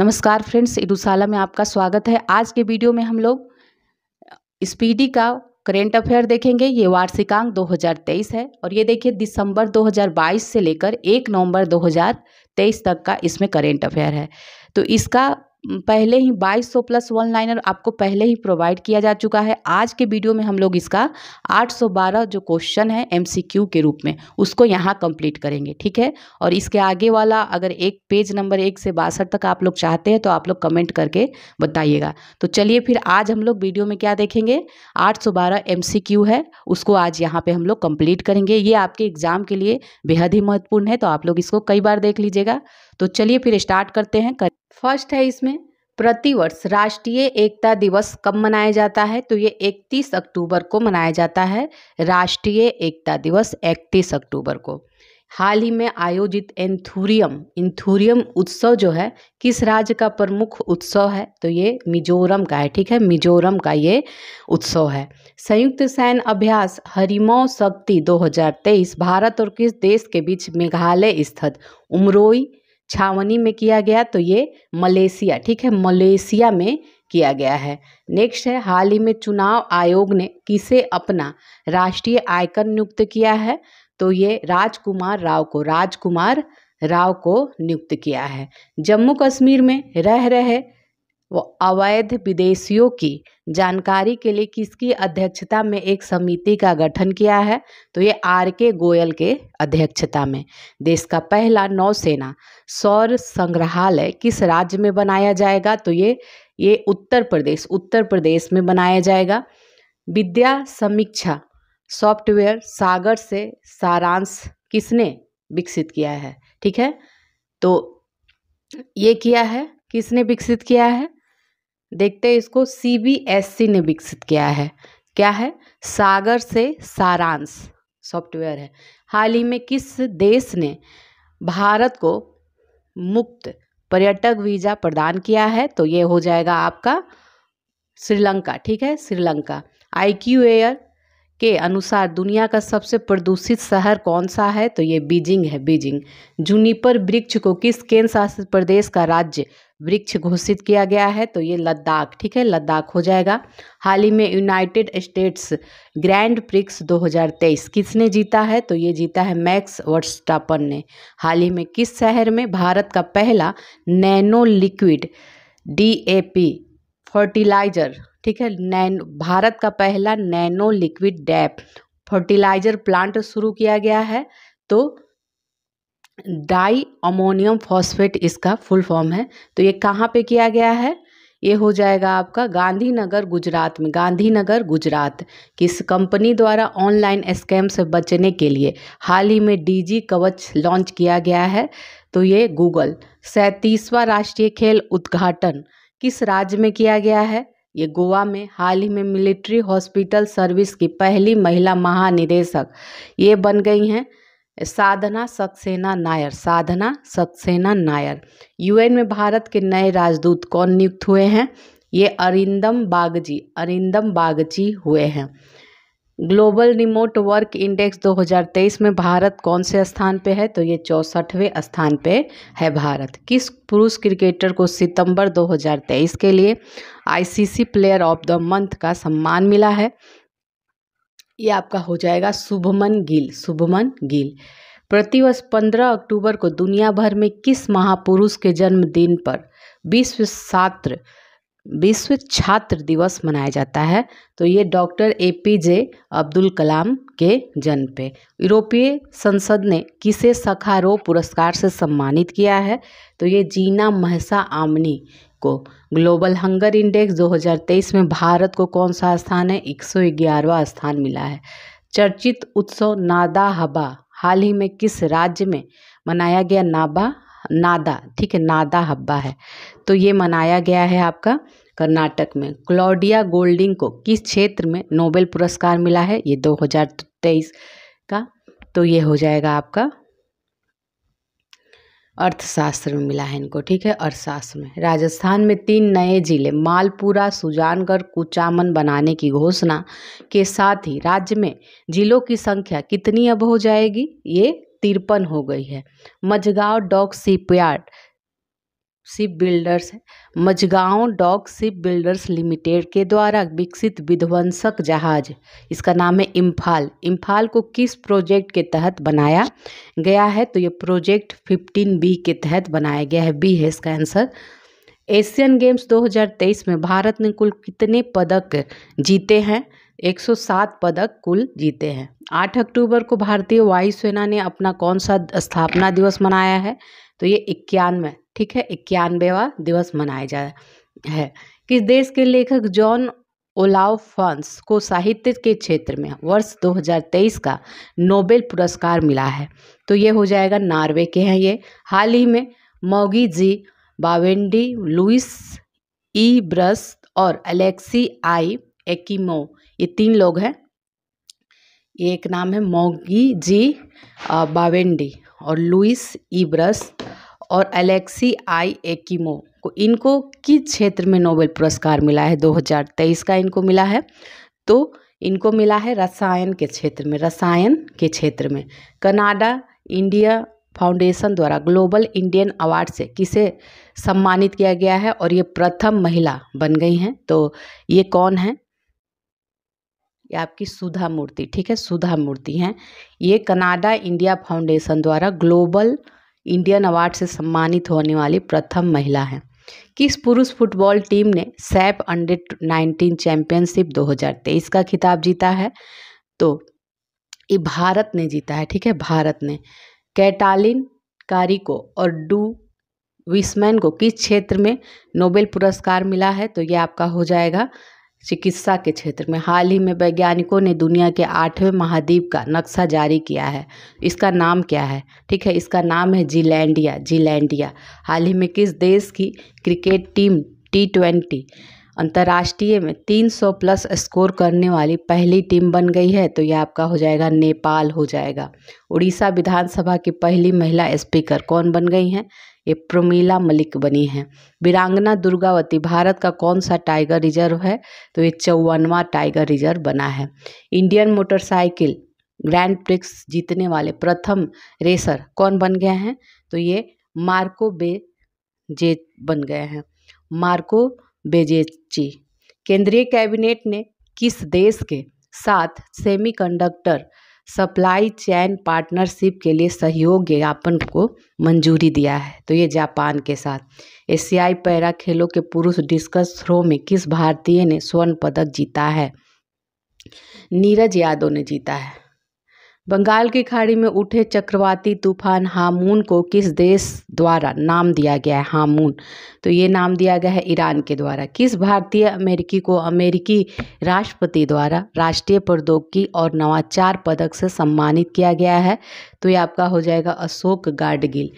नमस्कार फ्रेंड्स इडुशाला में आपका स्वागत है आज के वीडियो में हम लोग स्पीडी का करेंट अफेयर देखेंगे ये वार्षिकांक 2023 है और ये देखिए दिसंबर 2022 से लेकर 1 नवंबर 2023 तक का इसमें करेंट अफेयर है तो इसका पहले ही 2200 प्लस वन लाइनर आपको पहले ही प्रोवाइड किया जा चुका है आज के वीडियो में हम लोग इसका 812 जो क्वेश्चन है एमसीक्यू के रूप में उसको यहाँ कंप्लीट करेंगे ठीक है और इसके आगे वाला अगर एक पेज नंबर एक से बासठ तक आप लोग चाहते हैं तो आप लोग कमेंट करके बताइएगा तो चलिए फिर आज हम लोग वीडियो में क्या देखेंगे आठ सौ है उसको आज यहाँ पर हम लोग कम्प्लीट करेंगे ये आपके एग्ज़ाम के लिए बेहद ही महत्वपूर्ण है तो आप लोग इसको कई बार देख लीजिएगा तो चलिए फिर स्टार्ट करते हैं कर... फर्स्ट है इसमें प्रतिवर्ष राष्ट्रीय एकता दिवस कब मनाया जाता है तो ये 31 अक्टूबर को मनाया जाता है राष्ट्रीय एकता दिवस 31 अक्टूबर को हाल ही में आयोजित एंथूरियम इंथूरियम उत्सव जो है किस राज्य का प्रमुख उत्सव है तो ये मिजोरम का है ठीक है मिजोरम का ये उत्सव है संयुक्त सैन्य अभ्यास हरिमो शक्ति 2023 भारत और किस देश के बीच मेघालय स्थित उमरोई छावनी में किया गया तो ये मलेशिया ठीक है मलेशिया में किया गया है नेक्स्ट है हाल ही में चुनाव आयोग ने किसे अपना राष्ट्रीय आयकर नियुक्त किया है तो ये राजकुमार राव को राजकुमार राव को नियुक्त किया है जम्मू कश्मीर में रह रहे अवैध विदेशियों की जानकारी के लिए किसकी अध्यक्षता में एक समिति का गठन किया है तो ये आर के गोयल के अध्यक्षता में देश का पहला नौसेना सौर संग्रहालय किस राज्य में बनाया जाएगा तो ये ये उत्तर प्रदेश उत्तर प्रदेश में बनाया जाएगा विद्या समीक्षा सॉफ्टवेयर सागर से सारांश किसने विकसित किया है ठीक है तो ये किया है किसने विकसित किया है देखते हैं इसको सीबीएसई ने विकसित किया है क्या है सागर से सारांश सॉफ्टवेयर है हाल ही में किस देश ने भारत को मुक्त पर्यटक वीज़ा प्रदान किया है तो ये हो जाएगा आपका श्रीलंका ठीक है श्रीलंका आई क्यू एयर के अनुसार दुनिया का सबसे प्रदूषित शहर कौन सा है तो ये बीजिंग है बीजिंग जूनीपर वृक्ष को किस केंद्र शासित प्रदेश का राज्य वृक्ष घोषित किया गया है तो ये लद्दाख ठीक है लद्दाख हो जाएगा हाल ही में यूनाइटेड स्टेट्स ग्रैंड प्रिक्स 2023 किसने जीता है तो ये जीता है मैक्स वर्स्टापन ने हाल ही में किस शहर में भारत का पहला नैनो लिक्विड डी फर्टिलाइजर ठीक है नैन भारत का पहला nano liquid DAP fertiliser plant शुरू किया गया है तो डाई अमोनियम फॉस्फेट इसका फुल फॉर्म है तो ये कहाँ पे किया गया है ये हो जाएगा आपका गांधीनगर गुजरात में गांधीनगर गुजरात किस कंपनी द्वारा ऑनलाइन स्कैम से बचने के लिए हाल ही में डीजी कवच लॉन्च किया गया है तो ये गूगल सैंतीसवां राष्ट्रीय खेल उद्घाटन किस राज्य में किया गया है ये गोवा में हाल ही में मिलिट्री हॉस्पिटल सर्विस की पहली महिला महानिदेशक ये बन गई हैं साधना सक्सेना नायर साधना सक्सेना नायर यूएन में भारत के नए राजदूत कौन नियुक्त हुए हैं ये अरिंदम बागजी अरिंदम बागजी हुए हैं ग्लोबल रिमोट वर्क इंडेक्स 2023 में भारत कौन से स्थान पे है तो ये चौंसठवें स्थान पे है भारत किस पुरुष क्रिकेटर को सितंबर 2023 के लिए ICC player of the month का सम्मान मिला है ये आपका हो जाएगा शुभमन गिल शुभमन गिल प्रतिवर्ष 15 अक्टूबर को दुनिया भर में किस महापुरुष के जन्मदिन पर विश्व छात्र विश्व छात्र दिवस मनाया जाता है तो ये doctor A P J Abdul Kalam के जन्म पे यूरोपीय संसद ने किसे सखारो पुरस्कार से सम्मानित किया है तो ये जीना महसा आमनी को ग्लोबल हंगर इंडेक्स 2023 में भारत को कौन सा स्थान है एक सौ ग्यारहवा स्थान मिला है चर्चित उत्सव नादा हबा हाल ही में किस राज्य में मनाया गया नाबा नादा ठीक है नादा हब्बा है तो ये मनाया गया है आपका कर्नाटक में क्लोडिया गोल्डिंग को किस क्षेत्र में नोबेल पुरस्कार मिला है ये 2023 का तो ये हो जाएगा आपका अर्थशास्त्र में मिला है इनको ठीक है अर्थशास्त्र में राजस्थान में तीन नए जिले मालपुरा सुजानगढ़ कुचामन बनाने की घोषणा के साथ ही राज्य में जिलों की संख्या कितनी अब हो जाएगी ये तिरपन हो गई है Mazagon dock shipyard ship builders Mazagon dock ship builders limited के द्वारा विकसित विध्वंसक जहाज इसका नाम है इम्फाल इम्फाल को किस प्रोजेक्ट के तहत बनाया गया है तो ये प्रोजेक्ट 15 बी के तहत बनाया गया है बी है इसका आंसर एशियन गेम्स 2023 में भारत ने कुल कितने पदक जीते हैं 107 पदक कुल जीते हैं आठ अक्टूबर को भारतीय वायुसेना ने अपना कौन सा स्थापना दिवस मनाया है तो ये इक्यानवे ठीक है इक्यानवेवा दिवस मनाया जा है किस देश के लेखक जॉन ओलाव फंस को साहित्य के क्षेत्र में वर्ष 2023 का नोबेल पुरस्कार मिला है तो ये हो जाएगा नॉर्वे के हैं ये हाल ही में Moungi G Bawendi Louis E Brus और अलेक्सी आई एक्मो ये तीन लोग हैं एक नाम है मोगी जी बावेंडी और लुइस इब्रस और एलेक्सी आई एकीमो को इनको किस क्षेत्र में नोबेल पुरस्कार मिला है 2023 का इनको मिला है तो इनको मिला है रसायन के क्षेत्र में रसायन के क्षेत्र में कनाडा इंडिया फाउंडेशन द्वारा ग्लोबल इंडियन अवार्ड से किसे सम्मानित किया गया है और ये प्रथम महिला बन गई हैं तो ये कौन है ये आपकी सुधा मूर्ति ठीक है सुधा मूर्ति हैं ये कनाडा इंडिया फाउंडेशन द्वारा ग्लोबल इंडियन अवार्ड से सम्मानित होने वाली प्रथम महिला हैं किस पुरुष फुटबॉल टीम ने सैप अंडर नाइनटीन चैंपियनशिप 2023 का खिताब जीता है तो ये भारत ने जीता है ठीक है भारत ने कैटालिन कारी को और डू विस्मैन को किस क्षेत्र में नोबेल पुरस्कार मिला है तो ये आपका हो जाएगा चिकित्सा के क्षेत्र में हाल ही में वैज्ञानिकों ने दुनिया के आठवें महाद्वीप का नक्शा जारी किया है इसका नाम क्या है ठीक है इसका नाम है जीलैंडिया जीलैंडिया हाल ही में किस देश की क्रिकेट टीम टी ट्वेंटी अंतर्राष्ट्रीय में 300 प्लस स्कोर करने वाली पहली टीम बन गई है तो यह आपका हो जाएगा नेपाल हो जाएगा उड़ीसा विधानसभा की पहली महिला स्पीकर कौन बन गई हैं ये प्रमीला मलिक बनी हैं वीरांगना दुर्गावती भारत का कौन सा टाइगर रिजर्व है तो ये चौवनवा टाइगर रिजर्व बना है इंडियन मोटरसाइकिल ग्रैंड प्रिक्स जीतने वाले प्रथम रेसर कौन बन गए हैं तो ये मार्को बे जे बन गए हैं मार्को बेजेची केंद्रीय कैबिनेट ने किस देश के साथ सेमीकंडक्टर सप्लाई चैन पार्टनरशिप के लिए सहयोग ज्ञापन को मंजूरी दिया है तो ये जापान के साथ एशियाई पैरा खेलों के पुरुष डिस्कस थ्रो में किस भारतीय ने स्वर्ण पदक जीता है नीरज यादव ने जीता है बंगाल की खाड़ी में उठे चक्रवाती तूफान हामून को किस देश द्वारा नाम दिया गया है हामून तो ये नाम दिया गया है ईरान के द्वारा किस भारतीय अमेरिकी को अमेरिकी राष्ट्रपति द्वारा राष्ट्रीय प्रौद्योगिकी और नवाचार पदक से सम्मानित किया गया है तो ये आपका हो जाएगा Ashok Gadgil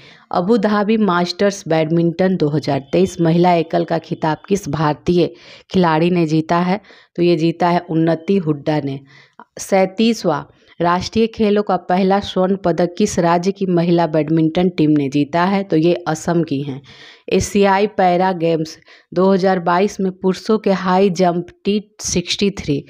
Abu Dhabi masters badminton 2023 महिला एकल का खिताब किस भारतीय खिलाड़ी ने जीता है तो ये जीता है उन्नति हुड्डा ने सैंतीसवा राष्ट्रीय खेलों का पहला स्वर्ण पदक किस राज्य की महिला बैडमिंटन टीम ने जीता है तो ये असम की हैं एशियाई पैरा गेम्स 2022 में पुरुषों के high jump T sixty three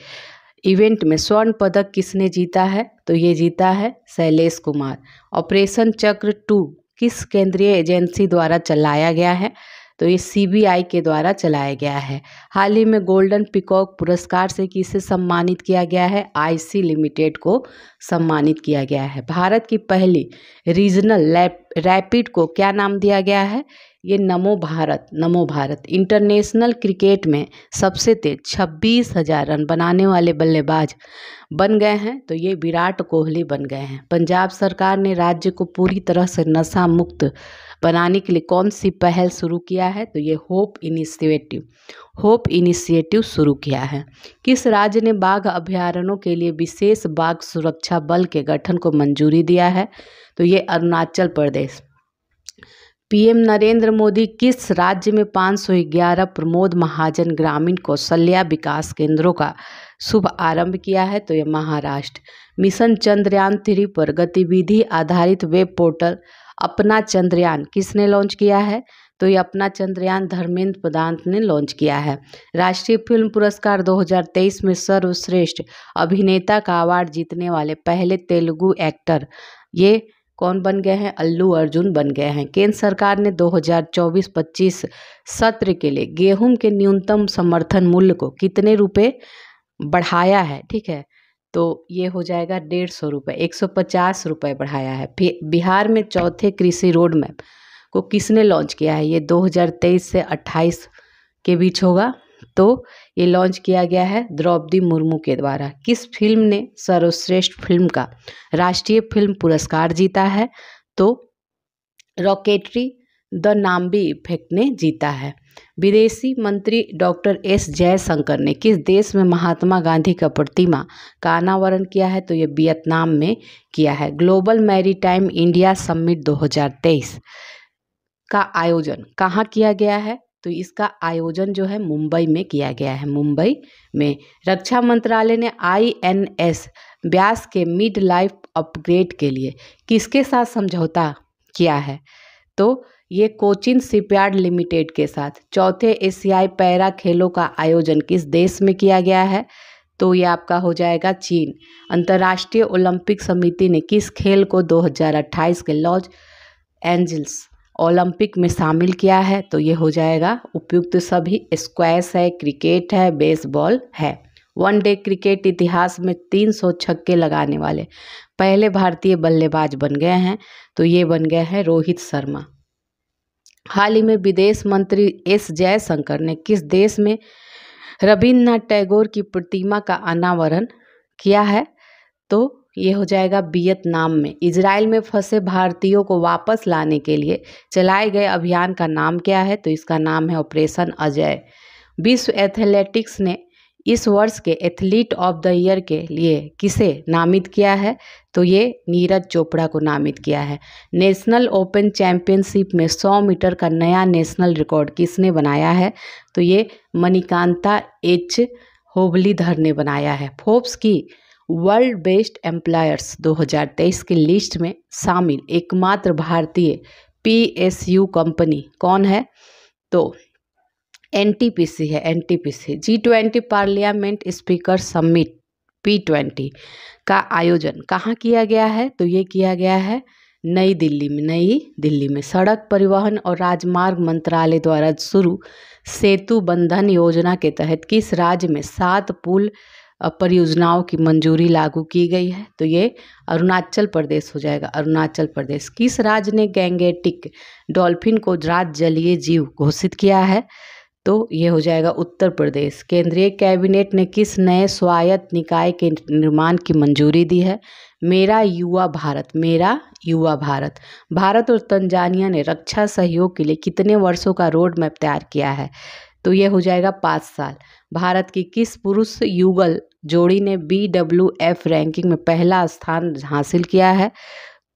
event में स्वर्ण पदक किसने जीता है तो ये जीता है शैलेश कुमार ऑपरेशन चक्र टू किस केंद्रीय एजेंसी द्वारा चलाया गया है तो ये सीबीआई के द्वारा चलाया गया है हाल ही में गोल्डन पिकॉक पुरस्कार से किसे सम्मानित किया गया है आईसी लिमिटेड को सम्मानित किया गया है भारत की पहली रीजनल रैपिड को क्या नाम दिया गया है ये नमो भारत नमो भारत इंटरनेशनल क्रिकेट में सबसे तेज छब्बीस हजार रन बनाने वाले बल्लेबाज बन गए हैं तो ये विराट कोहली बन गए हैं पंजाब सरकार ने राज्य को पूरी तरह से नशा मुक्त बनाने के लिए कौन सी पहल शुरू किया है तो ये होप इनिशिएटिव होप इनिशिएटिव शुरू किया है किस राज्य ने बाघ अभ्यारण्यों के लिए विशेष बाघ सुरक्षा बल के गठन को मंजूरी दिया है तो ये अरुणाचल प्रदेश पीएम नरेंद्र मोदी किस राज्य में 511 प्रमोद महाजन ग्रामीण कौशल्या विकास केंद्रों का शुभ आरंभ किया है तो यह महाराष्ट्र मिशन चंद्रयान थ्री पर गतिविधि आधारित वेब पोर्टल अपना चंद्रयान किसने लॉन्च किया है तो ये अपना चंद्रयान धर्मेंद्र प्रधान ने लॉन्च किया है राष्ट्रीय फिल्म पुरस्कार 2023 में सर्वश्रेष्ठ अभिनेता का अवार्ड जीतने वाले पहले तेलुगु एक्टर ये कौन बन गए हैं अल्लू अर्जुन बन गए हैं केंद्र सरकार ने 2024-25 सत्र के लिए गेहूं के न्यूनतम समर्थन मूल्य को कितने रुपए बढ़ाया है ठीक है तो ये हो जाएगा डेढ़ सौ रुपये एक सौ पचास रुपये बढ़ाया है फिर बिहार में चौथे कृषि रोड मैप को किसने लॉन्च किया है ये 2023 से 28 के बीच होगा तो ये लॉन्च किया गया है द्रौपदी मुर्मू के द्वारा किस फिल्म ने सर्वश्रेष्ठ फिल्म का राष्ट्रीय फिल्म पुरस्कार जीता है तो रॉकेटरी द नाम्बी इफेक्ट ने जीता है विदेशी मंत्री डॉक्टर एस जयशंकर ने किस देश में महात्मा गांधी का प्रतिमा का अनावरण किया है तो ये वियतनाम में किया है ग्लोबल मैरीटाइम इंडिया समिट 2023 का आयोजन कहाँ किया गया है तो इसका आयोजन जो है मुंबई में किया गया है मुंबई में रक्षा मंत्रालय ने आईएनएस ब्यास के मिड लाइफ अपग्रेड के लिए किसके साथ समझौता किया है तो ये कोचिन शिपयार्ड लिमिटेड के साथ चौथे एशियाई पैरा खेलों का आयोजन किस देश में किया गया है तो ये आपका हो जाएगा चीन अंतर्राष्ट्रीय ओलंपिक समिति ने किस खेल को 2028 के लॉज एंजल्स ओलंपिक में शामिल किया है तो ये हो जाएगा उपयुक्त सभी स्क्वैश है क्रिकेट है बेसबॉल है वन डे क्रिकेट इतिहास में सौ छक्के लगाने वाले पहले भारतीय बल्लेबाज बन गए हैं तो ये बन गए हैं रोहित शर्मा हाल ही में विदेश मंत्री एस जयशंकर ने किस देश में रविन्द्रनाथ टैगोर की प्रतिमा का अनावरण किया है तो ये हो जाएगा वियतनाम में इसराइल में फंसे भारतीयों को वापस लाने के लिए चलाए गए अभियान का नाम क्या है तो इसका नाम है ऑपरेशन अजय विश्व एथलेटिक्स ने इस वर्ष के एथलीट ऑफ द ईयर के लिए किसे नामित किया है तो ये नीरज चोपड़ा को नामित किया है नेशनल ओपन चैम्पियनशिप में 100 मीटर का नया नेशनल रिकॉर्ड किसने बनाया है तो ये मणिकांता एच होबलीधर ने बनाया है फोर्ब्स की वर्ल्ड बेस्ट एम्प्लॉयर्स 2023 की लिस्ट में शामिल एकमात्र भारतीय पीएसयू कंपनी कौन है तो एनटीपीसी है NTPC G twenty parliament speaker summit P twenty का आयोजन कहाँ किया गया है तो ये किया गया है नई दिल्ली में नई दिल्ली में सड़क परिवहन और राजमार्ग मंत्रालय द्वारा शुरू सेतु बंधन योजना के तहत किस राज्य में सात पुल परियोजनाओं की मंजूरी लागू की गई है तो ये अरुणाचल प्रदेश हो जाएगा अरुणाचल प्रदेश किस राज्य ने गैंगेटिक डॉल्फिन को राज जलीय जीव घोषित किया है तो ये हो जाएगा उत्तर प्रदेश केंद्रीय कैबिनेट ने किस नए स्वायत्त निकाय के निर्माण की मंजूरी दी है मेरा युवा भारत मेरा युवा भारत भारत और तंजानिया ने रक्षा सहयोग के लिए कितने वर्षों का रोड मैप तैयार किया है तो ये हो जाएगा पाँच साल भारत की किस पुरुष युगल जोड़ी ने बी डब्ल्यू एफ रैंकिंग में पहला स्थान हासिल किया है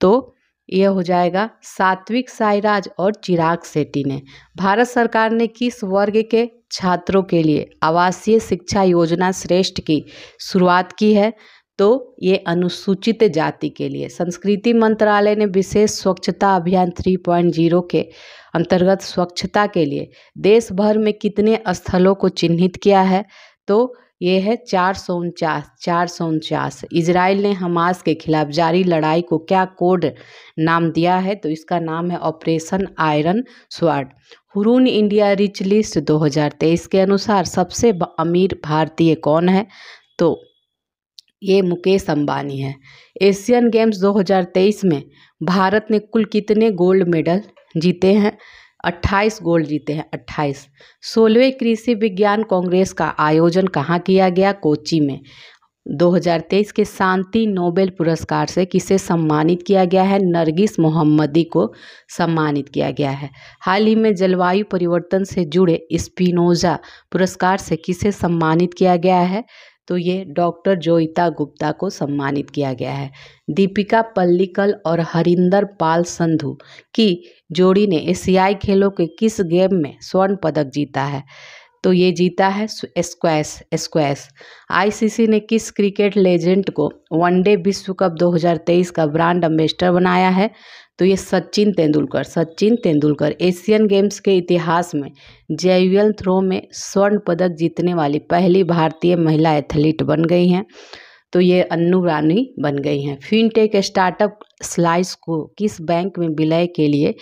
तो यह हो जाएगा सात्विक साईराज और चिराग सेट्टी ने भारत सरकार ने किस वर्ग के छात्रों के लिए आवासीय शिक्षा योजना श्रेष्ठ की शुरुआत की है तो ये अनुसूचित जाति के लिए संस्कृति मंत्रालय ने विशेष स्वच्छता अभियान 3.0 के अंतर्गत स्वच्छता के लिए देश भर में कितने स्थलों को चिन्हित किया है तो ये है चार सौ उनचास चार सौ उनचास इसराइल ने हमास के खिलाफ जारी लड़ाई को क्या कोड नाम दिया है तो इसका नाम है operation iron swords Hurun India rich list 2023 के अनुसार सबसे अमीर भारतीय कौन है तो ये मुकेश अंबानी है एशियन गेम्स 2023 में भारत ने कुल कितने गोल्ड मेडल जीते हैं अट्ठाईस गोल्ड जीते हैं अट्ठाईस सोलहवें कृषि विज्ञान कांग्रेस का आयोजन कहाँ किया गया कोची में 2023 के शांति नोबेल पुरस्कार से किसे सम्मानित किया गया है नरगिस मोहम्मदी को सम्मानित किया गया है हाल ही में जलवायु परिवर्तन से जुड़े स्पिनोजा पुरस्कार से किसे सम्मानित किया गया है तो ये डॉक्टर जोइता गुप्ता को सम्मानित किया गया है दीपिका पल्लिकल और हरिंदर पाल संधु की जोड़ी ने एशियाई खेलों के किस गेम में स्वर्ण पदक जीता है तो ये जीता है स्क्वैश स्क्वैश आईसीसी ने किस क्रिकेट लेजेंड को वनडे विश्व कप 2023 का ब्रांड एम्बेसडर बनाया है तो ये सचिन तेंदुलकर सचिन तेंदुलकर एशियन गेम्स के इतिहास में जेवियल थ्रो में स्वर्ण पदक जीतने वाली पहली भारतीय महिला एथलीट बन गई हैं तो ये अन्नू रानी बन गई हैं फिनटेक स्टार्टअप स्लाइस को किस बैंक में विलय के लिए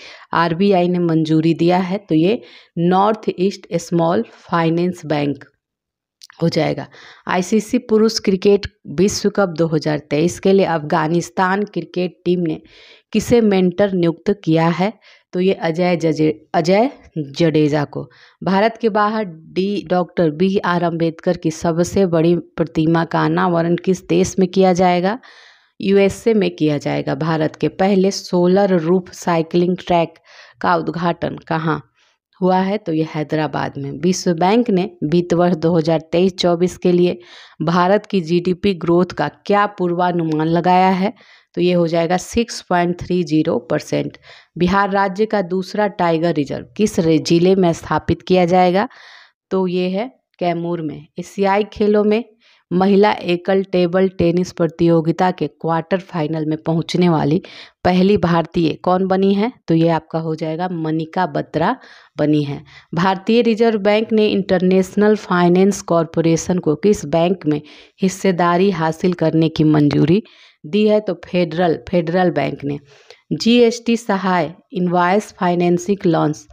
आरबीआई ने मंजूरी दिया है तो ये north east small finance bank हो जाएगा आईसीसी पुरुष क्रिकेट विश्व कप 2023 के लिए अफगानिस्तान क्रिकेट टीम ने किसे मेंटर नियुक्त किया है तो ये अजय जजे अजय जडेजा को भारत के बाहर D doctor B R Ambedkar की सबसे बड़ी प्रतिमा का अनावरण किस देश में किया जाएगा यूएसए में किया जाएगा भारत के पहले सोलर रूफ साइकिलिंग ट्रैक का उद्घाटन कहाँ हुआ है तो ये हैदराबाद में विश्व बैंक ने वित्त वर्ष 2023-24 के लिए भारत की जीडीपी ग्रोथ का क्या पूर्वानुमान लगाया है तो ये हो जाएगा 6.30 परसेंट बिहार राज्य का दूसरा टाइगर रिजर्व किस जिले में स्थापित किया जाएगा तो ये है कैमूर में एशियाई खेलों में महिला एकल टेबल टेनिस प्रतियोगिता के क्वार्टर फाइनल में पहुंचने वाली पहली भारतीय कौन बनी है तो ये आपका हो जाएगा मनिका बत्रा बनी है भारतीय रिजर्व बैंक ने इंटरनेशनल फाइनेंस कॉरपोरेशन को किस बैंक में हिस्सेदारी हासिल करने की मंजूरी दी है तो फेडरल फेडरल बैंक ने GST Sahay invoice financing loans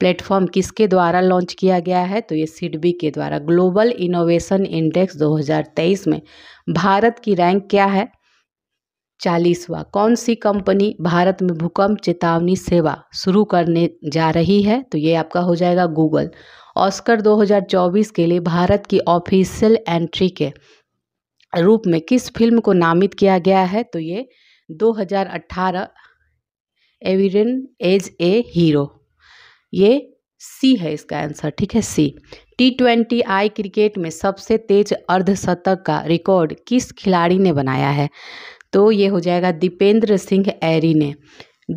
platform किसके द्वारा लॉन्च किया गया है तो ये सिडबी के द्वारा ग्लोबल इनोवेशन इंडेक्स 2023 में भारत की रैंक क्या है चालीसवा कौन सी कंपनी भारत में भूकंप चेतावनी सेवा शुरू करने जा रही है तो ये आपका हो जाएगा गूगल ऑस्कर 2024 के लिए भारत की ऑफिशियल एंट्री के रूप में किस फिल्म को नामित किया गया है तो ये 2018 एविरन एज ए हीरो ये सी है इसका आंसर ठीक है C T twenty I cricket में सबसे तेज अर्धशतक का रिकॉर्ड किस खिलाड़ी ने बनाया है तो ये हो जाएगा दीपेंद्र सिंह एरी ने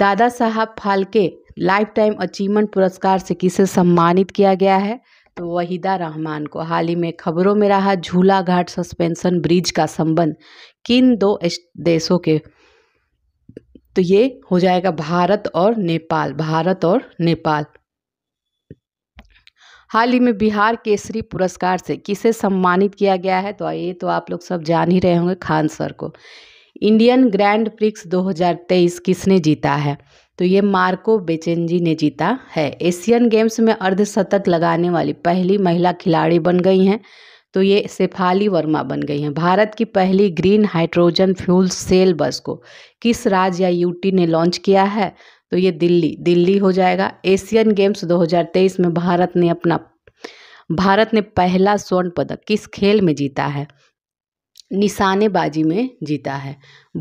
दादा साहब फाल्के लाइफ टाइम अचीवमेंट पुरस्कार से किसे सम्मानित किया गया है तो वहीदा रहमान को हाल ही में खबरों में रहा झूला घाट सस्पेंशन ब्रिज का संबंध किन दो देशों के तो ये हो जाएगा भारत और नेपाल भारत और नेपाल हाल ही में बिहार केसरी पुरस्कार से किसे सम्मानित किया गया है तो ये तो आप लोग सब जान ही रहे होंगे खान सर को इंडियन ग्रैंड प्रिक्स 2023 किसने जीता है तो ये मार्को बेचेंजी ने जीता है एशियन गेम्स में अर्धशतक लगाने वाली पहली महिला खिलाड़ी बन गई हैं तो ये शेफाली वर्मा बन गई हैं भारत की पहली ग्रीन हाइड्रोजन फ्यूल सेल बस को किस राज्य या यूटी ने लॉन्च किया है तो ये दिल्ली दिल्ली हो जाएगा एशियन गेम्स 2023 में भारत ने अपना भारत ने पहला स्वर्ण पदक किस खेल में जीता है निशानेबाजी में जीता है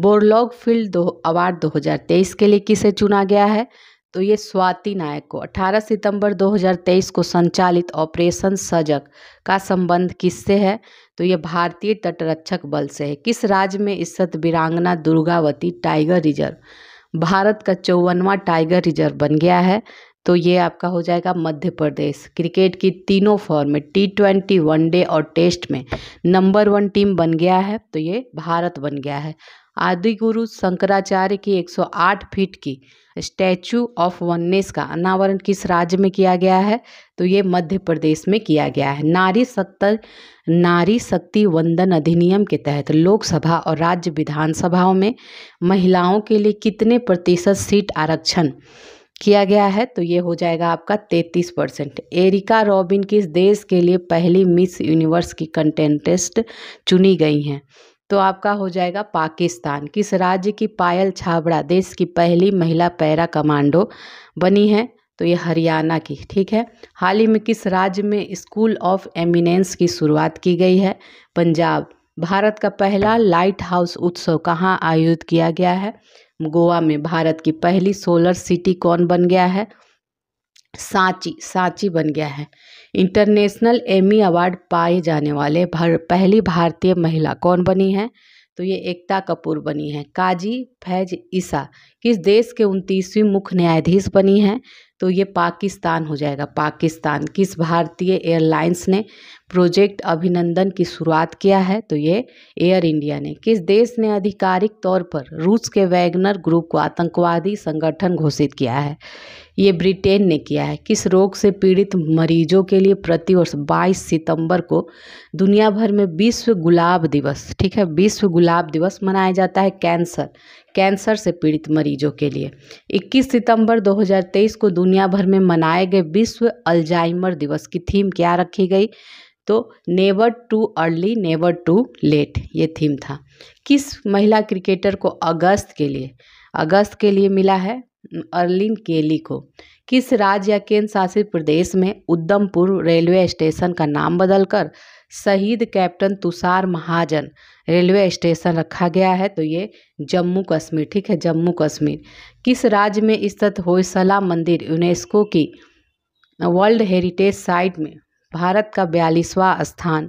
बोरलॉग फील्ड दो अवार्ड 2023 के लिए किसे चुना गया है तो ये स्वाति नायक को 18 सितंबर 2023 को संचालित ऑपरेशन सजग का संबंध किससे है तो ये भारतीय तटरक्षक बल से है किस राज्य में स्थित वीरांगना दुर्गावती टाइगर रिजर्व भारत का चौवनवा टाइगर रिजर्व बन गया है तो ये आपका हो जाएगा मध्य प्रदेश क्रिकेट की तीनों फॉर्मेट टी ट्वेंटी वनडे और टेस्ट में नंबर वन टीम बन गया है तो ये भारत बन गया है आदि गुरु शंकराचार्य की 108 फीट की स्टैचू ऑफ वननेस का अनावरण किस राज्य में किया गया है तो ये मध्य प्रदेश में किया गया है नारी सत्तर नारी शक्ति वंदन अधिनियम के तहत लोकसभा और राज्य विधानसभाओं में महिलाओं के लिए कितने प्रतिशत सीट आरक्षण किया गया है तो ये हो जाएगा आपका 33 परसेंट एरिका रॉबिन किस देश के लिए पहली मिस यूनिवर्स की कंटेंटेस्ट चुनी गई हैं तो आपका हो जाएगा पाकिस्तान किस राज्य की पायल छाबड़ा देश की पहली महिला पैरा कमांडो बनी है तो ये हरियाणा की ठीक है हाल ही में किस राज्य में स्कूल ऑफ एमिनेंस की शुरुआत की गई है पंजाब भारत का पहला लाइट हाउस उत्सव कहाँ आयोजित किया गया है गोवा में भारत की पहली सोलर सिटी कौन बन गया है सांची सांची बन गया है इंटरनेशनल एमी अवार्ड पाए जाने वाले भर, पहली भारतीय महिला कौन बनी है तो ये एकता कपूर बनी है काजी फैज ईसा किस देश के उनतीसवीं मुख्य न्यायाधीश बनी हैं तो ये पाकिस्तान हो जाएगा पाकिस्तान किस भारतीय एयरलाइंस ने प्रोजेक्ट अभिनंदन की शुरुआत किया है तो ये एयर इंडिया ने किस देश ने आधिकारिक तौर पर रूस के वैगनर ग्रुप को आतंकवादी संगठन घोषित किया है ये ब्रिटेन ने किया है किस रोग से पीड़ित मरीजों के लिए प्रतिवर्ष 22 सितंबर को दुनिया भर में विश्व गुलाब दिवस ठीक है विश्व गुलाब दिवस मनाया जाता है कैंसर कैंसर से पीड़ित मरीजों के लिए 21 सितंबर 2023 को दुनिया भर में मनाए गए विश्व अल्जाइमर दिवस की थीम क्या रखी गई तो never too early never too late ये थीम था किस महिला क्रिकेटर को अगस्त के लिए अगस्त के लिए मिला है अर्लिन केली को किस राज्य या केंद्र शासित प्रदेश में उद्धमपुर रेलवे स्टेशन का नाम बदलकर शहीद captain Tushar Mahajan railway station रखा गया है तो ये जम्मू कश्मीर ठीक है जम्मू कश्मीर किस राज्य में स्थित होयसला मंदिर यूनेस्को की वर्ल्ड हेरिटेज साइट में भारत का बयालीसवा स्थान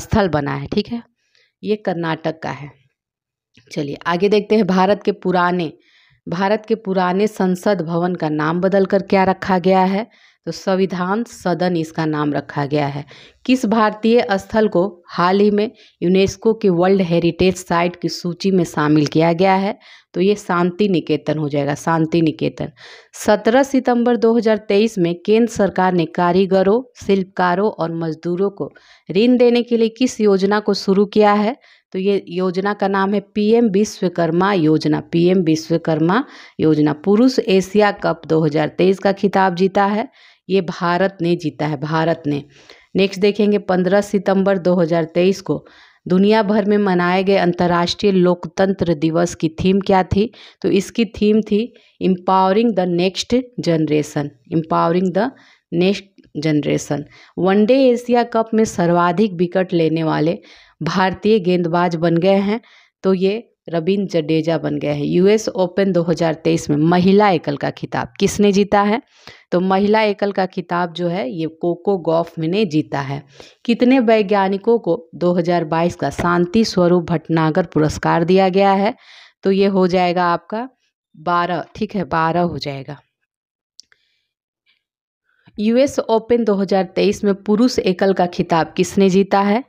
स्थल बना है ठीक है ये कर्नाटक का है चलिए आगे देखते हैं भारत के पुराने भारत के पुराने संसद भवन का नाम बदल कर क्या रखा गया है तो संविधान सदन इसका नाम रखा गया है किस भारतीय स्थल को हाल ही में यूनेस्को के वर्ल्ड हेरिटेज साइट की सूची में शामिल किया गया है तो ये शांति निकेतन हो जाएगा शांति निकेतन 17 सितंबर 2023 में केंद्र सरकार ने कारीगरों शिल्पकारों और मजदूरों को ऋण देने के लिए किस योजना को शुरू किया है तो ये योजना का नाम है पीएम विश्वकर्मा योजना पीएम विश्वकर्मा योजना पुरुष एशिया कप 2023 का खिताब जीता है ये भारत ने जीता है भारत ने नेक्स्ट देखेंगे 15 सितंबर 2023 को दुनिया भर में मनाए गए अंतर्राष्ट्रीय लोकतंत्र दिवस की थीम क्या थी तो इसकी थीम थी empowering the next generation empowering the next generation one day Asia cup में सर्वाधिक विकेट लेने वाले भारतीय गेंदबाज बन गए हैं तो ये रबीन जडेजा बन गए हैं यूएस ओपन 2023 में महिला एकल का खिताब किसने जीता है तो महिला एकल का खिताब जो है ये कोको गॉफ ने जीता है कितने वैज्ञानिकों को 2022 का शांति स्वरूप भटनागर पुरस्कार दिया गया है तो ये हो जाएगा आपका बारह ठीक है बारह हो जाएगा यूएस ओपन 2023 में पुरुष एकल का खिताब किसने जीता है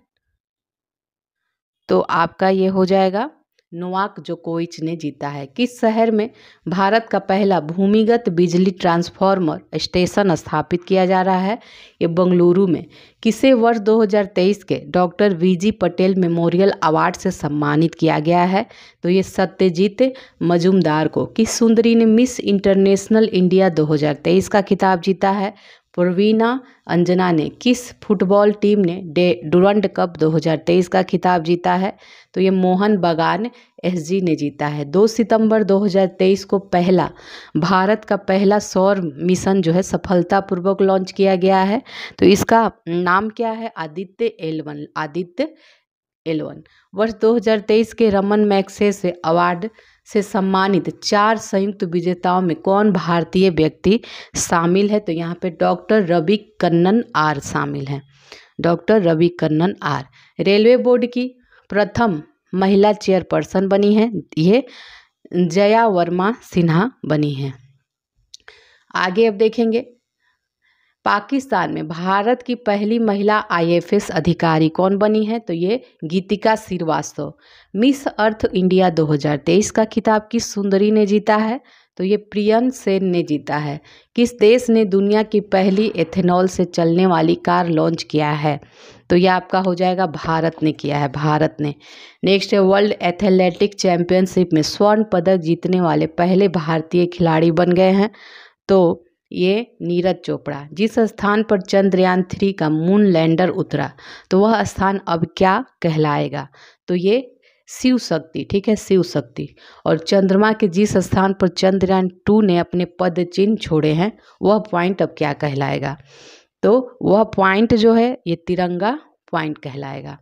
तो आपका ये हो जाएगा नोवाक जोकोविच ने जीता है किस शहर में भारत का पहला भूमिगत बिजली ट्रांसफार्मर स्टेशन स्थापित किया जा रहा है ये बंगलुरु में किसे वर्ष 2023 के doctor V G Patel memorial award से सम्मानित किया गया है तो ये सत्यजीत मजुमदार को किस सुंदरी ने मिस इंटरनेशनल इंडिया 2023 का खिताब जीता है पूर्वीना अंजना ने किस फुटबॉल टीम ने डे डुरंड कप 2023 का खिताब जीता है तो ये मोहन बगान एसजी ने जीता है 2 सितंबर 2023 को पहला भारत का पहला सौर मिशन जो है सफलतापूर्वक लॉन्च किया गया है तो इसका नाम क्या है आदित्य एलवन आदित्य एलवन वर्ष 2023 के रमन मैक्से से अवार्ड से सम्मानित चार संयुक्त विजेताओं में कौन भारतीय व्यक्ति शामिल है तो यहाँ पे डॉक्टर रवि कन्नन आर शामिल हैं doctor Ravi Kannan R railway board की प्रथम महिला चेयरपर्सन बनी हैं ये जया वर्मा सिन्हा बनी हैं आगे अब देखेंगे पाकिस्तान में भारत की पहली महिला आईएफएस अधिकारी कौन बनी है तो ये Geetika Srivastava miss earth India 2023 का खिताब किस सुंदरी ने जीता है तो ये प्रियन सेन ने जीता है किस देश ने दुनिया की पहली एथेनॉल से चलने वाली कार लॉन्च किया है तो ये आपका हो जाएगा भारत ने किया है भारत ने नेक्स्ट है वर्ल्ड एथलेटिक चैम्पियनशिप में स्वर्ण पदक जीतने वाले पहले भारतीय खिलाड़ी बन गए हैं तो ये नीरज चोपड़ा जिस स्थान पर चंद्रयान थ्री का मून लैंडर उतरा तो वह स्थान अब क्या कहलाएगा तो ये शिव शक्ति ठीक है शिव शक्ति और चंद्रमा के जिस स्थान पर चंद्रयान टू ने अपने पद चिन्ह छोड़े हैं वह पॉइंट अब क्या कहलाएगा तो वह पॉइंट जो है ये तिरंगा पॉइंट कहलाएगा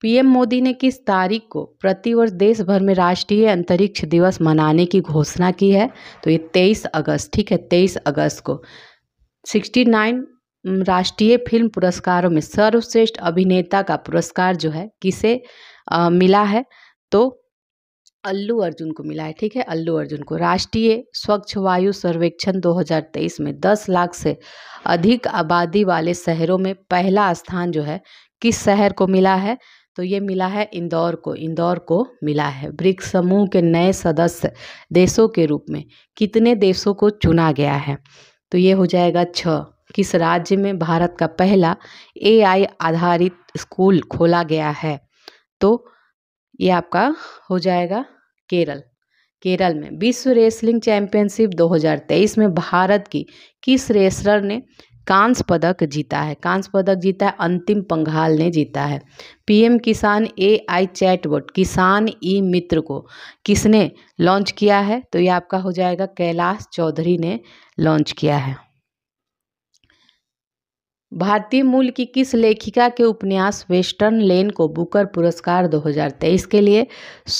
पीएम मोदी ने किस तारीख को प्रतिवर्ष देश भर में राष्ट्रीय अंतरिक्ष दिवस मनाने की घोषणा की है तो ये 23 अगस्त ठीक है 23 अगस्त को 69 राष्ट्रीय फिल्म पुरस्कारों में सर्वश्रेष्ठ अभिनेता का पुरस्कार जो है किसे आ, मिला है तो अल्लू अर्जुन को मिला है ठीक है अल्लू अर्जुन को राष्ट्रीय स्वच्छ वायु सर्वेक्षण 2023 में 10 लाख से अधिक आबादी वाले शहरों में पहला स्थान जो है किस शहर को मिला है तो ये मिला है इंदौर को इंदौर को मिला है ब्रिक्स समूह के नए सदस्य देशों के रूप में कितने देशों को चुना गया है तो ये हो जाएगा छ किस राज्य में भारत का पहला एआई आधारित स्कूल खोला गया है तो ये आपका हो जाएगा केरल केरल में विश्व रेसलिंग चैंपियनशिप 2023 में भारत की किस रेसलर ने कांस्य पदक जीता है कांस्य पदक जीता है अंतिम पंघाल ने जीता है पीएम किसान एआई चैटबॉट किसान ई मित्र को किसने लॉन्च किया है तो ये आपका हो जाएगा कैलाश चौधरी ने लॉन्च किया है भारतीय मूल की किस लेखिका के उपन्यास वेस्टर्न लेन को बुकर पुरस्कार 2023 के लिए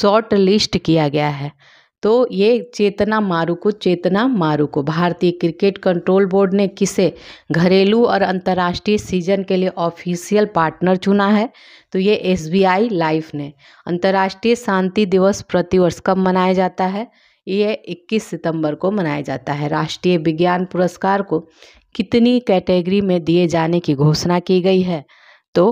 शॉर्ट लिस्ट किया गया है तो ये चेतना को चेतना मारू को भारतीय क्रिकेट कंट्रोल बोर्ड ने किसे घरेलू और अंतर्राष्ट्रीय सीजन के लिए ऑफिशियल पार्टनर चुना है तो ये एस बी आई लाइफ ने अंतर्राष्ट्रीय शांति दिवस प्रतिवर्ष कब मनाया जाता है ये 21 सितंबर को मनाया जाता है राष्ट्रीय विज्ञान पुरस्कार को कितनी कैटेगरी में दिए जाने की घोषणा की गई है तो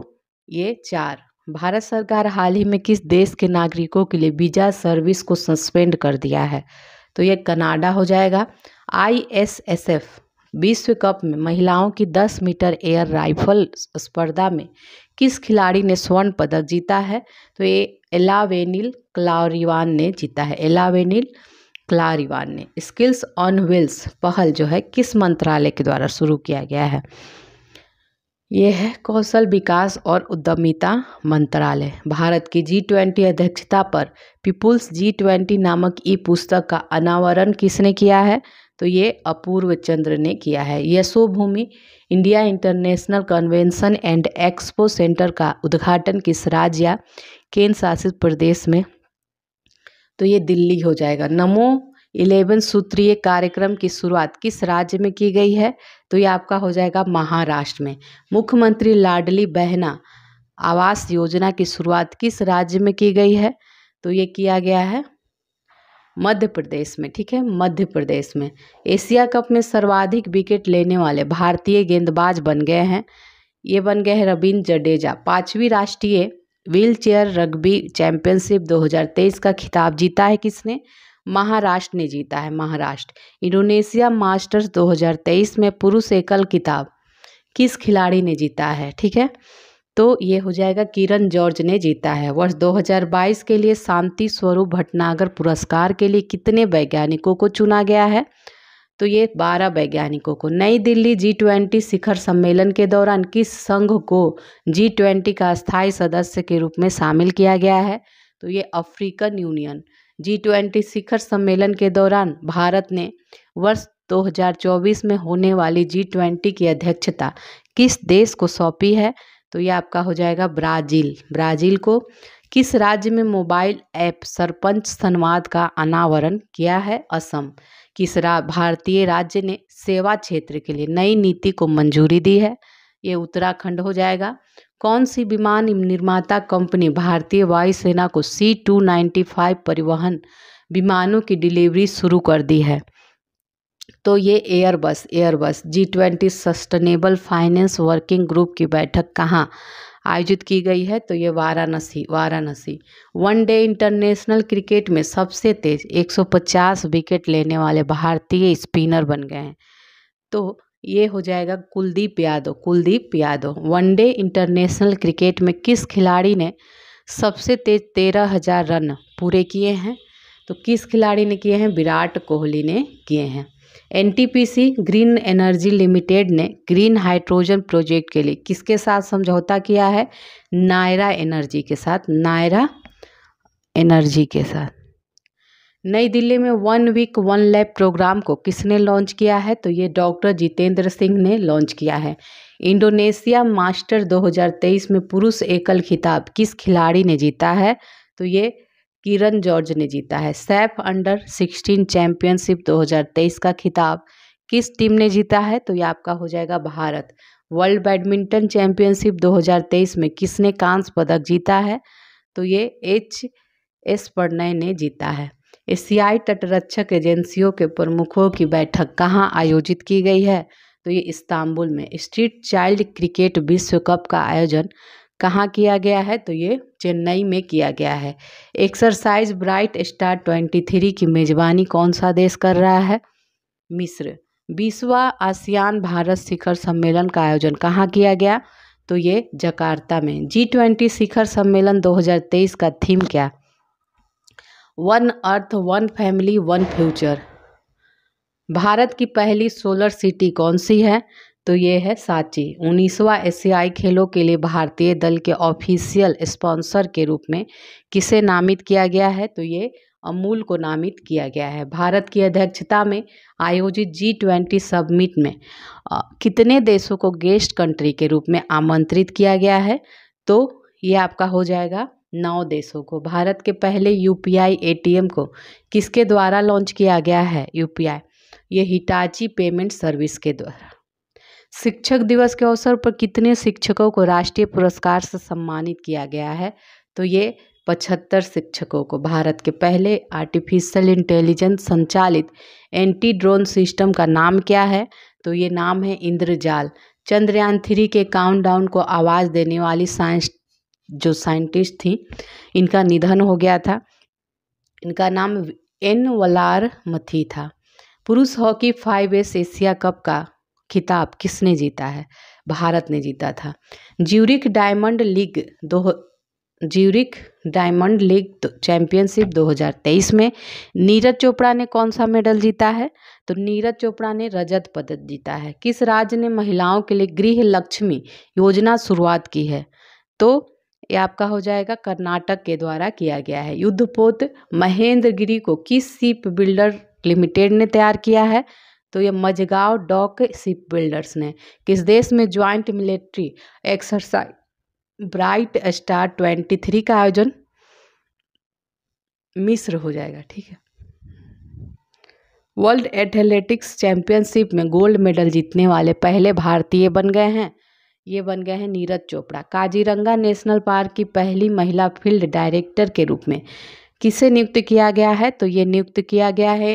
ये चार भारत सरकार हाल ही में किस देश के नागरिकों के लिए वीज़ा सर्विस को सस्पेंड कर दिया है तो ये कनाडा हो जाएगा आईएसएसएफ विश्व कप में महिलाओं की 10 मीटर एयर राइफल स्पर्धा में किस खिलाड़ी ने स्वर्ण पदक जीता है तो ये एलावेनिल क्लारिवान ने जीता है एलावेनिल क्लारिवान ने स्किल्स ऑन व्हील्स पहल जो है किस मंत्रालय के द्वारा शुरू किया गया है यह है कौशल विकास और उद्यमिता मंत्रालय भारत की जी ट्वेंटी अध्यक्षता पर पीपुल्स जी ट्वेंटी नामक ई पुस्तक का अनावरण किसने किया है तो ये अपूर्व चंद्र ने किया है Yashobhoomi India international convention and expo centre का उद्घाटन किस राज्य या केंद्र शासित प्रदेश में तो ये दिल्ली हो जाएगा नमो इलेवन सूत्रीय कार्यक्रम की शुरुआत किस राज्य में की गई है तो ये आपका हो जाएगा महाराष्ट्र में मुख्यमंत्री लाडली बहना आवास योजना की शुरुआत किस राज्य में की गई है तो ये किया गया है मध्य प्रदेश में ठीक है मध्य प्रदेश में एशिया कप में सर्वाधिक विकेट लेने वाले भारतीय गेंदबाज बन गए हैं ये बन गए हैं रविंद्र जडेजा पाँचवीं राष्ट्रीय व्हील चेयर रग्बी चैंपियनशिप 2023 का खिताब जीता है किसने महाराष्ट्र ने जीता है महाराष्ट्र इंडोनेशिया मास्टर्स 2023 में पुरुष एकल किताब किस खिलाड़ी ने जीता है ठीक है तो ये हो जाएगा किरण जॉर्ज ने जीता है वर्ष 2022 के लिए शांति स्वरूप भटनागर पुरस्कार के लिए कितने वैज्ञानिकों को चुना गया है तो ये बारह वैज्ञानिकों को नई दिल्ली जी ट्वेंटी शिखर सम्मेलन के दौरान किस संघ को जी ट्वेंटी का अस्थायी सदस्य के रूप में शामिल किया गया है तो ये अफ्रीकन यूनियन जी ट्वेंटी शिखर सम्मेलन के दौरान भारत ने वर्ष 2024 में होने वाली जी ट्वेंटी की अध्यक्षता किस देश को सौंपी है तो ये आपका हो जाएगा ब्राज़ील ब्राज़ील को किस राज्य में मोबाइल ऐप सरपंच संवाद का अनावरण किया है असम किस रा भारतीय राज्य ने सेवा क्षेत्र के लिए नई नीति को मंजूरी दी है ये उत्तराखंड हो जाएगा कौन सी विमान निर्माता कंपनी भारतीय वायुसेना को सी टू नाइन्टी फाइव परिवहन विमानों की डिलीवरी शुरू कर दी है तो ये Airbus Airbus G twenty sustainable finance working group की बैठक कहाँ आयोजित की गई है तो ये Varanasi Varanasi one day international cricket में सबसे तेज 150 विकेट लेने वाले भारतीय स्पिनर बन गए हैं तो ये हो जाएगा Kuldeep Yadav Kuldeep Yadav one day international cricket में किस खिलाड़ी ने सबसे तेज तेरह हजार रन पूरे किए हैं तो किस खिलाड़ी ने किए हैं विराट कोहली ने किए हैं एनटीपीसी ग्रीन एनर्जी लिमिटेड ने ग्रीन हाइड्रोजन प्रोजेक्ट के लिए किसके साथ समझौता किया है नायरा एनर्जी के साथ नायरा एनर्जी के साथ नई दिल्ली में one week one lab programme को किसने लॉन्च किया है तो ये डॉक्टर जितेंद्र सिंह ने लॉन्च किया है इंडोनेशिया मास्टर 2023 में पुरुष एकल खिताब किस खिलाड़ी ने जीता है तो ये किरण जॉर्ज ने जीता है सैफ अंडर 16 चैंपियनशिप 2023 का खिताब किस टीम ने जीता है तो ये आपका हो जाएगा भारत वर्ल्ड बैडमिंटन चैंपियनशिप 2023 में किसने कांस्य पदक जीता है तो ये एच एस प्रणय ने जीता है एशियाई तटरक्षक एजेंसियों के प्रमुखों की बैठक कहाँ आयोजित की गई है तो ये इस्तांबुल में स्ट्रीट चाइल्ड क्रिकेट विश्व कप का आयोजन कहाँ किया गया है तो ये चेन्नई में किया गया है exercise bright star twenty three की मेज़बानी कौन सा देश कर रहा है मिस्र बीसवा आसियान भारत शिखर सम्मेलन का आयोजन कहाँ किया गया तो ये जकार्ता में जी ट्वेंटी शिखर सम्मेलन 2023 का थीम क्या one earth one family one future Bharat की पहली सोलर सिटी कौन सी है तो ये है सांची उन्नीसवा एशियाई खेलों के लिए भारतीय दल के ऑफिशियल स्पॉन्सर के रूप में किसे नामित किया गया है तो ये अमूल को नामित किया गया है भारत की अध्यक्षता में आयोजित जी ट्वेंटी सबमिट में आ, कितने देशों को गेस्ट कंट्री के रूप में आमंत्रित किया गया है तो ये आपका हो जाएगा नौ देशों को भारत के पहले यूपीआई एटीएम को किसके द्वारा लॉन्च किया गया है यूपीआई ये हिटाची पेमेंट सर्विस के द्वारा शिक्षक दिवस के अवसर पर कितने शिक्षकों को राष्ट्रीय पुरस्कार से सम्मानित किया गया है तो ये पचहत्तर शिक्षकों को भारत के पहले आर्टिफिशियल इंटेलिजेंस संचालित एंटी ड्रोन सिस्टम का नाम क्या है तो ये नाम है इंद्रजाल चंद्रयान थ्री के काउंटडाउन को आवाज़ देने वाली साइंस जो साइंटिस्ट थी इनका निधन हो गया था इनका नाम एन वलार मथी था पुरुष hockey five S Asia cup का खिताब किसने जीता है भारत ने जीता था ज्यूरिक डायमंड लीग दो ज्यूरिक डायमंड लीग चैंपियनशिप 2023 में नीरज चोपड़ा ने कौन सा मेडल जीता है तो नीरज चोपड़ा ने रजत पदक जीता है किस राज्य ने महिलाओं के लिए गृह लक्ष्मी योजना शुरुआत की है तो ये आपका हो जाएगा कर्नाटक के द्वारा किया गया है युद्धपोत महेंद्र गिरी को किस शिप बिल्डर लिमिटेड ने तैयार किया है तो ये मजगांव डॉक शिप बिल्डर्स ने किस देश में joint military exercise bright star twenty three का आयोजन मिस्र हो जाएगा ठीक है वर्ल्ड एथलेटिक्स चैंपियनशिप में गोल्ड मेडल जीतने वाले पहले भारतीय बन गए हैं ये बन गए हैं नीरज चोपड़ा काजीरंगा नेशनल पार्क की पहली महिला फील्ड डायरेक्टर के रूप में किसे नियुक्त किया गया है तो ये नियुक्त किया गया है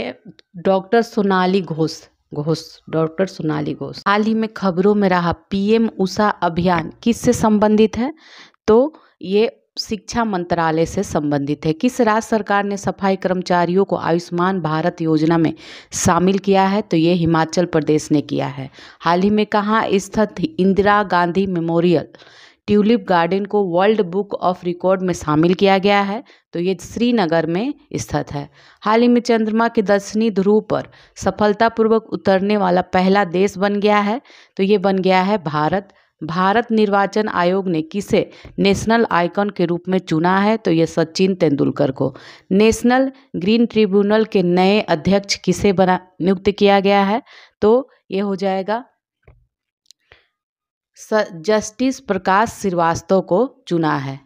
डॉक्टर सोनाली घोष घोष डॉक्टर सोनाली घोष हाल ही में खबरों में रहा पीएम उषा अभियान किससे संबंधित है तो ये शिक्षा मंत्रालय से संबंधित है किस राज्य सरकार ने सफाई कर्मचारियों को आयुष्मान भारत योजना में शामिल किया है तो ये हिमाचल प्रदेश ने किया है हाल ही में कहाँ स्थित Indira Gandhi memorial tulip garden को वर्ल्ड बुक ऑफ रिकॉर्ड में शामिल किया गया है तो ये श्रीनगर में स्थित है हाल ही में चंद्रमा के दक्षिणी ध्रुव पर सफलतापूर्वक उतरने वाला पहला देश बन गया है तो ये बन गया है भारत भारत निर्वाचन आयोग ने किसे नेशनल आइकन के रूप में चुना है तो ये सचिन तेंदुलकर को नेशनल ग्रीन ट्रिब्यूनल के नए अध्यक्ष किसे बना नियुक्त किया गया है तो ये हो जाएगा जस्टिस प्रकाश श्रीवास्तव को चुना है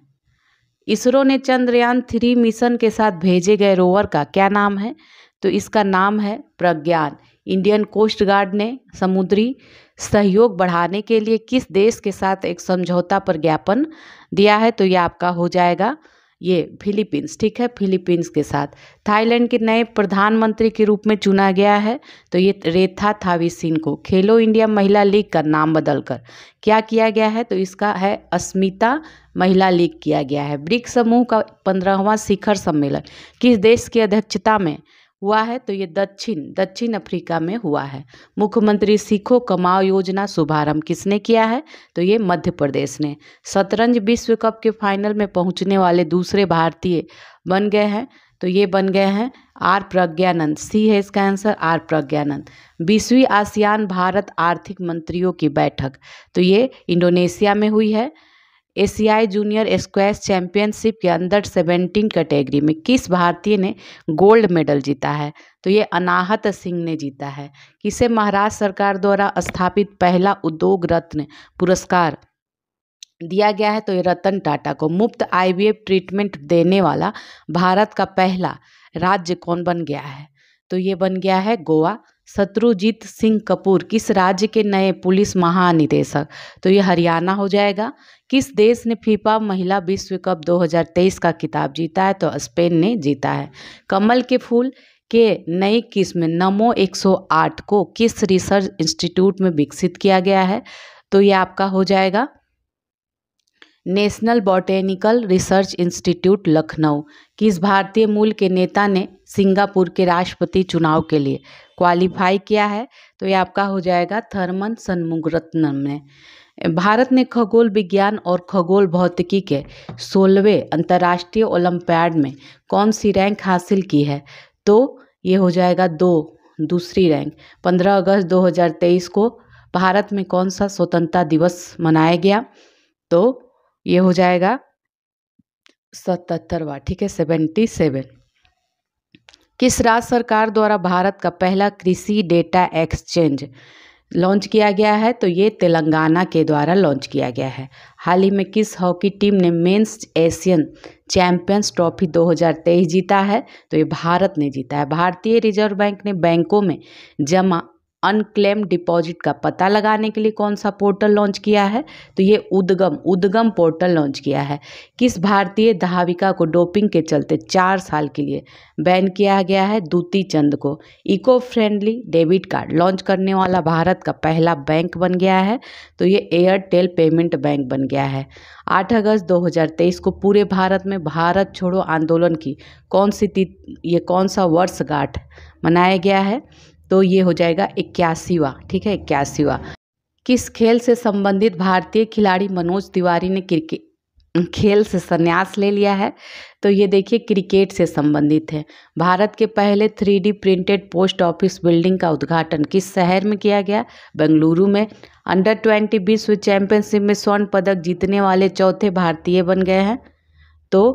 इसरो ने चंद्रयान थ्री मिशन के साथ भेजे गए रोवर का क्या नाम है तो इसका नाम है प्रज्ञान इंडियन कोस्ट गार्ड ने समुद्री सहयोग बढ़ाने के लिए किस देश के साथ एक समझौता पर ज्ञापन दिया है तो ये आपका हो जाएगा ये फिलीपींस ठीक है फिलीपींस के साथ थाईलैंड के नए प्रधानमंत्री के रूप में चुना गया है तो ये रेथा थाविसिन को खेलो इंडिया महिला लीग का नाम बदलकर क्या किया गया है तो इसका है अस्मिता महिला लीग किया गया है ब्रिक्स समूह का पंद्रहवां शिखर सम्मेलन किस देश की अध्यक्षता में हुआ है तो ये दक्षिण दक्षिण अफ्रीका में हुआ है मुख्यमंत्री सीखो कमाओ योजना शुभारंभ किसने किया है तो ये मध्य प्रदेश ने शतरंज विश्व कप के फाइनल में पहुंचने वाले दूसरे भारतीय बन गए हैं तो ये बन गए हैं आर प्रज्ञानंद सी है इसका आंसर आर प्रज्ञानंद बीसवीं आसियान भारत आर्थिक मंत्रियों की बैठक तो ये इंडोनेशिया में हुई है एशियाई जूनियर स्क्वैश चैंपियनशिप के अंदर सेवेंटीन कैटेगरी में किस भारतीय ने गोल्ड मेडल जीता है तो ये अनाहत सिंह ने जीता है किसे महाराष्ट्र सरकार द्वारा स्थापित पहला उद्योग रत्न पुरस्कार दिया गया है तो ये रतन टाटा को मुफ्त आईवीएफ ट्रीटमेंट देने वाला भारत का पहला राज्य कौन बन गया है तो ये बन गया है गोवा शत्रुजीत सिंह कपूर किस राज्य के नए पुलिस महानिदेशक तो ये हरियाणा हो जाएगा किस देश ने फीफा महिला विश्व कप 2023 का किताब जीता है तो स्पेन ने जीता है कमल के फूल के नई किस्म नमो 108 को किस रिसर्च इंस्टीट्यूट में विकसित किया गया है तो ये आपका हो जाएगा national botanical research institute Lucknow किस भारतीय मूल के नेता ने सिंगापुर के राष्ट्रपति चुनाव के लिए क्वालिफाई किया है तो ये आपका हो जाएगा थर्मन सन्मुगरत्नम में भारत ने खगोल विज्ञान और खगोल भौतिकी के सोलहवें अंतर्राष्ट्रीय ओलंपियाड में कौन सी रैंक हासिल की है तो ये हो जाएगा दो दूसरी रैंक 15 अगस्त 2023 को भारत में कौन सा स्वतंत्रता दिवस मनाया गया तो ये हो जाएगा सतहत्तरवा ठीक है सेवेंटी सेवन किस राज्य सरकार द्वारा भारत का पहला कृषि डेटा एक्सचेंज लॉन्च किया गया है तो ये तेलंगाना के द्वारा लॉन्च किया गया है हाल ही में किस हॉकी टीम ने मेंस एशियन चैंपियंस ट्रॉफी 2023 जीता है तो ये भारत ने जीता है भारतीय रिजर्व बैंक ने बैंकों में जमा अनक्लेम डिपॉजिट का पता लगाने के लिए कौन सा पोर्टल लॉन्च किया है तो ये उद्गम उद्गम पोर्टल लॉन्च किया है किस भारतीय धाविका को डोपिंग के चलते चार साल के लिए बैन किया गया है दूती चंद को eco friendly debit card launch करने वाला भारत का पहला बैंक बन गया है तो ये एयरटेल पेमेंट बैंक बन गया है आठ अगस्त दो को पूरे भारत में भारत छोड़ो आंदोलन की कौन सी ये कौन सा वर्षगांठ मनाया गया है तो ये हो जाएगा इक्यासीवा ठीक है इक्यासीवा किस खेल से संबंधित भारतीय खिलाड़ी मनोज तिवारी ने क्रिकेट खेल से संन्यास ले लिया है तो ये देखिए क्रिकेट से संबंधित है भारत के पहले three D printed post office building का उद्घाटन किस शहर में किया गया बेंगलुरु में अंडर ट्वेंटी विश्व चैंपियनशिप में स्वर्ण पदक जीतने वाले चौथे भारतीय बन गए हैं तो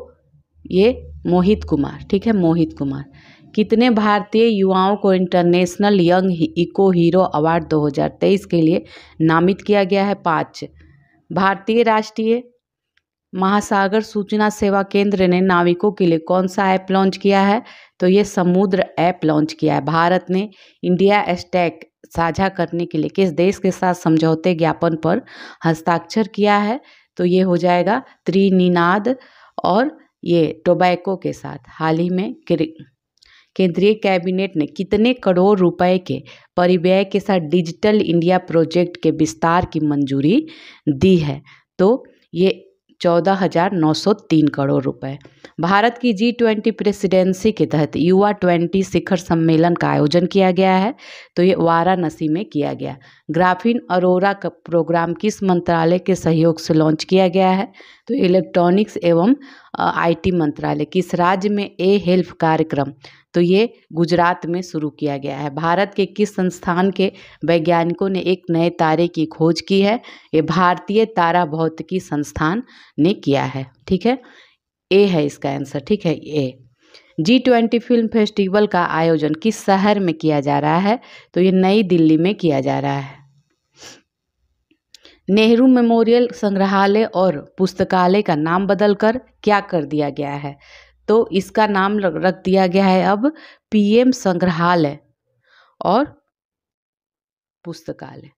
ये मोहित कुमार ठीक है मोहित कुमार कितने भारतीय युवाओं को international young eco hero award 2023 के लिए नामित किया गया है पाँच भारतीय राष्ट्रीय महासागर सूचना सेवा केंद्र ने नाविकों के लिए कौन सा ऐप लॉन्च किया है तो ये समुद्र ऐप लॉन्च किया है भारत ने इंडिया स्टैक साझा करने के लिए किस देश के साथ समझौते ज्ञापन पर हस्ताक्षर किया है तो ये हो जाएगा त्रिनिनाद और ये टोबैको के साथ हाल ही में केंद्रीय कैबिनेट ने कितने करोड़ रुपए के परिव्यय के साथ डिजिटल इंडिया प्रोजेक्ट के विस्तार की मंजूरी दी है तो ये चौदह हज़ार नौ सौ तीन करोड़ रुपए भारत की जी ट्वेंटी प्रेसिडेंसी के तहत युवा ट्वेंटी शिखर सम्मेलन का आयोजन किया गया है तो ये वाराणसी में किया गया ग्राफिन अरोरा का प्रोग्राम किस मंत्रालय के सहयोग से लॉन्च किया गया है तो इलेक्ट्रॉनिक्स एवं आईटी मंत्रालय किस राज्य में ए हेल्प कार्यक्रम तो ये गुजरात में शुरू किया गया है भारत के किस संस्थान के वैज्ञानिकों ने एक नए तारे की खोज की है ये भारतीय तारा भौतिकी संस्थान ने किया है ठीक है ए है इसका आंसर ठीक है ए जी ट्वेंटी फिल्म फेस्टिवल का आयोजन किस शहर में किया जा रहा है तो ये नई दिल्ली में किया जा रहा है नेहरू मेमोरियल संग्रहालय और पुस्तकालय का नाम बदलकर क्या कर दिया गया है तो इसका नाम रख दिया गया है अब पीएम संग्रहालय और पुस्तकालय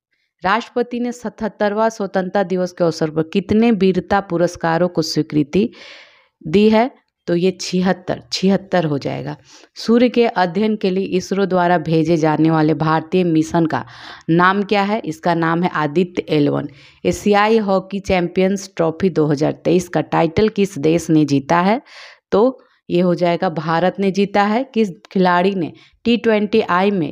राष्ट्रपति ने सतहत्तरवा स्वतंत्रता दिवस के अवसर पर कितने वीरता पुरस्कारों को स्वीकृति दी है तो ये छिहत्तर छिहत्तर हो जाएगा सूर्य के अध्ययन के लिए इसरो द्वारा भेजे जाने वाले भारतीय मिशन का नाम क्या है इसका नाम है आदित्य एलवन एशियाई हॉकी चैंपियंस ट्रॉफी 2023 का टाइटल किस देश ने जीता है तो ये हो जाएगा भारत ने जीता है किस खिलाड़ी ने टी ट्वेंटी आई में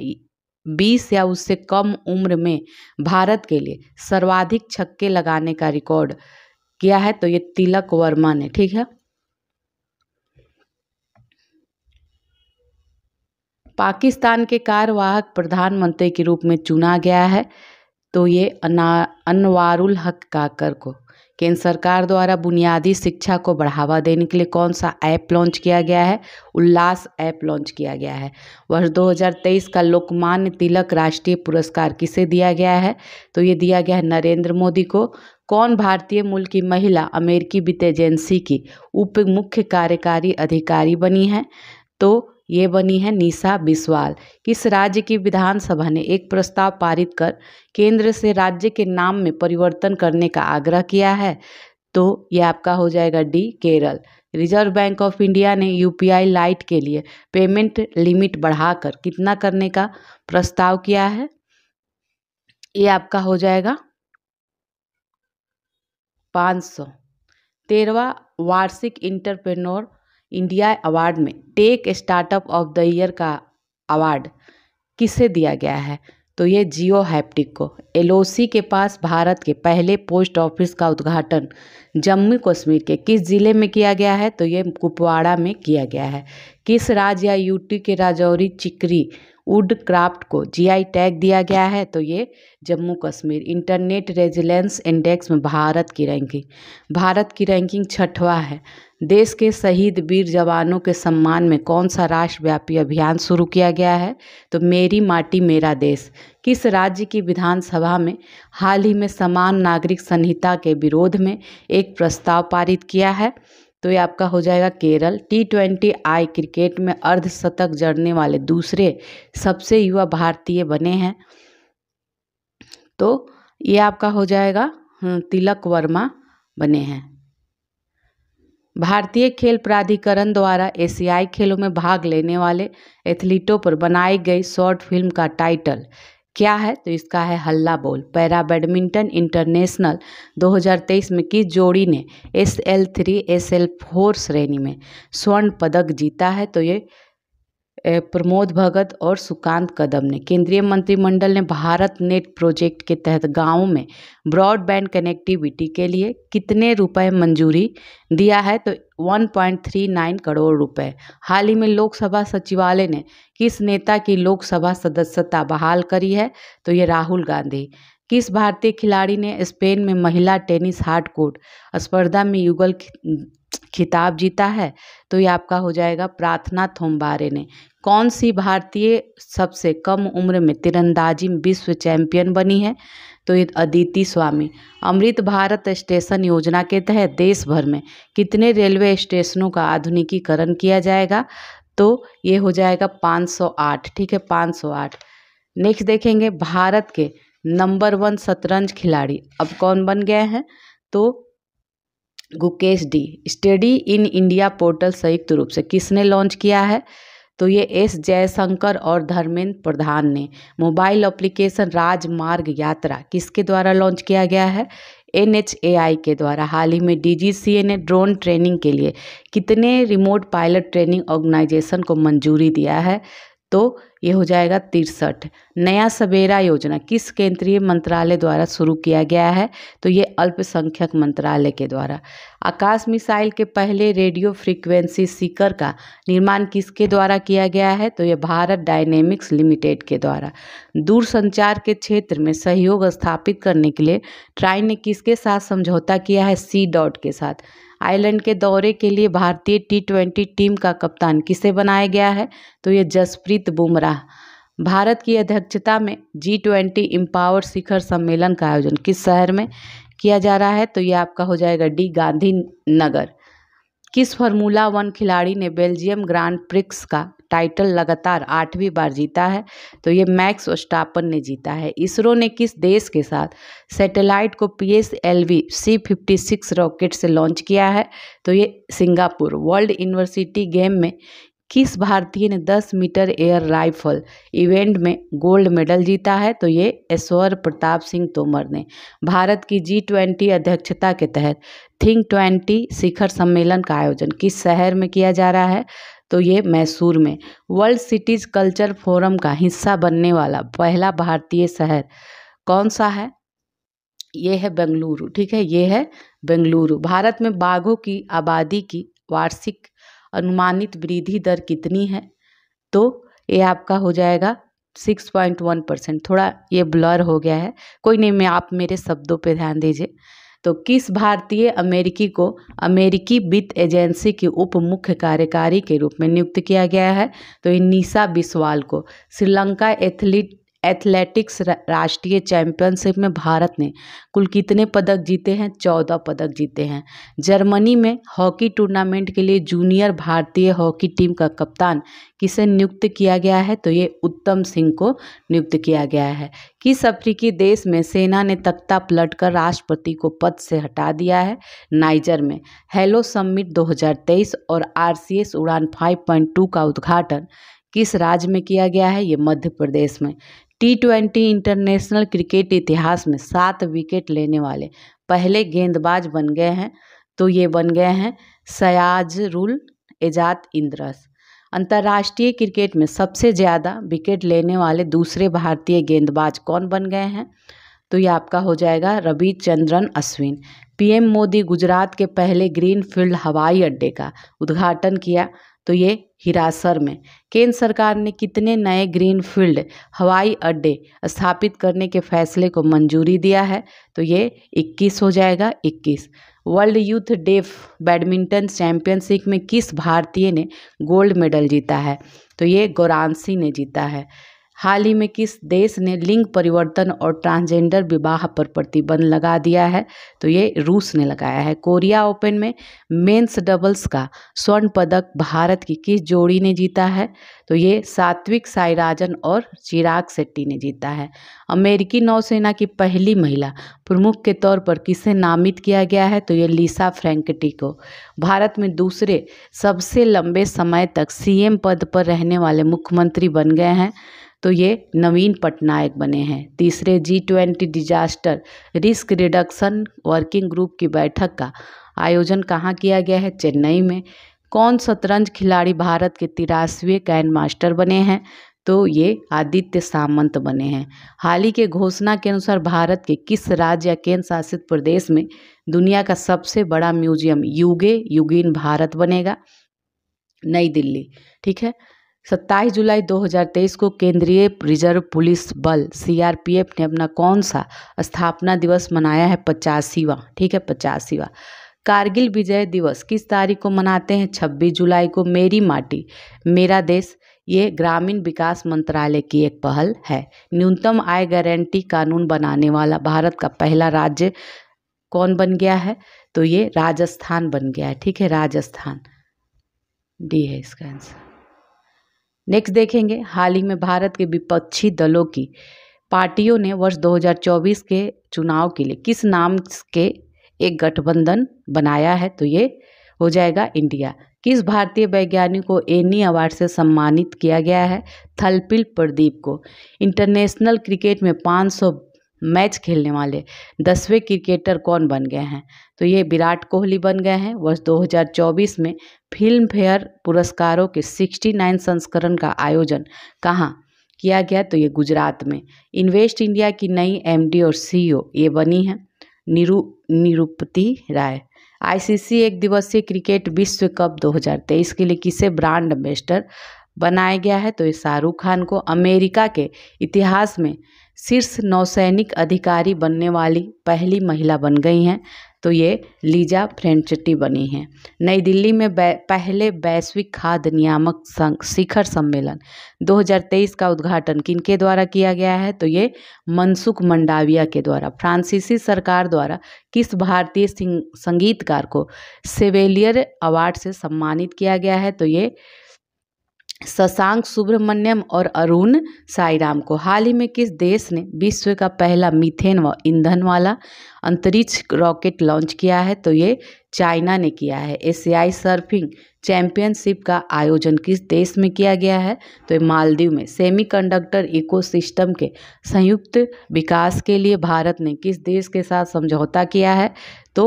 बीस या उससे कम उम्र में भारत के लिए सर्वाधिक छक्के लगाने का रिकॉर्ड किया है तो ये तिलक वर्मा ने ठीक है पाकिस्तान के कार्यवाहक प्रधानमंत्री के रूप में चुना गया है तो ये अना अनवारुल हक काकर को केंद्र सरकार द्वारा बुनियादी शिक्षा को बढ़ावा देने के लिए कौन सा ऐप लॉन्च किया गया है उल्लास ऐप लॉन्च किया गया है वर्ष 2023 का लोकमान्य तिलक राष्ट्रीय पुरस्कार किसे दिया गया है तो ये दिया गया है नरेंद्र मोदी को कौन भारतीय मूल की महिला अमेरिकी वित्त एजेंसी की उप मुख्य कार्यकारी अधिकारी बनी है तो ये बनी है निशा बिस्वाल किस राज्य की विधानसभा ने एक प्रस्ताव पारित कर केंद्र से राज्य के नाम में परिवर्तन करने का आग्रह किया है तो ये आपका हो जाएगा D Kerala reserve bank of India ने यूपीआई लाइट के लिए पेमेंट लिमिट बढ़ाकर कितना करने का प्रस्ताव किया है ये आपका हो जाएगा पाँच सौ तेरवा वार्षिक इंटरप्रेनोर इंडिया अवार्ड में tech startup of the year का अवार्ड किसे दिया गया है तो ये जियो हैप्टिक को एल के पास भारत के पहले पोस्ट ऑफिस का उद्घाटन जम्मू कश्मीर के किस ज़िले में किया गया है तो ये कुपवाड़ा में किया गया है किस राज्य या यूटी के राजौरी चिकरी वुड क्राफ्ट को जीआई टैग दिया गया है तो ये Jammu Kashmir internet resilience index में भारत की रैंकिंग भारत की रैंकिंग छठवा है देश के शहीद वीर जवानों के सम्मान में कौन सा राष्ट्रव्यापी अभियान शुरू किया गया है तो मेरी माटी मेरा देश किस राज्य की विधानसभा में हाल ही में समान नागरिक संहिता के विरोध में एक प्रस्ताव पारित किया है तो ये आपका हो जाएगा Kerala T twenty I cricket में अर्धशतक जड़ने वाले दूसरे सबसे युवा भारतीय बने हैं तो ये आपका हो जाएगा हम्म, तिलक वर्मा बने हैं भारतीय खेल प्राधिकरण द्वारा एशियाई खेलों में भाग लेने वाले एथलीटों पर बनाई गई शॉर्ट फिल्म का टाइटल क्या है तो इसका है हल्ला बोल पैरा बैडमिंटन इंटरनेशनल 2023 में किस जोड़ी ने S L three S L four श्रेणी में स्वर्ण पदक जीता है तो ये प्रमोद भगत और सुकांत कदम ने केंद्रीय मंत्रिमंडल ने भारत नेट प्रोजेक्ट के तहत गाँव में ब्रॉडबैंड कनेक्टिविटी के लिए कितने रुपए मंजूरी दिया है तो 1.39 करोड़ रुपए हाल ही में लोकसभा सचिवालय ने किस नेता की लोकसभा सदस्यता बहाल करी है तो ये राहुल गांधी किस भारतीय खिलाड़ी ने स्पेन में महिला टेनिस हार्ड कोर्ट स्पर्धा में युगल खिताब जीता है तो ये आपका हो जाएगा प्रार्थना थोम्बारे ने कौन सी भारतीय सबसे कम उम्र में तिरंदाजी में विश्व चैंपियन बनी है तो ये अदिति स्वामी अमृत भारत स्टेशन योजना के तहत देश भर में कितने रेलवे स्टेशनों का आधुनिकीकरण किया जाएगा तो ये हो जाएगा 508 ठीक है 508 नेक्स्ट देखेंगे भारत के नंबर वन शतरंज खिलाड़ी अब कौन बन गए हैं तो Gukesh D study in India portal संयुक्त रूप से किसने लॉन्च किया है तो ये एस जयशंकर और धर्मेंद्र प्रधान ने मोबाइल एप्लीकेशन राजमार्ग यात्रा किसके द्वारा लॉन्च किया गया है एन के द्वारा हाल ही में डी ने ड्रोन ट्रेनिंग के लिए कितने रिमोट पायलट ट्रेनिंग ऑर्गेनाइजेशन को मंजूरी दिया है तो ये हो जाएगा तिरसठ नया सवेरा योजना किस केंद्रीय मंत्रालय द्वारा शुरू किया गया है तो ये अल्पसंख्यक मंत्रालय के द्वारा आकाश मिसाइल के पहले रेडियो फ्रीक्वेंसी सीकर का निर्माण किसके द्वारा किया गया है तो ये भारत डायनेमिक्स लिमिटेड के द्वारा दूरसंचार के क्षेत्र में सहयोग स्थापित करने के लिए ट्राई ने किसके साथ समझौता किया है सी डॉट के साथ आयरलैंड के दौरे के लिए भारतीय टी ट्वेंटी टीम का कप्तान किसे बनाया गया है तो ये जसप्रीत बुमराह भारत की अध्यक्षता में जी ट्वेंटी इम्पावर शिखर सम्मेलन का आयोजन किस शहर में किया जा रहा है तो ये आपका हो जाएगा डी गांधी नगर किस फार्मूला वन खिलाड़ी ने बेल्जियम ग्रांड प्रिक्स का टाइटल लगातार आठवीं बार जीता है तो ये मैक्स ओस्टापन ने जीता है इसरो ने किस देश के साथ सैटेलाइट को P S L V C fifty six rocket से लॉन्च किया है तो ये सिंगापुर वर्ल्ड यूनिवर्सिटी गेम में किस भारतीय ने 10 मीटर एयर राइफल इवेंट में गोल्ड मेडल जीता है तो ये ऐश्वर प्रताप सिंह तोमर ने भारत की जी ट्वेंटी अध्यक्षता के तहत थिंक ट्वेंटी शिखर सम्मेलन का आयोजन किस शहर में किया जा रहा है तो ये मैसूर में वर्ल्ड सिटीज़ कल्चर फोरम का हिस्सा बनने वाला पहला भारतीय शहर कौन सा है ये है बेंगलुरु ठीक है ये है बेंगलुरु भारत में बाघों की आबादी की वार्षिक अनुमानित वृद्धि दर कितनी है तो ये आपका हो जाएगा सिक्स पॉइंट वन परसेंट थोड़ा ये ब्लर हो गया है कोई नहीं मैं आप मेरे शब्दों पे ध्यान दीजिए तो किस भारतीय अमेरिकी को अमेरिकी वित्त एजेंसी की उप मुख्य कार्यकारी के रूप में नियुक्त किया गया है तो निशा बिस्वाल को श्रीलंका एथलीट एथलेटिक्स राष्ट्रीय चैंपियनशिप में भारत ने कुल कितने पदक जीते हैं चौदह पदक जीते हैं जर्मनी में हॉकी टूर्नामेंट के लिए जूनियर भारतीय हॉकी टीम का कप्तान किसे नियुक्त किया गया है तो ये उत्तम सिंह को नियुक्त किया गया है किस अफ्रीकी देश में सेना ने तख्ता पलट कर राष्ट्रपति को पद से हटा दिया है नाइजर में हेलो समिट दो और आर उड़ान फाइव का उद्घाटन किस राज्य में किया गया है ये मध्य प्रदेश में टी ट्वेंटी इंटरनेशनल क्रिकेट इतिहास में सात विकेट लेने वाले पहले गेंदबाज बन गए हैं तो ये बन गए हैं सयाजरुल एजात इंद्रस अंतर्राष्ट्रीय क्रिकेट में सबसे ज़्यादा विकेट लेने वाले दूसरे भारतीय गेंदबाज कौन बन गए हैं तो ये आपका हो जाएगा रविचंद्रन अश्विन पीएम मोदी गुजरात के पहले ग्रीन फील्ड हवाई अड्डे का उद्घाटन किया तो ये हिरासर में केंद्र सरकार ने कितने नए ग्रीन फील्ड हवाई अड्डे स्थापित करने के फैसले को मंजूरी दिया है तो ये 21 हो जाएगा 21 world youth deaf badminton championship में किस भारतीय ने गोल्ड मेडल जीता है तो ये गोरानसी ने जीता है हाल ही में किस देश ने लिंग परिवर्तन और ट्रांसजेंडर विवाह पर प्रतिबंध लगा दिया है तो ये रूस ने लगाया है कोरिया ओपन में मेंस डबल्स का स्वर्ण पदक भारत की किस जोड़ी ने जीता है तो ये सात्विक साईराजन और चिराग शेट्टी ने जीता है अमेरिकी नौसेना की पहली महिला प्रमुख के तौर पर किसे नामित किया गया है तो ये लिसा फ्रेंकटी को भारत में दूसरे सबसे लंबे समय तक सी पद पर रहने वाले मुख्यमंत्री बन गए हैं तो ये नवीन पटनायक बने हैं तीसरे G twenty disaster risk reduction working group की बैठक का आयोजन कहाँ किया गया है चेन्नई में कौन शतरंज खिलाड़ी भारत के तिरासीवें कैन मास्टर बने हैं तो ये आदित्य सामंत बने हैं हाल ही के घोषणा के अनुसार भारत के किस राज्य या केंद्र शासित प्रदेश में दुनिया का सबसे बड़ा म्यूजियम युगे युगीन भारत बनेगा नई दिल्ली ठीक है सत्ताईस जुलाई 2023 को केंद्रीय रिजर्व पुलिस बल सीआरपीएफ ने अपना कौन सा स्थापना दिवस मनाया है पचासीवा ठीक है पचासीवा कारगिल विजय दिवस किस तारीख को मनाते हैं 26 जुलाई को मेरी माटी मेरा देश ये ग्रामीण विकास मंत्रालय की एक पहल है न्यूनतम आय गारंटी कानून बनाने वाला भारत का पहला राज्य कौन बन गया है तो ये राजस्थान बन गया है ठीक है राजस्थान डी है इसका आंसर नेक्स्ट देखेंगे हाल ही में भारत के विपक्षी दलों की पार्टियों ने वर्ष 2024 के चुनाव के लिए किस नाम के एक गठबंधन बनाया है तो ये हो जाएगा इंडिया किस भारतीय वैज्ञानिक को एनी अवार्ड से सम्मानित किया गया है थलपिल प्रदीप को इंटरनेशनल क्रिकेट में मैच खेलने वाले दसवें क्रिकेटर कौन बन गए हैं तो ये विराट कोहली बन गए हैं वर्ष 2024 में फिल्म फेयर पुरस्कारों के 69 संस्करण का आयोजन कहाँ किया गया तो ये गुजरात में इन्वेस्ट इंडिया की नई एमडी और सीईओ ये बनी है निरू निरुपति राय आईसीसी एक दिवसीय क्रिकेट विश्व कप 2023 के लिए किसे ब्रांड एम्बेस्टर बनाया गया है तो ये शाहरुख खान को अमेरिका के इतिहास में शीर्ष नौसैनिक अधिकारी बनने वाली पहली महिला बन गई हैं तो ये लीजा फ्रेंचटी बनी हैं नई दिल्ली में बै, पहले वैश्विक खाद्य नियामक शिखर सम्मेलन 2023 का उद्घाटन किनके द्वारा किया गया है तो ये मनसुख मंडाविया के द्वारा फ्रांसीसी सरकार द्वारा किस भारतीय संगीतकार को सेवेलियर अवार्ड से सम्मानित किया गया है तो ये शशांक सुब्रमण्यम और अरुण साईराम को हाल ही में किस देश ने विश्व का पहला मीथेन व ईंधन वाला अंतरिक्ष रॉकेट लॉन्च किया है तो ये चाइना ने किया है एशियाई सर्फिंग चैंपियनशिप का आयोजन किस देश में किया गया है तो ये मालदीव में सेमीकंडक्टर इकोसिस्टम के संयुक्त विकास के लिए भारत ने किस देश के साथ समझौता किया है तो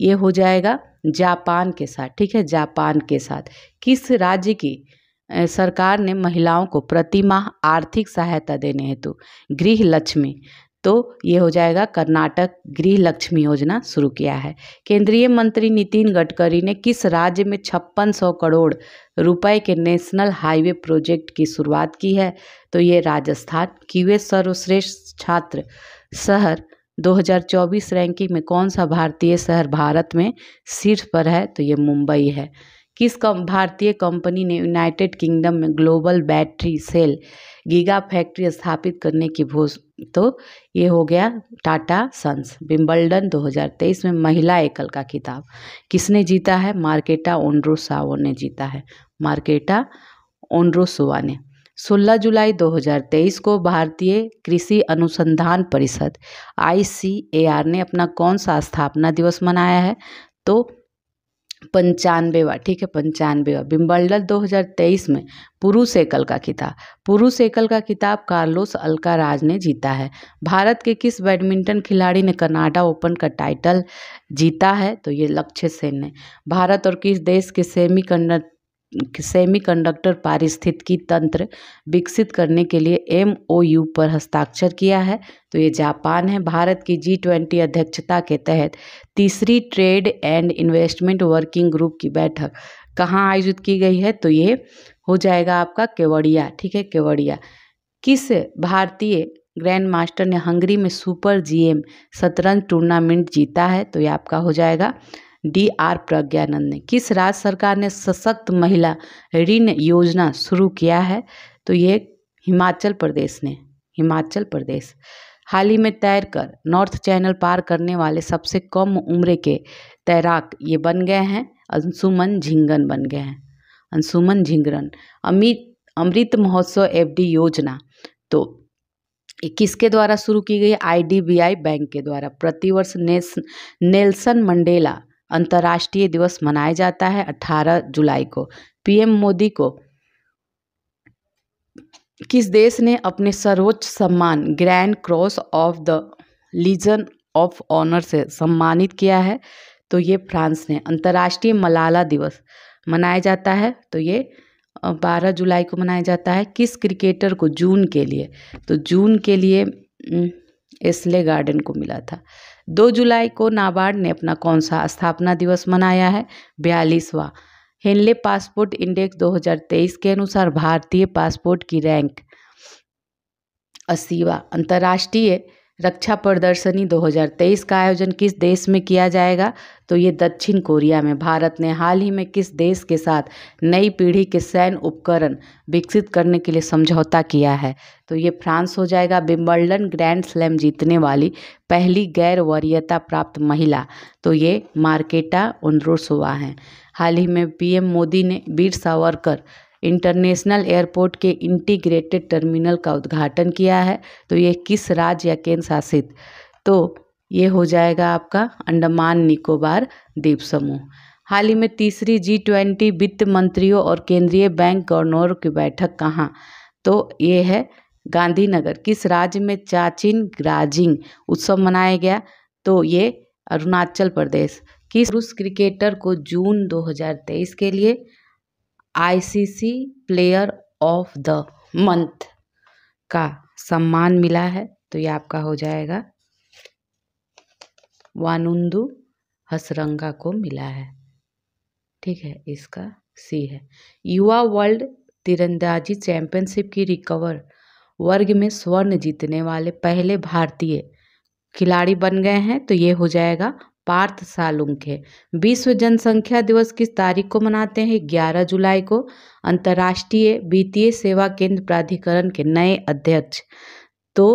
ये हो जाएगा जापान के साथ ठीक है जापान के साथ किस राज्य की सरकार ने महिलाओं को प्रतिमाह आर्थिक सहायता देने हेतु गृह लक्ष्मी तो ये हो जाएगा कर्नाटक गृह लक्ष्मी योजना शुरू किया है केंद्रीय मंत्री नितिन गडकरी ने किस राज्य में छप्पन सौ करोड़ रुपए के नेशनल हाईवे प्रोजेक्ट की शुरुआत की है तो ये राजस्थान की वे सर्वश्रेष्ठ छात्र शहर 2024 रैंकिंग में कौन सा भारतीय शहर भारत में शीर्ष पर है तो ये मुंबई है किस कम भारतीय कंपनी ने यूनाइटेड किंगडम में global battery cell giga factory स्थापित करने की घोष तो ये हो गया टाटा सन्स विम्बल्डन 2023 में महिला एकल का खिताब किसने जीता है मार्केटा ओनड्रोसावो ने जीता है मार्केटा ओनड्रोसोवा ने 16 जुलाई 2023 को भारतीय कृषि अनुसंधान परिषद आई ने अपना कौन सा स्थापना दिवस मनाया है तो पंचानवेवा ठीक है पंचानवेवा विम्बलडन 2023 में पुरुष एकल का खिताब पुरुष एकल का खिताब कार्लोस अल्काराज ने जीता है भारत के किस बैडमिंटन खिलाड़ी ने कनाडा ओपन का टाइटल जीता है तो ये लक्ष्य सेन ने भारत और किस देश के सेमी सेमीकंडक्टर पारिस्थितिकी तंत्र विकसित करने के लिए एम ओ यू पर हस्ताक्षर किया है तो ये जापान है भारत की जी ट्वेंटी अध्यक्षता के तहत तीसरी trade and investment working group की बैठक कहाँ आयोजित की गई है तो ये हो जाएगा आपका केवड़िया ठीक है केवड़िया किस भारतीय ग्रैंड मास्टर ने हंगरी में सुपर जीएम शतरंज टूर्नामेंट जीता है तो ये आपका हो जाएगा डी आर प्रज्ञानंद ने किस राज्य सरकार ने सशक्त महिला ऋण योजना शुरू किया है तो ये हिमाचल प्रदेश ने हिमाचल प्रदेश हाल ही में तैर कर नॉर्थ चैनल पार करने वाले सबसे कम उम्र के तैराक ये बन गए हैं अंशुमन झिंगन बन गए हैं अंशुमन झिंगरन अमित अमृत महोत्सव एफडी योजना तो किसके द्वारा शुरू की गई आईडीबीआई बैंक के द्वारा प्रतिवर्ष नेल्सन मंडेला अंतर्राष्ट्रीय दिवस मनाया जाता है 18 जुलाई को पीएम मोदी को किस देश ने अपने सर्वोच्च सम्मान grand cross of the legion of honour से सम्मानित किया है तो ये फ्रांस ने अंतर्राष्ट्रीय मलाला दिवस मनाया जाता है तो ये 12 जुलाई को मनाया जाता है किस क्रिकेटर को जून के लिए तो जून के लिए एसले गार्डन को मिला था दो जुलाई को नाबार्ड ने अपना कौन सा स्थापना दिवस मनाया है बयालीसवा हेनले पासपोर्ट इंडेक्स 2023 के अनुसार भारतीय पासपोर्ट की रैंक अस्सीवा अंतर्राष्ट्रीय रक्षा प्रदर्शनी 2023 का आयोजन किस देश में किया जाएगा तो ये दक्षिण कोरिया में भारत ने हाल ही में किस देश के साथ नई पीढ़ी के सैन्य उपकरण विकसित करने के लिए समझौता किया है तो ये फ्रांस हो जाएगा बिम्बल्डन ग्रैंड स्लैम जीतने वाली पहली गैर वरीयता प्राप्त महिला तो ये मार्केटा हुआ हैं हाल ही में पीएम मोदी ने वीर सावरकर इंटरनेशनल एयरपोर्ट के इंटीग्रेटेड टर्मिनल का उद्घाटन किया है तो ये किस राज्य या केंद्र शासित तो ये हो जाएगा आपका अंडमान निकोबार द्वीप समूह हाल ही में तीसरी जी ट्वेंटी वित्त मंत्रियों और केंद्रीय बैंक गवर्नरों की बैठक कहाँ तो ये है गांधीनगर किस राज्य में चाचिन ग्राजिंग उत्सव मनाया गया तो ये अरुणाचल प्रदेश किस पुरुष क्रिकेटर को जून 2023 के लिए ICC player of the month का सम्मान मिला है तो ये आपका हो जाएगा वानुंदु हसरंगा को मिला है ठीक है इसका सी है युवा वर्ल्ड तीरंदाजी चैंपियनशिप की रिकवर वर्ग में स्वर्ण जीतने वाले पहले भारतीय खिलाड़ी बन गए हैं तो ये हो जाएगा पार्थ है विश्व जनसंख्या दिवस किस तारीख को मनाते हैं ग्यारह जुलाई को अंतर्राष्ट्रीय वित्तीय सेवा केंद्र प्राधिकरण के नए अध्यक्ष तो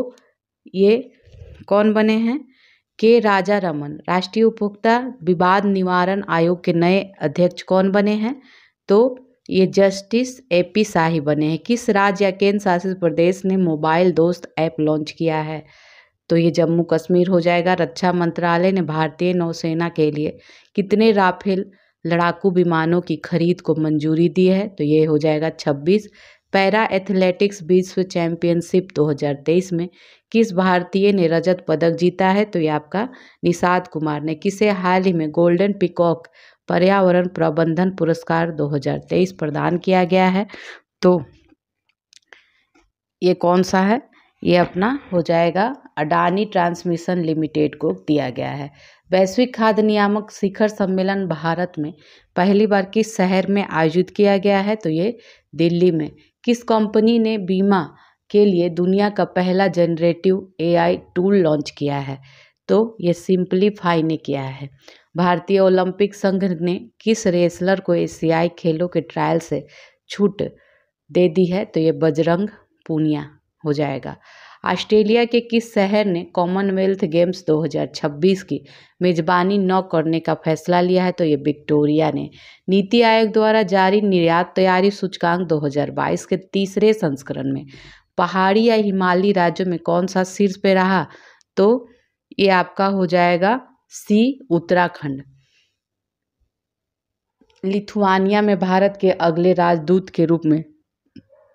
ये कौन बने हैं के राजा रमन राष्ट्रीय उपभोक्ता विवाद निवारण आयोग के नए अध्यक्ष कौन बने हैं तो ये जस्टिस ए पी शाही बने हैं किस राज्य या केंद्र शासित प्रदेश ने मोबाइल दोस्त ऐप लॉन्च किया है तो ये जम्मू कश्मीर हो जाएगा रक्षा मंत्रालय ने भारतीय नौसेना के लिए कितने राफेल लड़ाकू विमानों की खरीद को मंजूरी दी है तो ये हो जाएगा छब्बीस पैरा एथलेटिक्स विश्व चैंपियनशिप 2023 में किस भारतीय ने रजत पदक जीता है तो ये आपका निषाद कुमार ने किसे हाल ही में गोल्डन पिकॉक पर्यावरण प्रबंधन पुरस्कार 2023 प्रदान किया गया है तो ये कौन सा है ये अपना हो जाएगा अडानी ट्रांसमिशन लिमिटेड को दिया गया है वैश्विक खाद्य नियामक शिखर सम्मेलन भारत में पहली बार किस शहर में आयोजित किया गया है तो ये दिल्ली में किस कंपनी ने बीमा के लिए दुनिया का पहला जनरेटिव एआई टूल लॉन्च किया है तो ये सिंप्लीफाई ने किया है भारतीय ओलंपिक संघ ने किस रेसलर को एशियाई खेलों के ट्रायल से छूट दे दी है तो ये बजरंग पूनिया हो जाएगा ऑस्ट्रेलिया के किस शहर ने कॉमनवेल्थ गेम्स 2026 की मेजबानी न करने का फैसला लिया है तो ये विक्टोरिया ने नीति आयोग द्वारा जारी निर्यात तैयारी सूचकांक 2022 के तीसरे संस्करण में पहाड़ी या हिमालयी राज्यों में कौन सा शीर्ष पे रहा तो ये आपका हो जाएगा सी उत्तराखंड लिथुआनिया में भारत के अगले राजदूत के रूप में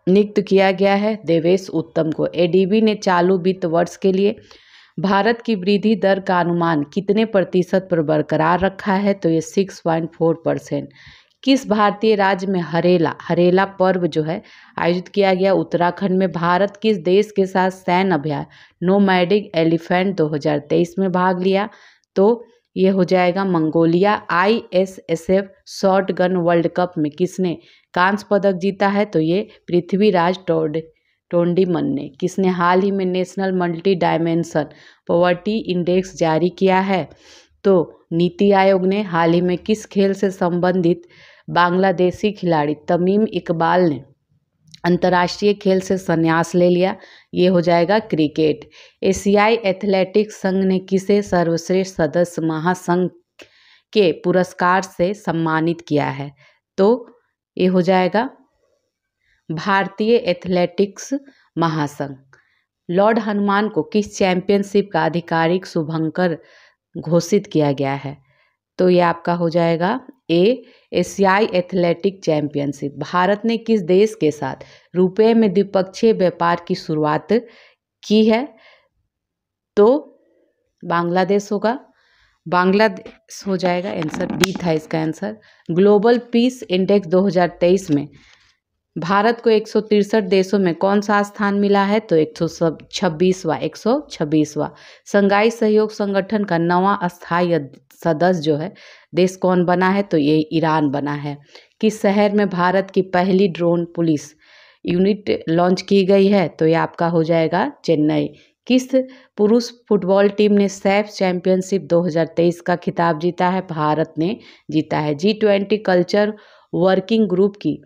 नियुक्त किया गया है देवेश उत्तम को एडीबी ने चालू वित्त वर्ष के लिए भारत की वृद्धि दर का अनुमान कितने प्रतिशत पर बरकरार रखा है तो ये सिक्स पॉइंट फोर परसेंट किस भारतीय राज्य में हरेला हरेला पर्व जो है आयोजित किया गया उत्तराखंड में भारत किस देश के साथ सैन्य अभियान नोमैडिक एलिफेंट 2023 में भाग लिया तो ये हो जाएगा Mongolia I S S F shotgun world cup में किसने कांस्य पदक जीता है तो ये पृथ्वीराज टोड टोंडीमन ने किसने हाल ही में national multi dimension poverty index जारी किया है तो नीति आयोग ने हाल ही में किस खेल से संबंधित बांग्लादेशी खिलाड़ी तमीम इकबाल ने अंतर्राष्ट्रीय खेल से संन्यास ले लिया ये हो जाएगा क्रिकेट एशियाई एथलेटिक्स संघ ने किसे सर्वश्रेष्ठ सदस्य महासंघ के पुरस्कार से सम्मानित किया है तो ये हो जाएगा भारतीय एथलेटिक्स महासंघ लॉर्ड हनुमान को किस चैंपियनशिप का आधिकारिक शुभंकर घोषित किया गया है तो ये आपका हो जाएगा ए एशियाई एथलेटिक चैंपियनशिप भारत ने किस देश के साथ रुपये में द्विपक्षीय व्यापार की शुरुआत की है तो बांग्लादेश होगा बांग्लादेश हो जाएगा आंसर डी था इसका आंसर ग्लोबल पीस इंडेक्स 2023 में भारत को एक देशों में कौन सा स्थान मिला है तो एक सौ छब्बीसवा एक सौ छब्बीसवा संघाई सहयोग संगठन का नवा अस्थायी सदस्य जो है देश कौन बना है तो ये ईरान बना है किस शहर में भारत की पहली ड्रोन पुलिस यूनिट लॉन्च की गई है तो ये आपका हो जाएगा चेन्नई किस पुरुष फुटबॉल टीम ने सैफ चैंपियनशिप 2023 का खिताब जीता है भारत ने जीता है G twenty culture working group की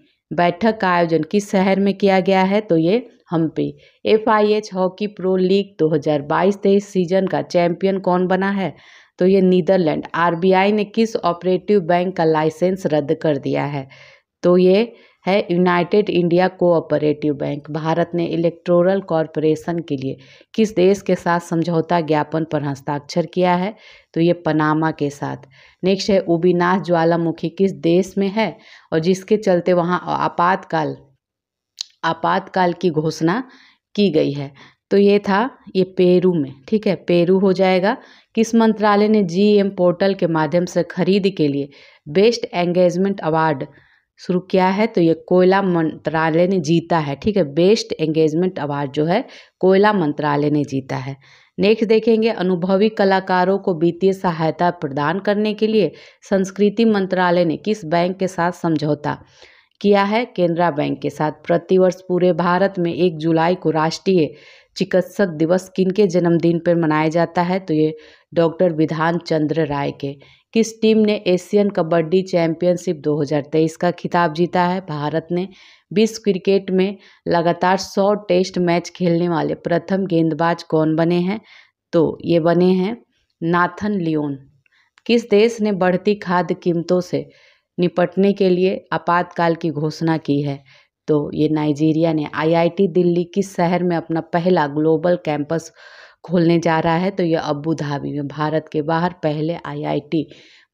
बैठक का आयोजन किस शहर में किया गया है तो ये Hampi F I H hockey pro league 2022-23 season का चैंपियन कौन बना है तो ये नीदरलैंड आरबीआई ने किस ऑपरेटिव बैंक का लाइसेंस रद्द कर दिया है तो ये है United India cooperative bank Bharat ने इलेक्ट्रोरल कॉरपोरेशन के लिए किस देश के साथ समझौता ज्ञापन पर हस्ताक्षर किया है तो ये पनामा के साथ नेक्स्ट है उबिनाश ज्वालामुखी किस देश में है और जिसके चलते वहाँ आपातकाल आपातकाल की घोषणा की गई है तो ये था ये पेरू में ठीक है पेरू हो जाएगा किस मंत्रालय ने जीएम पोर्टल के माध्यम से खरीद के लिए बेस्ट एंगेजमेंट अवार्ड शुरू किया है तो ये कोयला मंत्रालय ने जीता है ठीक है बेस्ट एंगेजमेंट अवार्ड जो है कोयला मंत्रालय ने जीता है नेक्स्ट देखेंगे अनुभवी कलाकारों को वित्तीय सहायता प्रदान करने के लिए संस्कृति मंत्रालय ने किस बैंक के साथ समझौता किया है केनरा बैंक के साथ प्रतिवर्ष पूरे भारत में एक जुलाई को राष्ट्रीय चिकित्सक दिवस किन के जन्मदिन पर मनाया जाता है तो ये डॉक्टर विधान चंद्र राय के किस टीम ने एशियन कबड्डी चैंपियनशिप 2023 का खिताब जीता है भारत ने विश्व क्रिकेट में लगातार 100 टेस्ट मैच खेलने वाले प्रथम गेंदबाज कौन बने हैं तो ये बने हैं नाथन लियोन किस देश ने बढ़ती खाद्य कीमतों से निपटने के लिए आपातकाल की घोषणा की है तो ये नाइजीरिया ने आईआईटी दिल्ली किस शहर में अपना पहला ग्लोबल कैंपस खोलने जा रहा है तो यह अबू धाबी में भारत के बाहर पहले आईआईटी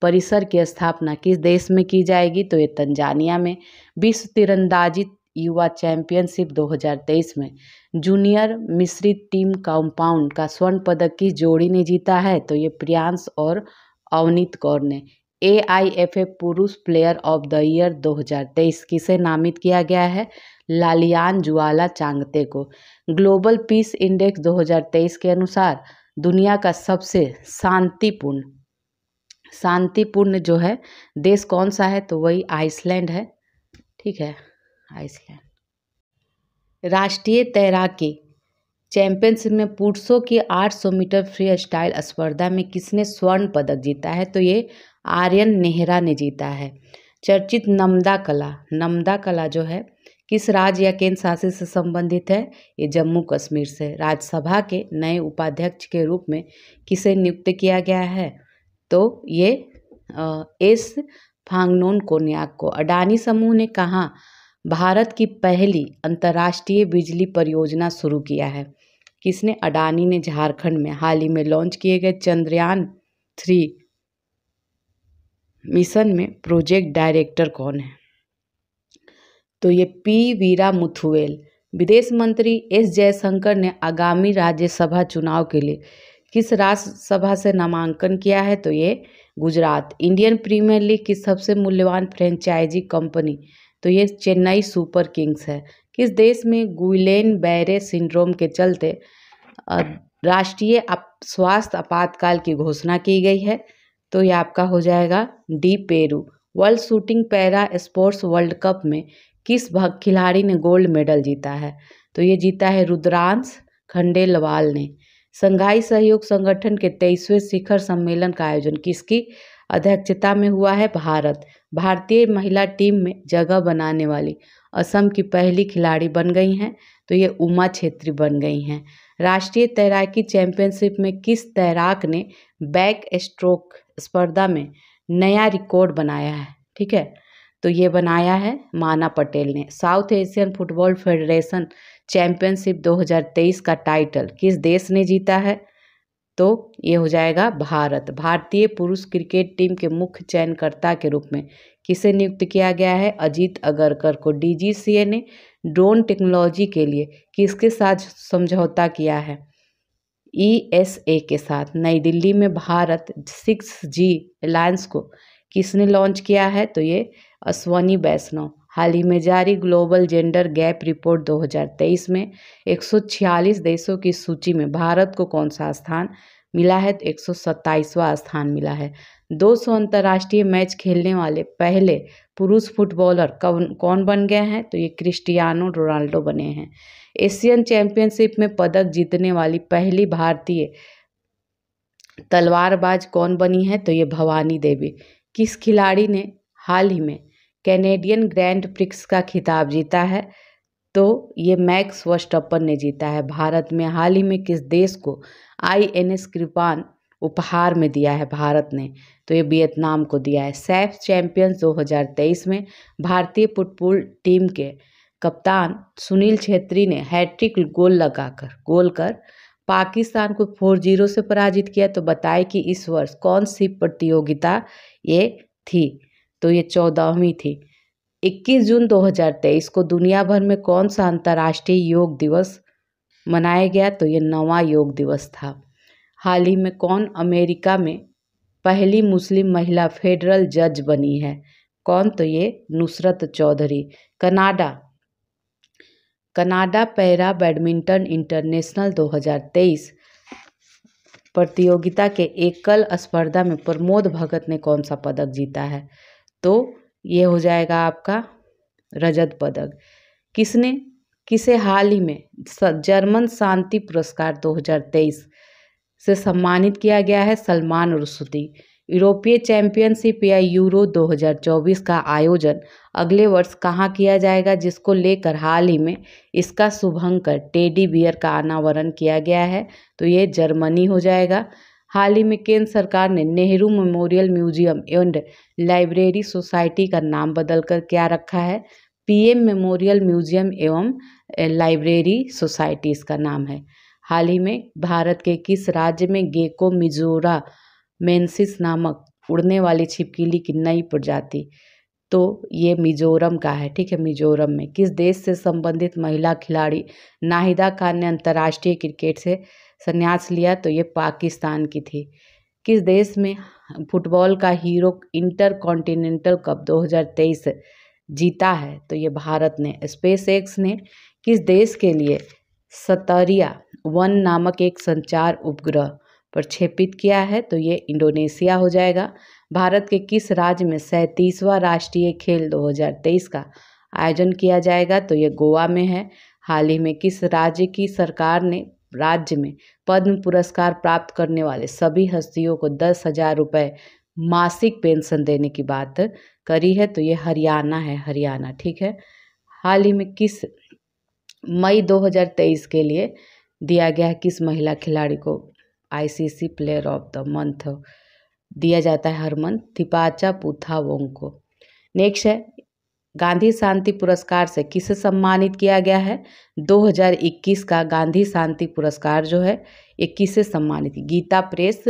परिसर की स्थापना किस देश में की जाएगी तो ये तंजानिया में विश्व तिरंदाजी युवा चैंपियनशिप 2023 में जूनियर मिश्रित टीम कंपाउंड का स्वर्ण पदक किस जोड़ी ने जीता है तो ये प्रियांश और अवनीत कौर ने ए आई एफ ए पुरुष प्लेयर ऑफ द ईयर 2023 किसे नामित किया गया है लालियान जुआला चांगते को ग्लोबल पीस इंडेक्स 2023 के अनुसार दुनिया का सबसे शांतिपूर्ण शांतिपूर्ण जो है देश कौन सा है तो वही आइसलैंड है ठीक है आइसलैंड राष्ट्रीय तैराकी चैंपियनशिप में पुरुषों की 800 मीटर फ्री स्टाइल स्पर्धा में किसने स्वर्ण पदक जीता है तो ये आर्यन नेहरा ने जीता है चर्चित नमदा कला नमदा कला जो है किस राज्य या केंद्र शासित से संबंधित है ये जम्मू कश्मीर से राज्यसभा के नए उपाध्यक्ष के रूप में किसे नियुक्त किया गया है तो ये एस फांगनोन कोन्याक को अडानी समूह ने कहा भारत की पहली अंतर्राष्ट्रीय बिजली परियोजना शुरू किया है किसने अडानी ने झारखंड में हाल ही में लॉन्च किए गए चंद्रयान थ्री मिशन में प्रोजेक्ट डायरेक्टर कौन है तो ये पी वीरा मुथुवेल विदेश मंत्री एस जयशंकर ने आगामी राज्यसभा चुनाव के लिए किस राज्यसभा से नामांकन किया है तो ये गुजरात इंडियन प्रीमियर लीग की सबसे मूल्यवान फ्रेंचाइजी कंपनी तो ये चेन्नई सुपर किंग्स है किस देश में गुइलेन बैरे सिंड्रोम के चलते राष्ट्रीय स्वास्थ्य आपातकाल की घोषणा की गई है तो ये आपका हो जाएगा D Peru world shooting para sports world cup में किस भग खिलाड़ी ने गोल्ड मेडल जीता है तो ये जीता है रुद्रांश खंडेलवाल ने संघाई सहयोग संगठन के तेईसवें शिखर सम्मेलन का आयोजन किसकी अध्यक्षता में हुआ है भारत भारतीय महिला टीम में जगह बनाने वाली असम की पहली खिलाड़ी बन गई हैं तो ये उमा छेत्री बन गई हैं राष्ट्रीय तैराकी चैंपियनशिप में किस तैराक ने बैक स्ट्रोक स्पर्धा में नया रिकॉर्ड बनाया है ठीक है तो ये बनाया है माना पटेल ने South Asian football federation championship 2023 का टाइटल किस देश ने जीता है तो ये हो जाएगा भारत भारतीय पुरुष क्रिकेट टीम के मुख्य चयनकर्ता के रूप में किसे नियुक्त किया गया है अजीत अगरकर को डीजीसीए ने ड्रोन टेक्नोलॉजी के लिए किसके साथ समझौता किया है ई e के साथ नई दिल्ली में भारत सिक्स जी अलायंस को किसने लॉन्च किया है तो ये अश्वनी वैष्णव हाल ही में जारी ग्लोबल जेंडर गैप रिपोर्ट 2023 में 146 देशों की सूची में भारत को कौन सा स्थान मिला है तो एक स्थान मिला है 200 अंतर्राष्ट्रीय मैच खेलने वाले पहले पुरुष फुटबॉलर कौन कौन बन गए हैं तो ये क्रिस्टियानो रोनाल्डो बने हैं एशियन चैंपियनशिप में पदक जीतने वाली पहली भारतीय तलवारबाज कौन बनी है तो ये भवानी देवी किस खिलाड़ी ने हाल ही में कैनेडियन ग्रैंड प्रिक्स का खिताब जीता है तो ये मैक्स वस्टअपन ने जीता है भारत में हाल ही में किस देश को आई एन एस कृपान उपहार में दिया है भारत ने तो ये वियतनाम को दिया है सैफ चैंपियंस 2023 में भारतीय फुटबॉल टीम के कप्तान सुनील छेत्री ने हैट्रिक गोल लगाकर गोल कर पाकिस्तान को फोर जीरो से पराजित किया तो बताए कि इस वर्ष कौन सी प्रतियोगिता ये थी तो ये चौदहवीं थी 21 जून 2023 को दुनिया भर में कौन सा अंतर्राष्ट्रीय योग दिवस मनाया गया तो ये नवा योग दिवस था हाल ही में कौन अमेरिका में पहली मुस्लिम महिला फेडरल जज बनी है कौन तो ये Nusrat Chowdhury Canada Canada para badminton international 2023 प्रतियोगिता के एकल स्पर्धा में प्रमोद भगत ने कौन सा पदक जीता है तो ये हो जाएगा आपका रजत पदक किसने किसे हाल ही में जर्मन शांति पुरस्कार 2023 से सम्मानित किया गया है सलमान रसुदी यूरोपीय चैंपियनशिप या यूरो 2024 का आयोजन अगले वर्ष कहाँ किया जाएगा जिसको लेकर हाल ही में इसका शुभंकर टेडी बियर का अनावरण किया गया है तो ये जर्मनी हो जाएगा हाल ही में केंद्र सरकार ने Nehru memorial museum and library society का नाम बदलकर क्या रखा है पीएम मेमोरियल म्यूजियम एवं लाइब्रेरी सोसाइटी इसका नाम है हाल ही में भारत के किस राज्य में गेको मिजोरा मेन्सिस नामक उड़ने वाली छिपकीली की नई प्रजाति तो ये मिजोरम का है ठीक है मिजोरम में किस देश से संबंधित महिला खिलाड़ी नाहिदा खान ने अंतर्राष्ट्रीय क्रिकेट से संन्यास लिया तो ये पाकिस्तान की थी किस देश में फुटबॉल का हीरो इंटर कॉन्टिनेंटल कप 2023 जीता है तो ये भारत ने स्पेस एक्स ने किस देश के लिए सतरिया वन नामक एक संचार उपग्रह प्रक्षेपित किया है तो ये इंडोनेशिया हो जाएगा भारत के किस राज्य में सैंतीसवां राष्ट्रीय खेल 2023 का आयोजन किया जाएगा तो ये गोवा में है हाल ही में किस राज्य की सरकार ने राज्य में पद्म पुरस्कार प्राप्त करने वाले सभी हस्तियों को दस हजार रुपये मासिक पेंशन देने की बात करी है तो ये हरियाणा है हरियाणा ठीक है हाल ही में किस मई 2023 के लिए दिया गया किस महिला खिलाड़ी को ICC player of the month दिया जाता है हर मंथ तिपाचा पुथा वोंग को नेक्स्ट है गांधी शांति पुरस्कार से किसे सम्मानित किया गया है 2021 का गांधी शांति पुरस्कार जो है ये किसे सम्मानित गीता प्रेस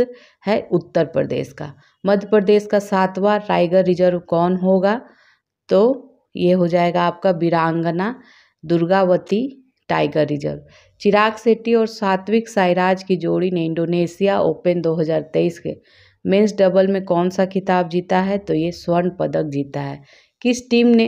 है उत्तर प्रदेश का मध्य प्रदेश का सातवां टाइगर रिजर्व कौन होगा तो ये हो जाएगा आपका वीरांगना दुर्गावती टाइगर रिजर्व चिराग सेट्टी और सात्विक साईराज की जोड़ी ने इंडोनेशिया ओपन 2023 के मेंस डबल में कौन सा खिताब जीता है तो ये स्वर्ण पदक जीता है किस टीम ने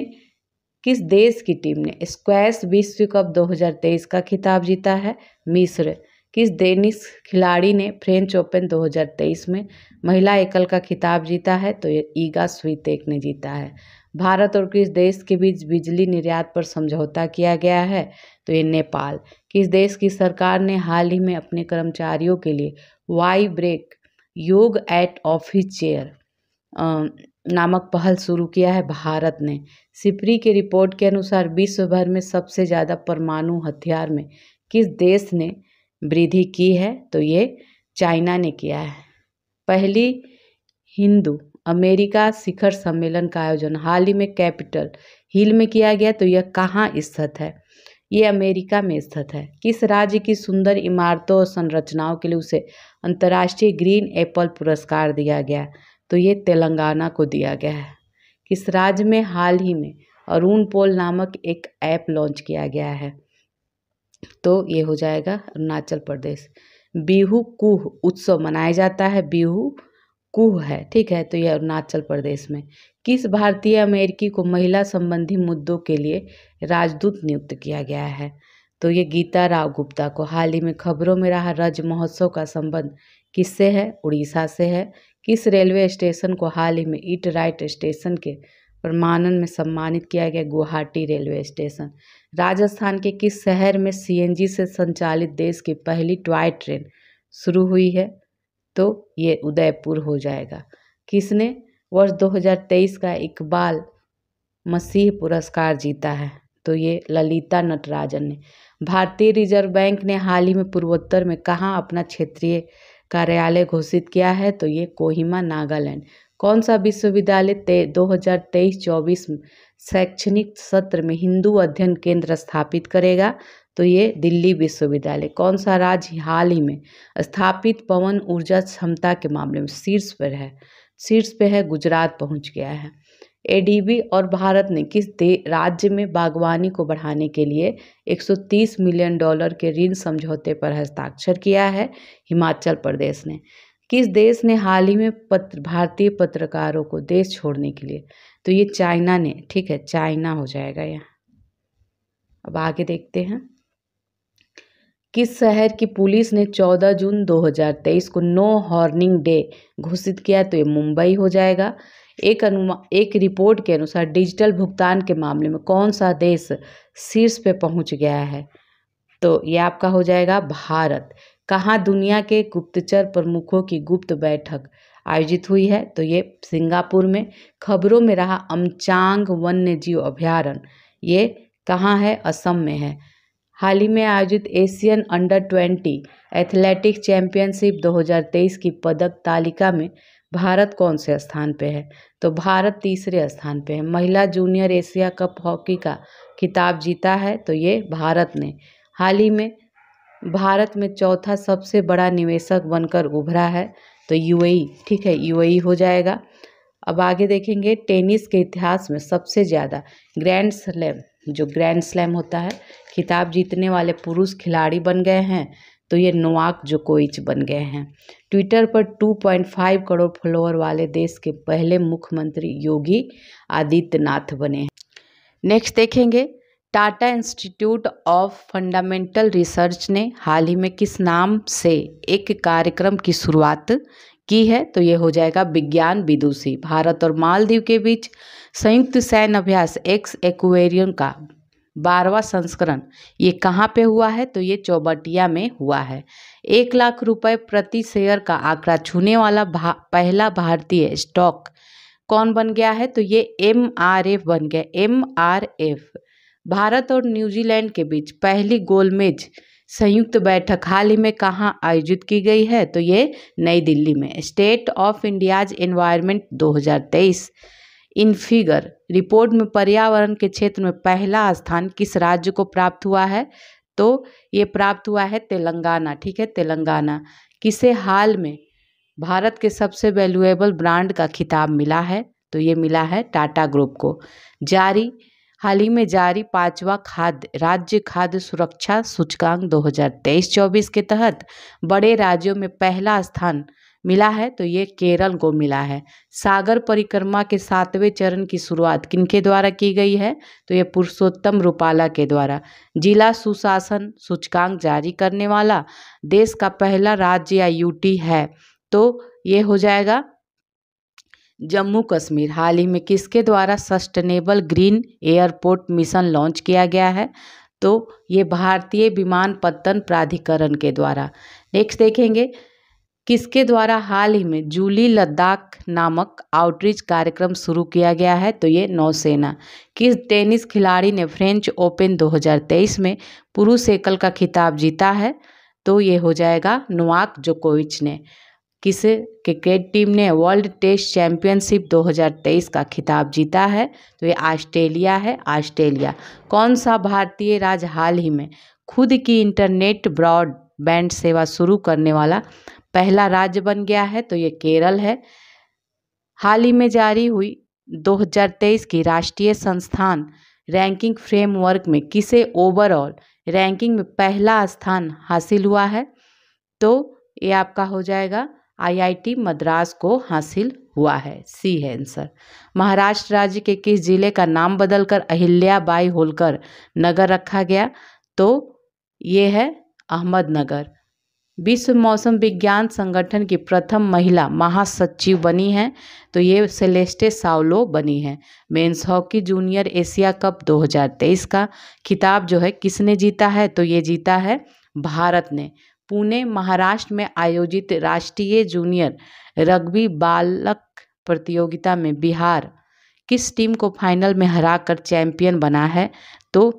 किस देश की टीम ने स्क्वैश विश्व कप 2023 का खिताब जीता है मिस्र किस डेनिस खिलाड़ी ने फ्रेंच ओपन 2023 में महिला एकल का खिताब जीता है तो ये ईगा स्वीतेक ने जीता है भारत और किस देश के बीच बिजली निर्यात पर समझौता किया गया है तो ये नेपाल किस देश की सरकार ने हाल ही में अपने कर्मचारियों के लिए Y break yoga at office chair नामक पहल शुरू किया है भारत ने सिपरी के रिपोर्ट के अनुसार विश्व भर में सबसे ज़्यादा परमाणु हथियार में किस देश ने वृद्धि की है तो ये चाइना ने किया है पहली हिंदू अमेरिका शिखर सम्मेलन का आयोजन हाल ही में कैपिटल हिल में किया गया तो यह कहाँ स्थित है ये अमेरिका में स्थित है किस राज्य की सुंदर इमारतों और संरचनाओं के लिए उसे अंतर्राष्ट्रीय ग्रीन एप्पल पुरस्कार दिया गया तो ये तेलंगाना को दिया गया है किस राज्य में हाल ही में अरुण पोल नामक एक ऐप लॉन्च किया गया है तो ये हो जाएगा अरुणाचल प्रदेश बिहू कुह उत्सव मनाया जाता है बिहू कुह है ठीक है तो यह अरुणाचल प्रदेश में किस भारतीय अमेरिकी को महिला संबंधी मुद्दों के लिए राजदूत नियुक्त किया गया है तो ये गीता राव गुप्ता को हाल ही में खबरों में रहा रज महोत्सव का संबंध किससे है उड़ीसा से है किस रेलवे स्टेशन को हाल ही में ईट राइट स्टेशन के प्रमाणन में सम्मानित किया गया गुवाहाटी रेलवे स्टेशन राजस्थान के किस शहर में सीएनजी से संचालित देश की पहली टॉय ट्रेन शुरू हुई है तो ये उदयपुर हो जाएगा किसने वर्ष 2023 का इकबाल मसीह पुरस्कार जीता है तो ये ललिता नटराजन ने भारतीय रिजर्व बैंक ने हाल ही में पूर्वोत्तर में कहाँ अपना क्षेत्रीय कार्यालय घोषित किया है तो ये कोहिमा नागालैंड कौन सा विश्वविद्यालय दो हज़ार तेईस चौबीस शैक्षणिक सत्र में हिंदू अध्ययन केंद्र स्थापित करेगा तो ये दिल्ली विश्वविद्यालय कौन सा राज्य हाल ही में स्थापित पवन ऊर्जा क्षमता के मामले में शीर्ष पर है शीर्ष पे है गुजरात पहुंच गया है एडीबी और भारत ने किस राज्य में बागवानी को बढ़ाने के लिए 130 मिलियन डॉलर के ऋण समझौते पर हस्ताक्षर किया है हिमाचल प्रदेश ने किस देश ने हाल ही में पत्र भारतीय पत्रकारों को देश छोड़ने के लिए तो ये चाइना ने ठीक है चाइना हो जाएगा यहाँ अब आगे देखते हैं किस शहर की पुलिस ने 14 जून 2023 को नो हॉर्निंग डे घोषित किया तो ये मुंबई हो जाएगा एक अनुमा एक रिपोर्ट के अनुसार डिजिटल भुगतान के मामले में कौन सा देश शीर्ष पे पहुंच गया है तो ये आपका हो जाएगा भारत कहाँ दुनिया के गुप्तचर प्रमुखों की गुप्त बैठक आयोजित हुई है तो ये सिंगापुर में खबरों में रहा अमचांग वन्य जीव अभ्यारण्य ये कहाँ है असम में है हाल ही में आयोजित Asian under twenty athletic championship 2023 की पदक तालिका में भारत कौन से स्थान पे है तो भारत तीसरे स्थान पे है महिला जूनियर एशिया कप हॉकी का खिताब जीता है तो ये भारत ने हाल ही में भारत में चौथा सबसे बड़ा निवेशक बनकर उभरा है तो यूएई ठीक है यूएई हो जाएगा अब आगे देखेंगे टेनिस के इतिहास में सबसे ज़्यादा ग्रैंड स्लैम जो ग्रैंड स्लैम होता है खिताब जीतने वाले पुरुष खिलाड़ी बन गए हैं तो ये नोवाक जोकोइच बन गए हैं ट्विटर पर 2.5 करोड़ फॉलोअर वाले देश के पहले मुख्यमंत्री योगी आदित्यनाथ बने हैं नेक्स्ट देखेंगे Tata institute of fundamental research ने हाल ही में किस नाम से एक कार्यक्रम की शुरुआत की है तो ये हो जाएगा विज्ञान विदुषी भारत और मालदीव के बीच संयुक्त सैन्य अभ्यास एक्स एक्वेरियम का बारवा संस्करण ये कहाँ पे हुआ है तो ये चौबटिया में हुआ है एक लाख रुपए प्रति शेयर का आंकड़ा छूने वाला भा, पहला भारतीय स्टॉक कौन बन गया है तो ये एम आर एफ बन गया एम आर एफ भारत और न्यूजीलैंड के बीच पहली गोलमेज संयुक्त बैठक हाल ही में कहाँ आयोजित की गई है तो ये नई दिल्ली में स्टेट ऑफ इंडियाज एनवायरमेंट दो इन फिगर रिपोर्ट में पर्यावरण के क्षेत्र में पहला स्थान किस राज्य को प्राप्त हुआ है तो ये प्राप्त हुआ है तेलंगाना ठीक है तेलंगाना किसे हाल में भारत के सबसे वैल्यूएबल ब्रांड का खिताब मिला है तो ये मिला है टाटा ग्रुप को जारी हाल ही में जारी पांचवा खाद्य राज्य खाद्य सुरक्षा सूचकांक 2023-24 के तहत बड़े राज्यों में पहला स्थान मिला है तो ये केरल को मिला है सागर परिक्रमा के सातवें चरण की शुरुआत किनके द्वारा की गई है तो ये पुरुषोत्तम रूपाला के द्वारा जिला सुशासन सूचकांक जारी करने वाला देश का पहला राज्य या यूटी है तो ये हो जाएगा जम्मू कश्मीर हाल ही में किसके द्वारा sustainable green airport mission launch किया गया है तो ये भारतीय विमान पत्तन प्राधिकरण के द्वारा नेक्स्ट देखेंगे किसके द्वारा हाल ही में जूली लद्दाख नामक आउटरीच कार्यक्रम शुरू किया गया है तो ये नौसेना किस टेनिस खिलाड़ी ने फ्रेंच ओपन 2023 में पुरुष एकल का खिताब जीता है तो ये हो जाएगा नोवाक जोकोविच ने किस क्रिकेट टीम ने वर्ल्ड टेस्ट चैंपियनशिप 2023 का खिताब जीता है तो ये ऑस्ट्रेलिया है ऑस्ट्रेलिया कौन सा भारतीय राज्य हाल ही में खुद की इंटरनेट ब्रॉडबैंड सेवा शुरू करने वाला पहला राज्य बन गया है तो ये केरल है हाल ही में जारी हुई 2023 की राष्ट्रीय संस्थान रैंकिंग फ्रेमवर्क में किसे ओवरऑल रैंकिंग में पहला स्थान हासिल हुआ है तो ये आपका हो जाएगा आईआईटी मद्रास को हासिल हुआ है सी है आंसर महाराष्ट्र राज्य के किस जिले का नाम बदलकर अहिल्याबाई होलकर नगर रखा गया तो ये है अहमदनगर विश्व मौसम विज्ञान संगठन की प्रथम महिला महासचिव बनी हैं तो ये सेलेस्टे सावलो बनी हैं men's hockey junior Asia cup 2023 का खिताब जो है किसने जीता है तो ये जीता है भारत ने पुणे महाराष्ट्र में आयोजित राष्ट्रीय जूनियर रग्बी बालक प्रतियोगिता में बिहार किस टीम को फाइनल में हराकर चैंपियन बना है तो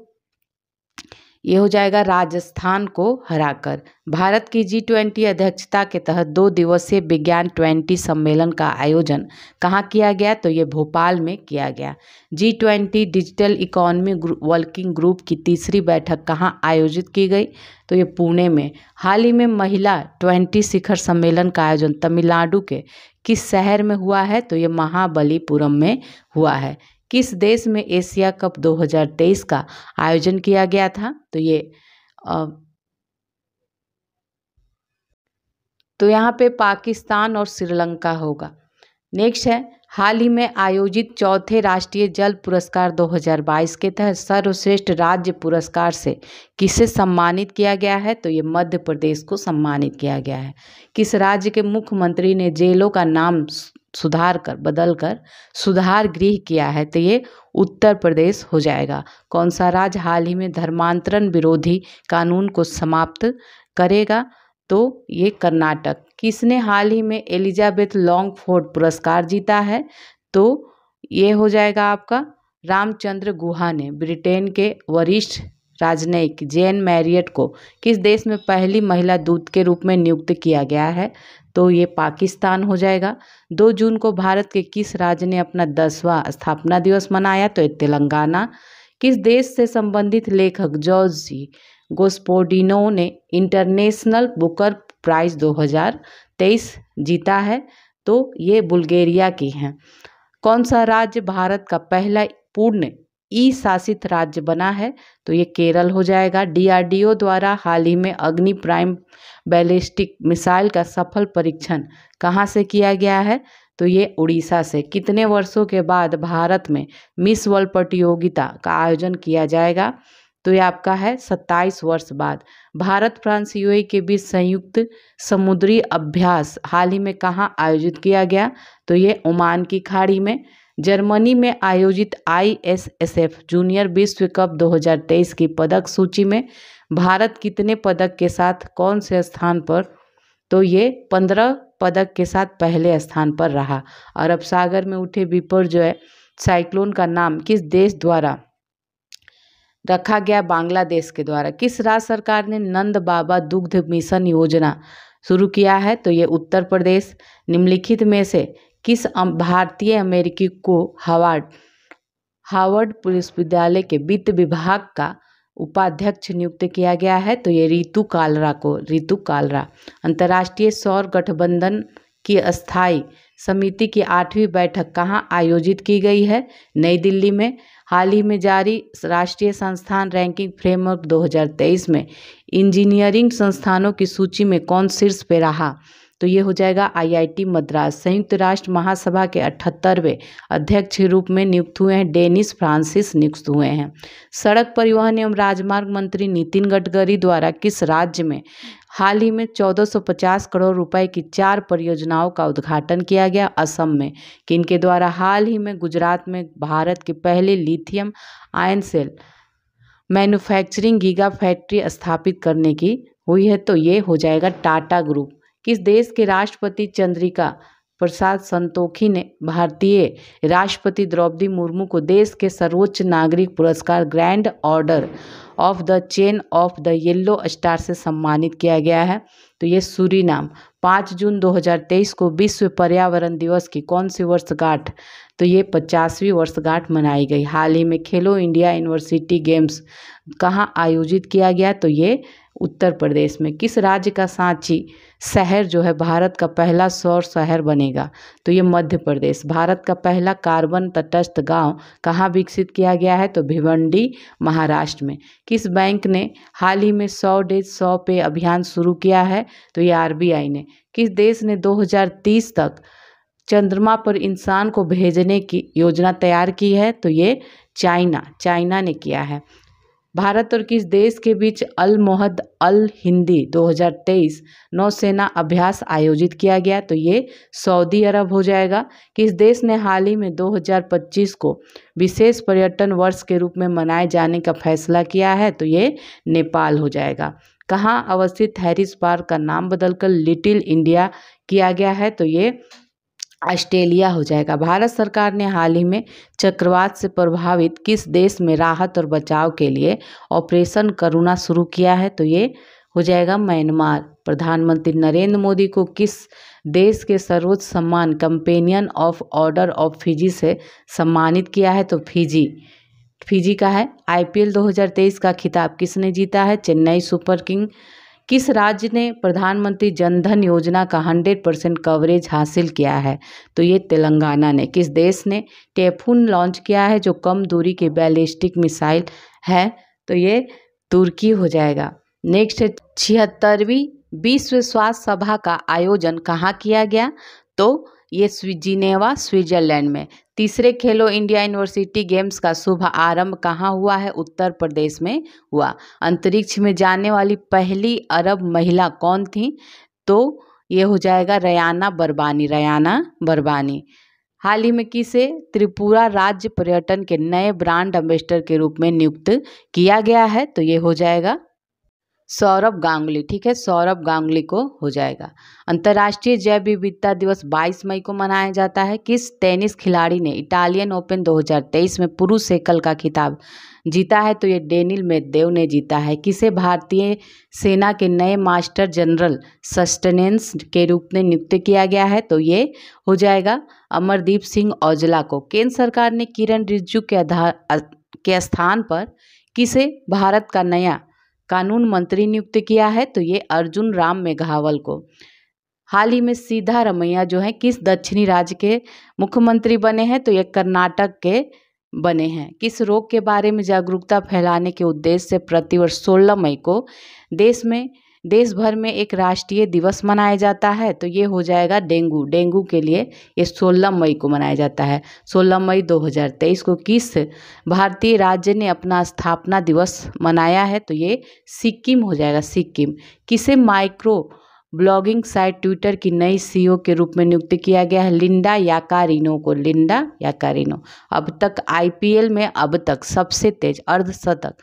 ये हो जाएगा राजस्थान को हराकर भारत की जी ट्वेंटी अध्यक्षता के तहत दो दिवसीय विज्ञान ट्वेंटी सम्मेलन का आयोजन कहाँ किया गया तो ये भोपाल में किया गया G twenty digital economy working group की तीसरी बैठक कहाँ आयोजित की गई तो ये पुणे में हाल ही में महिला ट्वेंटी शिखर सम्मेलन का आयोजन तमिलनाडु के किस शहर में हुआ है तो ये महाबलीपुरम में हुआ है किस देश में एशिया कप 2023 का आयोजन किया गया था तो ये तो यहाँ पे पाकिस्तान और श्रीलंका होगा नेक्स्ट है हाल ही में आयोजित चौथे राष्ट्रीय जल पुरस्कार 2022 के तहत सर्वश्रेष्ठ राज्य पुरस्कार से किसे सम्मानित किया गया है तो ये मध्य प्रदेश को सम्मानित किया गया है किस राज्य के मुख्यमंत्री ने जेलों का नाम सुधार कर बदल कर सुधार गृह किया है तो ये उत्तर प्रदेश हो जाएगा कौन सा राज्य हाल ही में धर्मांतरण विरोधी कानून को समाप्त करेगा तो ये कर्नाटक किसने हाल ही में एलिजाबेथ लॉन्ग फोर्ड पुरस्कार जीता है तो ये हो जाएगा आपका रामचंद्र गुहा ने ब्रिटेन के वरिष्ठ राजनयिक जेन मैरियट को किस देश में पहली महिला दूत के रूप में नियुक्त किया गया है तो ये पाकिस्तान हो जाएगा दो जून को भारत के किस राज्य ने अपना दसवां स्थापना दिवस मनाया तो तेलंगाना किस देश से संबंधित लेखक जॉर्जी गोस्पोडिनो ने इंटरनेशनल बुकर प्राइज 2023 जीता है तो ये बुल्गेरिया की हैं कौन सा राज्य भारत का पहला पूर्ण ई शासित राज्य बना है तो ये केरल हो जाएगा डीआरडीओ द्वारा हाल ही में अग्नि प्राइम बैलिस्टिक मिसाइल का सफल परीक्षण कहाँ से किया गया है तो ये उड़ीसा से कितने वर्षों के बाद भारत में मिस वर्ल्ड प्रतियोगिता का आयोजन किया जाएगा तो ये आपका है 27 वर्ष बाद भारत फ्रांस यूए के बीच संयुक्त समुद्री अभ्यास हाल ही में कहाँ आयोजित किया गया तो ये ओमान की खाड़ी में जर्मनी में आयोजित आईएसएसएफ जूनियर विश्व कप 2023 की पदक सूची में भारत कितने पदक के साथ कौन से स्थान पर तो ये पंद्रह पदक के साथ पहले स्थान पर रहा अरब सागर में उठे विपर्जय साइक्लोन का नाम किस देश द्वारा रखा गया बांग्लादेश के द्वारा किस राज्य सरकार ने नंद बाबा दुग्ध मिशन योजना शुरू किया है तो ये उत्तर प्रदेश निम्नलिखित में से किस भारतीय अमेरिकी को हार्वर्ड हार्वर्ड विश्वविद्यालय के वित्त विभाग का उपाध्यक्ष नियुक्त किया गया है तो ये रितु कालरा को रितु कालरा अंतर्राष्ट्रीय सौर गठबंधन की अस्थाई समिति की आठवीं बैठक कहाँ आयोजित की गई है नई दिल्ली में हाल ही में जारी राष्ट्रीय संस्थान रैंकिंग फ्रेमवर्क 2023 में इंजीनियरिंग संस्थानों की सूची में कौन शीर्ष पे रहा तो ये हो जाएगा आईआईटी मद्रास संयुक्त राष्ट्र महासभा के अठहत्तरवें अध्यक्ष के रूप में नियुक्त हुए हैं डेनिस फ्रांसिस नियुक्त हुए हैं सड़क परिवहन एवं राजमार्ग मंत्री नितिन गडकरी द्वारा किस राज्य में हाल ही में 1450 करोड़ रुपए की चार परियोजनाओं का उद्घाटन किया गया असम में किनके द्वारा हाल ही में गुजरात में भारत के पहले lithium ion cell manufacturing giga factory स्थापित करने की हुई है तो ये हो जाएगा टाटा ग्रुप किस देश के राष्ट्रपति चंद्रिका प्रसाद संतोखी ने भारतीय राष्ट्रपति द्रौपदी मुर्मू को देश के सर्वोच्च नागरिक पुरस्कार grand order of the chain of the yellow star से सम्मानित किया गया है तो ये सूरीनाम 5 जून 2023 को विश्व पर्यावरण दिवस की कौन सी वर्षगांठ तो ये पचासवीं वर्षगांठ मनाई गई हाल ही में खेलो इंडिया यूनिवर्सिटी गेम्स कहाँ आयोजित किया गया तो ये उत्तर प्रदेश में किस राज्य का सांची शहर जो है भारत का पहला सौर शहर बनेगा तो ये मध्य प्रदेश भारत का पहला कार्बन तटस्थ गांव कहाँ विकसित किया गया है तो भिवंडी महाराष्ट्र में किस बैंक ने हाल ही में सौ डेज सौ पे अभियान शुरू किया है तो ये आरबीआई ने किस देश ने 2030 तक चंद्रमा पर इंसान को भेजने की योजना तैयार की है तो ये चाइना चाइना ने किया है भारत और किस देश के बीच अल मोहद अल हिंदी 2023 नौसेना अभ्यास आयोजित किया गया तो ये सऊदी अरब हो जाएगा किस देश ने हाल ही में 2025 को विशेष पर्यटन वर्ष के रूप में मनाए जाने का फैसला किया है तो ये नेपाल हो जाएगा कहाँ अवस्थित हैरिस पार्क का नाम बदलकर लिटिल इंडिया किया गया है तो ये ऑस्ट्रेलिया हो जाएगा भारत सरकार ने हाल ही में चक्रवात से प्रभावित किस देश में राहत और बचाव के लिए ऑपरेशन करुणा शुरू किया है तो ये हो जाएगा म्यांमार प्रधानमंत्री नरेंद्र मोदी को किस देश के सर्वोच्च सम्मान companion of order of Fiji से सम्मानित किया है तो फिजी फिजी का है आईपीएल 2023 का खिताब किसने जीता है चेन्नई सुपर किंग किस राज्य ने प्रधानमंत्री जनधन योजना का 100 परसेंट कवरेज हासिल किया है तो ये तेलंगाना ने किस देश ने टेफून लॉन्च किया है जो कम दूरी के बैलिस्टिक मिसाइल है तो ये तुर्की हो जाएगा नेक्स्ट छिहत्तरवीं विश्व स्वास्थ्य सभा का आयोजन कहाँ किया गया तो ये जिनेवा स्विट्जरलैंड में तीसरे खेलो इंडिया यूनिवर्सिटी गेम्स का शुभ आरंभ कहाँ हुआ है उत्तर प्रदेश में हुआ अंतरिक्ष में जाने वाली पहली अरब महिला कौन थी तो ये हो जाएगा रयाना बरबानी रयाना बरबानी हाल ही में किसे त्रिपुरा राज्य पर्यटन के नए ब्रांड एम्बेसडर के रूप में नियुक्त किया गया है तो ये हो जाएगा सौरभ गांगुली ठीक है सौरभ गांगुली को हो जाएगा अंतर्राष्ट्रीय जैव विविधता दिवस 22 मई को मनाया जाता है किस टेनिस खिलाड़ी ने इटालियन ओपन 2023 में पुरुष सेकल का खिताब जीता है तो ये डेनिल मेदेव ने जीता है किसे भारतीय सेना के नए मास्टर जनरल सस्टेनेंस के रूप में नियुक्त किया गया है तो ये हो जाएगा अमरदीप सिंह औजला को केंद्र सरकार ने किरण रिजू के आधार के स्थान पर किसे भारत का नया कानून मंत्री नियुक्त किया है तो ये अर्जुन राम मेघावल को हाल ही में सीधा रमैया जो है किस दक्षिणी राज्य के मुख्यमंत्री बने हैं तो ये कर्नाटक के बने हैं किस रोग के बारे में जागरूकता फैलाने के उद्देश्य से प्रतिवर्ष सोलह मई को देश में देश भर में एक राष्ट्रीय दिवस मनाया जाता है तो ये हो जाएगा डेंगू डेंगू के लिए ये सोलह मई को मनाया जाता है सोलह मई 2023 को किस भारतीय राज्य ने अपना स्थापना दिवस मनाया है तो ये सिक्किम हो जाएगा सिक्किम किसे माइक्रो ब्लॉगिंग साइट ट्विटर की नई सीईओ के रूप में नियुक्त किया गया है लिंडा याकारिनो को लिंडा याकारिनो अब तक आईपीएल में अब तक सबसे तेज अर्धशतक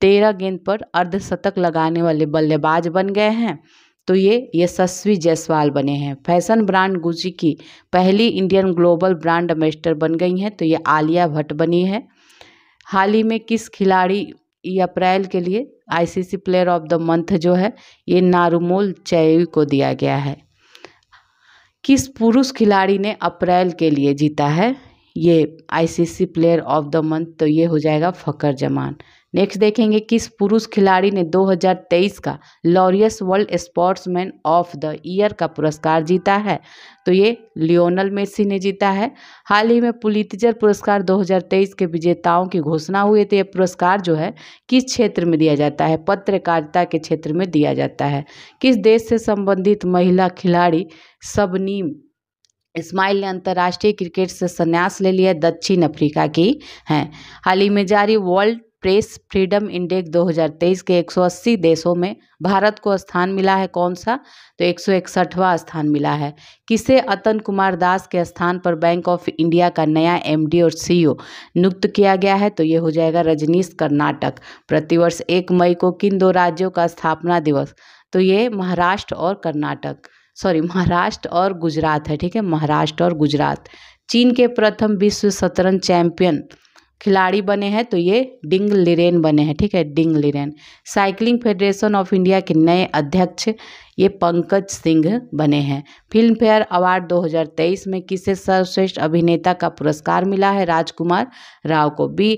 तेरह गेंद पर अर्धशतक लगाने वाले बल्लेबाज बन गए हैं तो ये यशस्वी जायसवाल बने हैं फैशन ब्रांड गुची की पहली इंडियन ग्लोबल ब्रांड एम्बेसडर बन गई हैं तो ये आलिया भट्ट बनी है हाल ही में किस खिलाड़ी ये अप्रैल के लिए ICC player of the month जो है ये नारुमोल चैवी को दिया गया है किस पुरुष खिलाड़ी ने अप्रैल के लिए जीता है ये ICC player of the month तो ये हो जाएगा फ़कर जमान नेक्स्ट देखेंगे किस पुरुष खिलाड़ी ने 2023 का Laureus world sportsman of the year का पुरस्कार जीता है तो ये लियोनल मेसी ने जीता है हाल ही में पुलितजर पुरस्कार 2023 के विजेताओं की घोषणा हुई थी तो ये पुरस्कार जो है किस क्षेत्र में दिया जाता है पत्रकारिता के क्षेत्र में दिया जाता है किस देश से संबंधित महिला खिलाड़ी सबनीम इस्माइल ने अंतर्राष्ट्रीय क्रिकेट से संन्यास ले लिया दक्षिण अफ्रीका की हैं हाल ही में जारी वर्ल्ड प्रेस फ्रीडम इंडेक्स 2023 के 180 देशों में भारत को स्थान मिला है कौन सा तो एक स्थान मिला है किसे अतन कुमार दास के स्थान पर बैंक ऑफ इंडिया का नया एमडी और सीईओ नियुक्त किया गया है तो ये हो जाएगा रजनीश कर्नाटक प्रतिवर्ष एक मई को किन दो राज्यों का स्थापना दिवस तो ये महाराष्ट्र और कर्नाटक सॉरी महाराष्ट्र और गुजरात है ठीक है महाराष्ट्र और गुजरात चीन के प्रथम विश्व शतरंज चैंपियन खिलाड़ी बने हैं तो ये डिंग लिरेन बने हैं ठीक है Ding Liren cycling federation of India के नए अध्यक्ष ये पंकज सिंह बने हैं फिल्म फेयर अवार्ड 2023 में किसे सर्वश्रेष्ठ अभिनेता का पुरस्कार मिला है राजकुमार राव को बी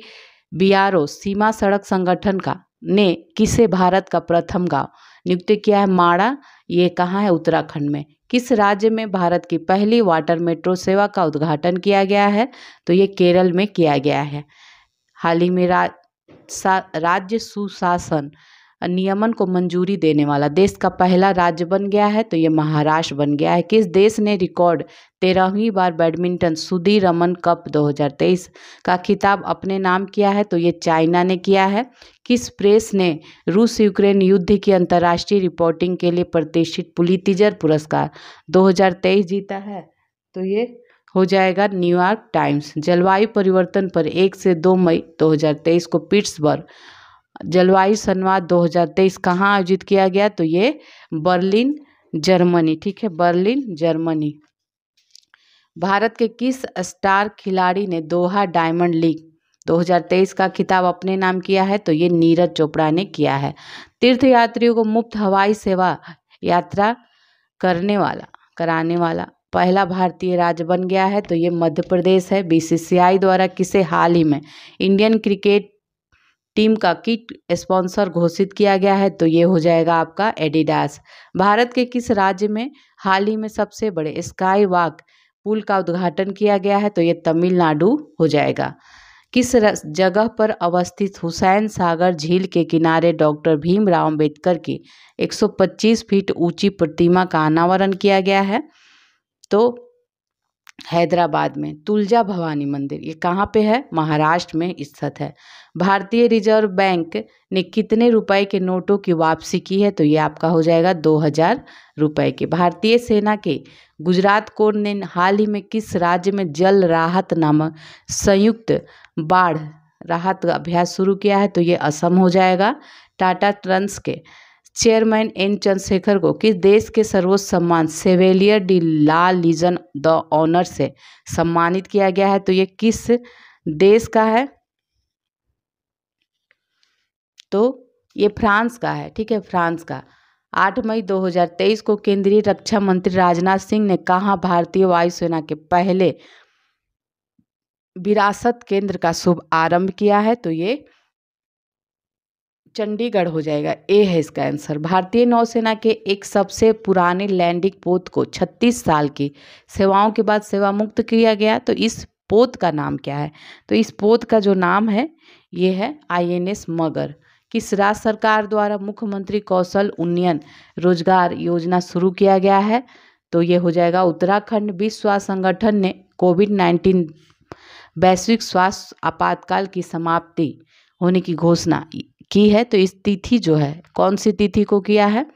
बी सीमा सड़क संगठन का ने किसे भारत का प्रथम गांव नियुक्त किया है माड़ा ये कहाँ है उत्तराखंड में किस राज्य में भारत की पहली वाटर मेट्रो सेवा का उद्घाटन किया गया है तो ये केरल में किया गया है हाल ही में राज्य सुशासन नियमन को मंजूरी देने वाला देश का पहला राज्य बन गया है तो ये महाराष्ट्र बन गया है किस देश ने रिकॉर्ड तेरहवीं बार बैडमिंटन सुधी रमन कप 2023 का खिताब अपने नाम किया है तो ये चाइना ने किया है किस प्रेस ने रूस यूक्रेन युद्ध की अंतर्राष्ट्रीय रिपोर्टिंग के लिए प्रतिष्ठित पुलितिजर पुरस्कार 2023 जीता है तो ये हो जाएगा न्यूयॉर्क टाइम्स जलवायु परिवर्तन पर एक से दो मई 2023 को पिट्सबर्ग जलवायु संवाद 2023 कहाँ आयोजित किया गया तो ये बर्लिन जर्मनी ठीक है बर्लिन जर्मनी भारत के किस स्टार खिलाड़ी ने दोहा डायमंड लीग 2023 का खिताब अपने नाम किया है तो ये नीरज चोपड़ा ने किया है तीर्थयात्रियों को मुफ्त हवाई सेवा यात्रा करने वाला कराने वाला पहला भारतीय राज्य बन गया है तो ये मध्य प्रदेश है बीसीसीआई द्वारा किसे हाल ही में इंडियन क्रिकेट टीम का किट स्पॉन्सर घोषित किया गया है तो ये हो जाएगा आपका एडिडास भारत के किस राज्य में हाल ही में सबसे बड़े स्काई वॉक पुल का उद्घाटन किया गया है तो ये तमिलनाडु हो जाएगा किस जगह पर अवस्थित हुसैन सागर झील के किनारे डॉक्टर भीमराव अम्बेडकर की 125 फीट ऊंची प्रतिमा का अनावरण किया गया है तो हैदराबाद में तुलजा भवानी मंदिर ये कहाँ पे है महाराष्ट्र में स्थित है भारतीय रिजर्व बैंक ने कितने रुपए के नोटों की वापसी की है तो ये आपका हो जाएगा दो हज़ार रुपये के भारतीय सेना के गुजरात कोर ने हाल ही में किस राज्य में जल राहत नामक संयुक्त बाढ़ राहत अभ्यास शुरू किया है तो ये असम हो जाएगा टाटा ट्रंस के चेयरमैन एन चंद्रशेखर को किस देश के सर्वोच्च सम्मान chevalier de la legion d' honneur से सम्मानित किया गया है तो ये किस देश का है तो ये फ्रांस का है ठीक है फ्रांस का आठ मई 2023 को केंद्रीय रक्षा मंत्री राजनाथ सिंह ने कहा भारतीय वायुसेना के पहले विरासत केंद्र का शुभ आरंभ किया है तो ये चंडीगढ़ हो जाएगा ए है इसका आंसर भारतीय नौसेना के एक सबसे पुराने लैंडिंग पोत को 36 साल की सेवाओं के बाद सेवा मुक्त किया गया तो इस पोत का नाम क्या है तो इस पोत का जो नाम है ये है आईएनएस मगर किस राज्य सरकार द्वारा मुख्यमंत्री कौशल उन्नयन रोजगार योजना शुरू किया गया है तो ये हो जाएगा उत्तराखंड विश्व स्वास्थ्य संगठन ने कोविड नाइन्टीन वैश्विक स्वास्थ्य आपातकाल की समाप्ति होने की घोषणा की है तो इस तिथि जो है कौन सी तिथि को किया है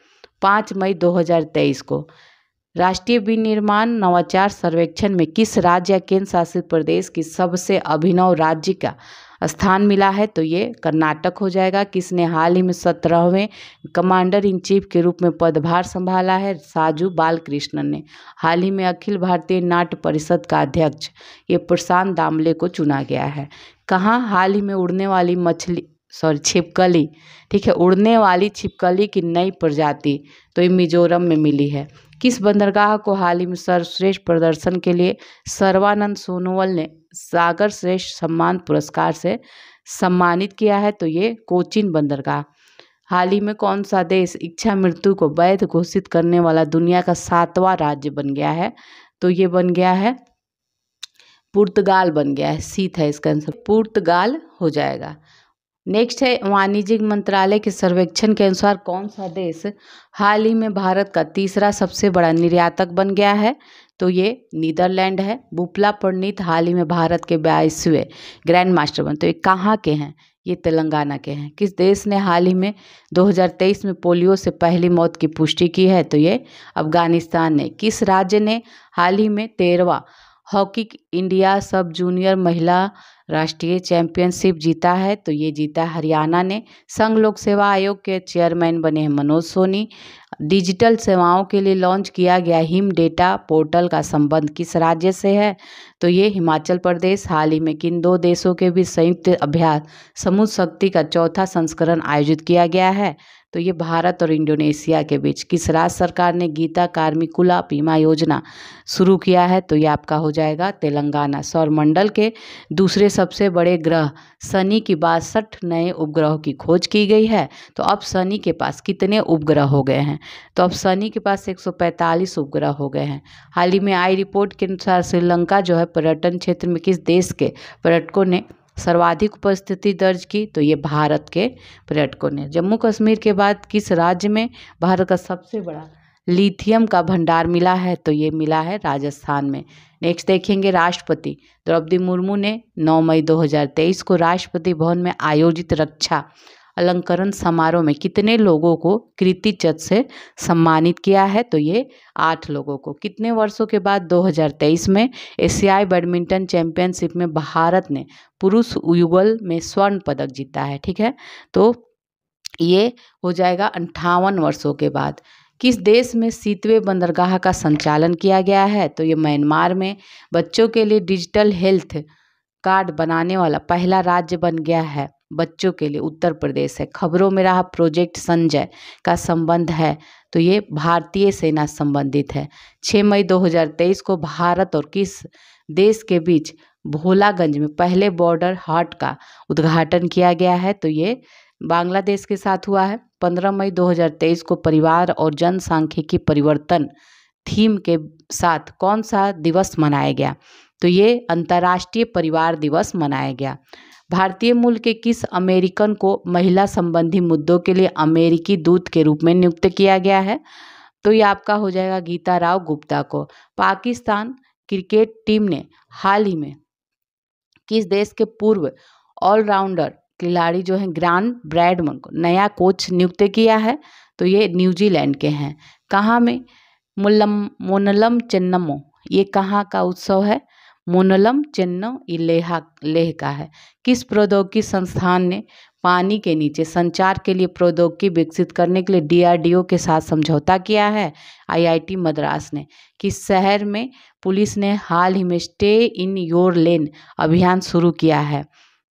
पाँच मई 2023 को राष्ट्रीय विनिर्माण नवाचार सर्वेक्षण में किस राज्य या केंद्र शासित प्रदेश की सबसे अभिनव राज्य का स्थान मिला है तो ये कर्नाटक हो जाएगा किसने हाल ही में सत्रहवें कमांडर इन चीफ के रूप में पदभार संभाला है साजू बालकृष्णन ने हाल ही में अखिल भारतीय नाट्य परिषद का अध्यक्ष ये प्रशांत दामले को चुना गया है कहाँ हाल ही में उड़ने वाली मछली सॉरी छिपकली ठीक है उड़ने वाली छिपकली की नई प्रजाति तो ये मिजोरम में मिली है किस बंदरगाह को हाल ही में सर्वश्रेष्ठ प्रदर्शन के लिए सर्वानंद सोनोवल ने सागर श्रेष्ठ सम्मान पुरस्कार से सम्मानित किया है तो ये कोचिन बंदरगाह हाल ही में कौन सा देश इच्छा मृत्यु को वैध घोषित करने वाला दुनिया का सातवां राज्य बन गया है तो ये बन गया है पुर्तगाल बन गया है सीत है इसका आंसर पुर्तगाल हो जाएगा नेक्स्ट है वाणिज्यिक मंत्रालय के सर्वेक्षण के अनुसार कौन सा देश हाल ही में भारत का तीसरा सबसे बड़ा निर्यातक बन गया है तो ये नीदरलैंड है बुपला पंडित हाल ही में भारत के बाईसवें ग्रैंड मास्टर बन तो ये कहाँ के हैं ये तेलंगाना के हैं किस देश ने हाल ही में 2023 में पोलियो से पहली मौत की पुष्टि की है तो ये अफगानिस्तान ने किस राज्य ने हाल ही में तेरवा हॉकी इंडिया सब जूनियर महिला राष्ट्रीय चैंपियनशिप जीता है तो ये जीता हरियाणा ने संघ लोक सेवा आयोग के चेयरमैन बने हैं मनोज सोनी डिजिटल सेवाओं के लिए लॉन्च किया गया हिम डेटा पोर्टल का संबंध किस राज्य से है तो ये हिमाचल प्रदेश हाल ही में किन दो देशों के बीच संयुक्त अभ्यास समूह शक्ति का चौथा संस्करण आयोजित किया गया है तो ये भारत और इंडोनेशिया के बीच किस राज्य सरकार ने गीता कार्मिकुला बीमा योजना शुरू किया है तो ये आपका हो जाएगा तेलंगाना सौर मंडल के दूसरे सबसे बड़े ग्रह शनि की बासठ नए उपग्रहों की खोज की गई है तो अब शनि के पास कितने उपग्रह हो गए हैं तो अब शनि के पास 145 उपग्रह हो गए हैं हाल ही में आई रिपोर्ट के अनुसार श्रीलंका जो है पर्यटन क्षेत्र में किस देश के पर्यटकों ने सर्वाधिक उपस्थिति दर्ज की तो ये भारत के पर्यटकों ने जम्मू कश्मीर के बाद किस राज्य में भारत का सबसे बड़ा लिथियम का भंडार मिला है तो ये मिला है राजस्थान में नेक्स्ट देखेंगे राष्ट्रपति द्रौपदी मुर्मू ने 9 मई 2023 को राष्ट्रपति भवन में आयोजित रक्षा अलंकरण समारोह में कितने लोगों को कृति चत से सम्मानित किया है तो ये आठ लोगों को कितने वर्षों के बाद 2023 में एशियाई बैडमिंटन चैंपियनशिप में भारत ने पुरुष युगल में स्वर्ण पदक जीता है ठीक है तो ये हो जाएगा अंठावन वर्षों के बाद किस देश में सीतवे बंदरगाह का संचालन किया गया है तो ये म्यांमार में बच्चों के लिए डिजिटल हेल्थ कार्ड बनाने वाला पहला राज्य बन गया है बच्चों के लिए उत्तर प्रदेश है खबरों में रहा प्रोजेक्ट संजय का संबंध है तो ये भारतीय सेना संबंधित है 6 मई 2023 को भारत और किस देश के बीच भोलागंज में पहले बॉर्डर हाट का उद्घाटन किया गया है तो ये बांग्लादेश के साथ हुआ है 15 मई 2023 को परिवार और जनसांख्यिकी परिवर्तन थीम के साथ कौन सा दिवस मनाया गया तो ये अंतर्राष्ट्रीय परिवार दिवस मनाया गया भारतीय मूल के किस अमेरिकन को महिला संबंधी मुद्दों के लिए अमेरिकी दूत के रूप में नियुक्त किया गया है तो ये आपका हो जाएगा गीता राव गुप्ता को पाकिस्तान क्रिकेट टीम ने हाल ही में किस देश के पूर्व ऑलराउंडर खिलाड़ी जो हैं ग्रांड ब्रैडमन को नया कोच नियुक्त किया है तो ये न्यूजीलैंड के हैं कहाँ में मुल्लम मोनलम चेन्नमो ये कहाँ का उत्सव है मोनलम चिन्ह लेहा लेह का है किस प्रौद्योगिकी संस्थान ने पानी के नीचे संचार के लिए प्रौद्योगिकी विकसित करने के लिए डीआरडीओ के साथ समझौता किया है आईआईटी मद्रास ने किस शहर में पुलिस ने हाल ही में स्टे इन योर लेन अभियान शुरू किया है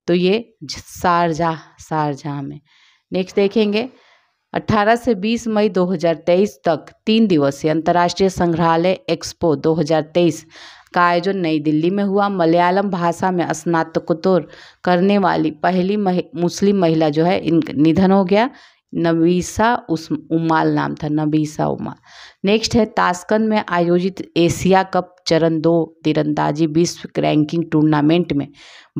तो ये शारजाह शारजहा में नेक्स्ट देखेंगे 18 से 20 मई 2023 तक तीन दिवसीय अंतर्राष्ट्रीय संग्रहालय एक्सपो 2023 का आयोजन नई दिल्ली में हुआ मलयालम भाषा में स्नातकोत्तर करने वाली पहली मह, मुस्लिम महिला जो है इन निधन हो गया नबीसा उस उमाल नाम था नबीसा उमाल नेक्स्ट है ताशकंद में आयोजित एशिया कप चरण दो तीरंदाजी विश्व रैंकिंग टूर्नामेंट में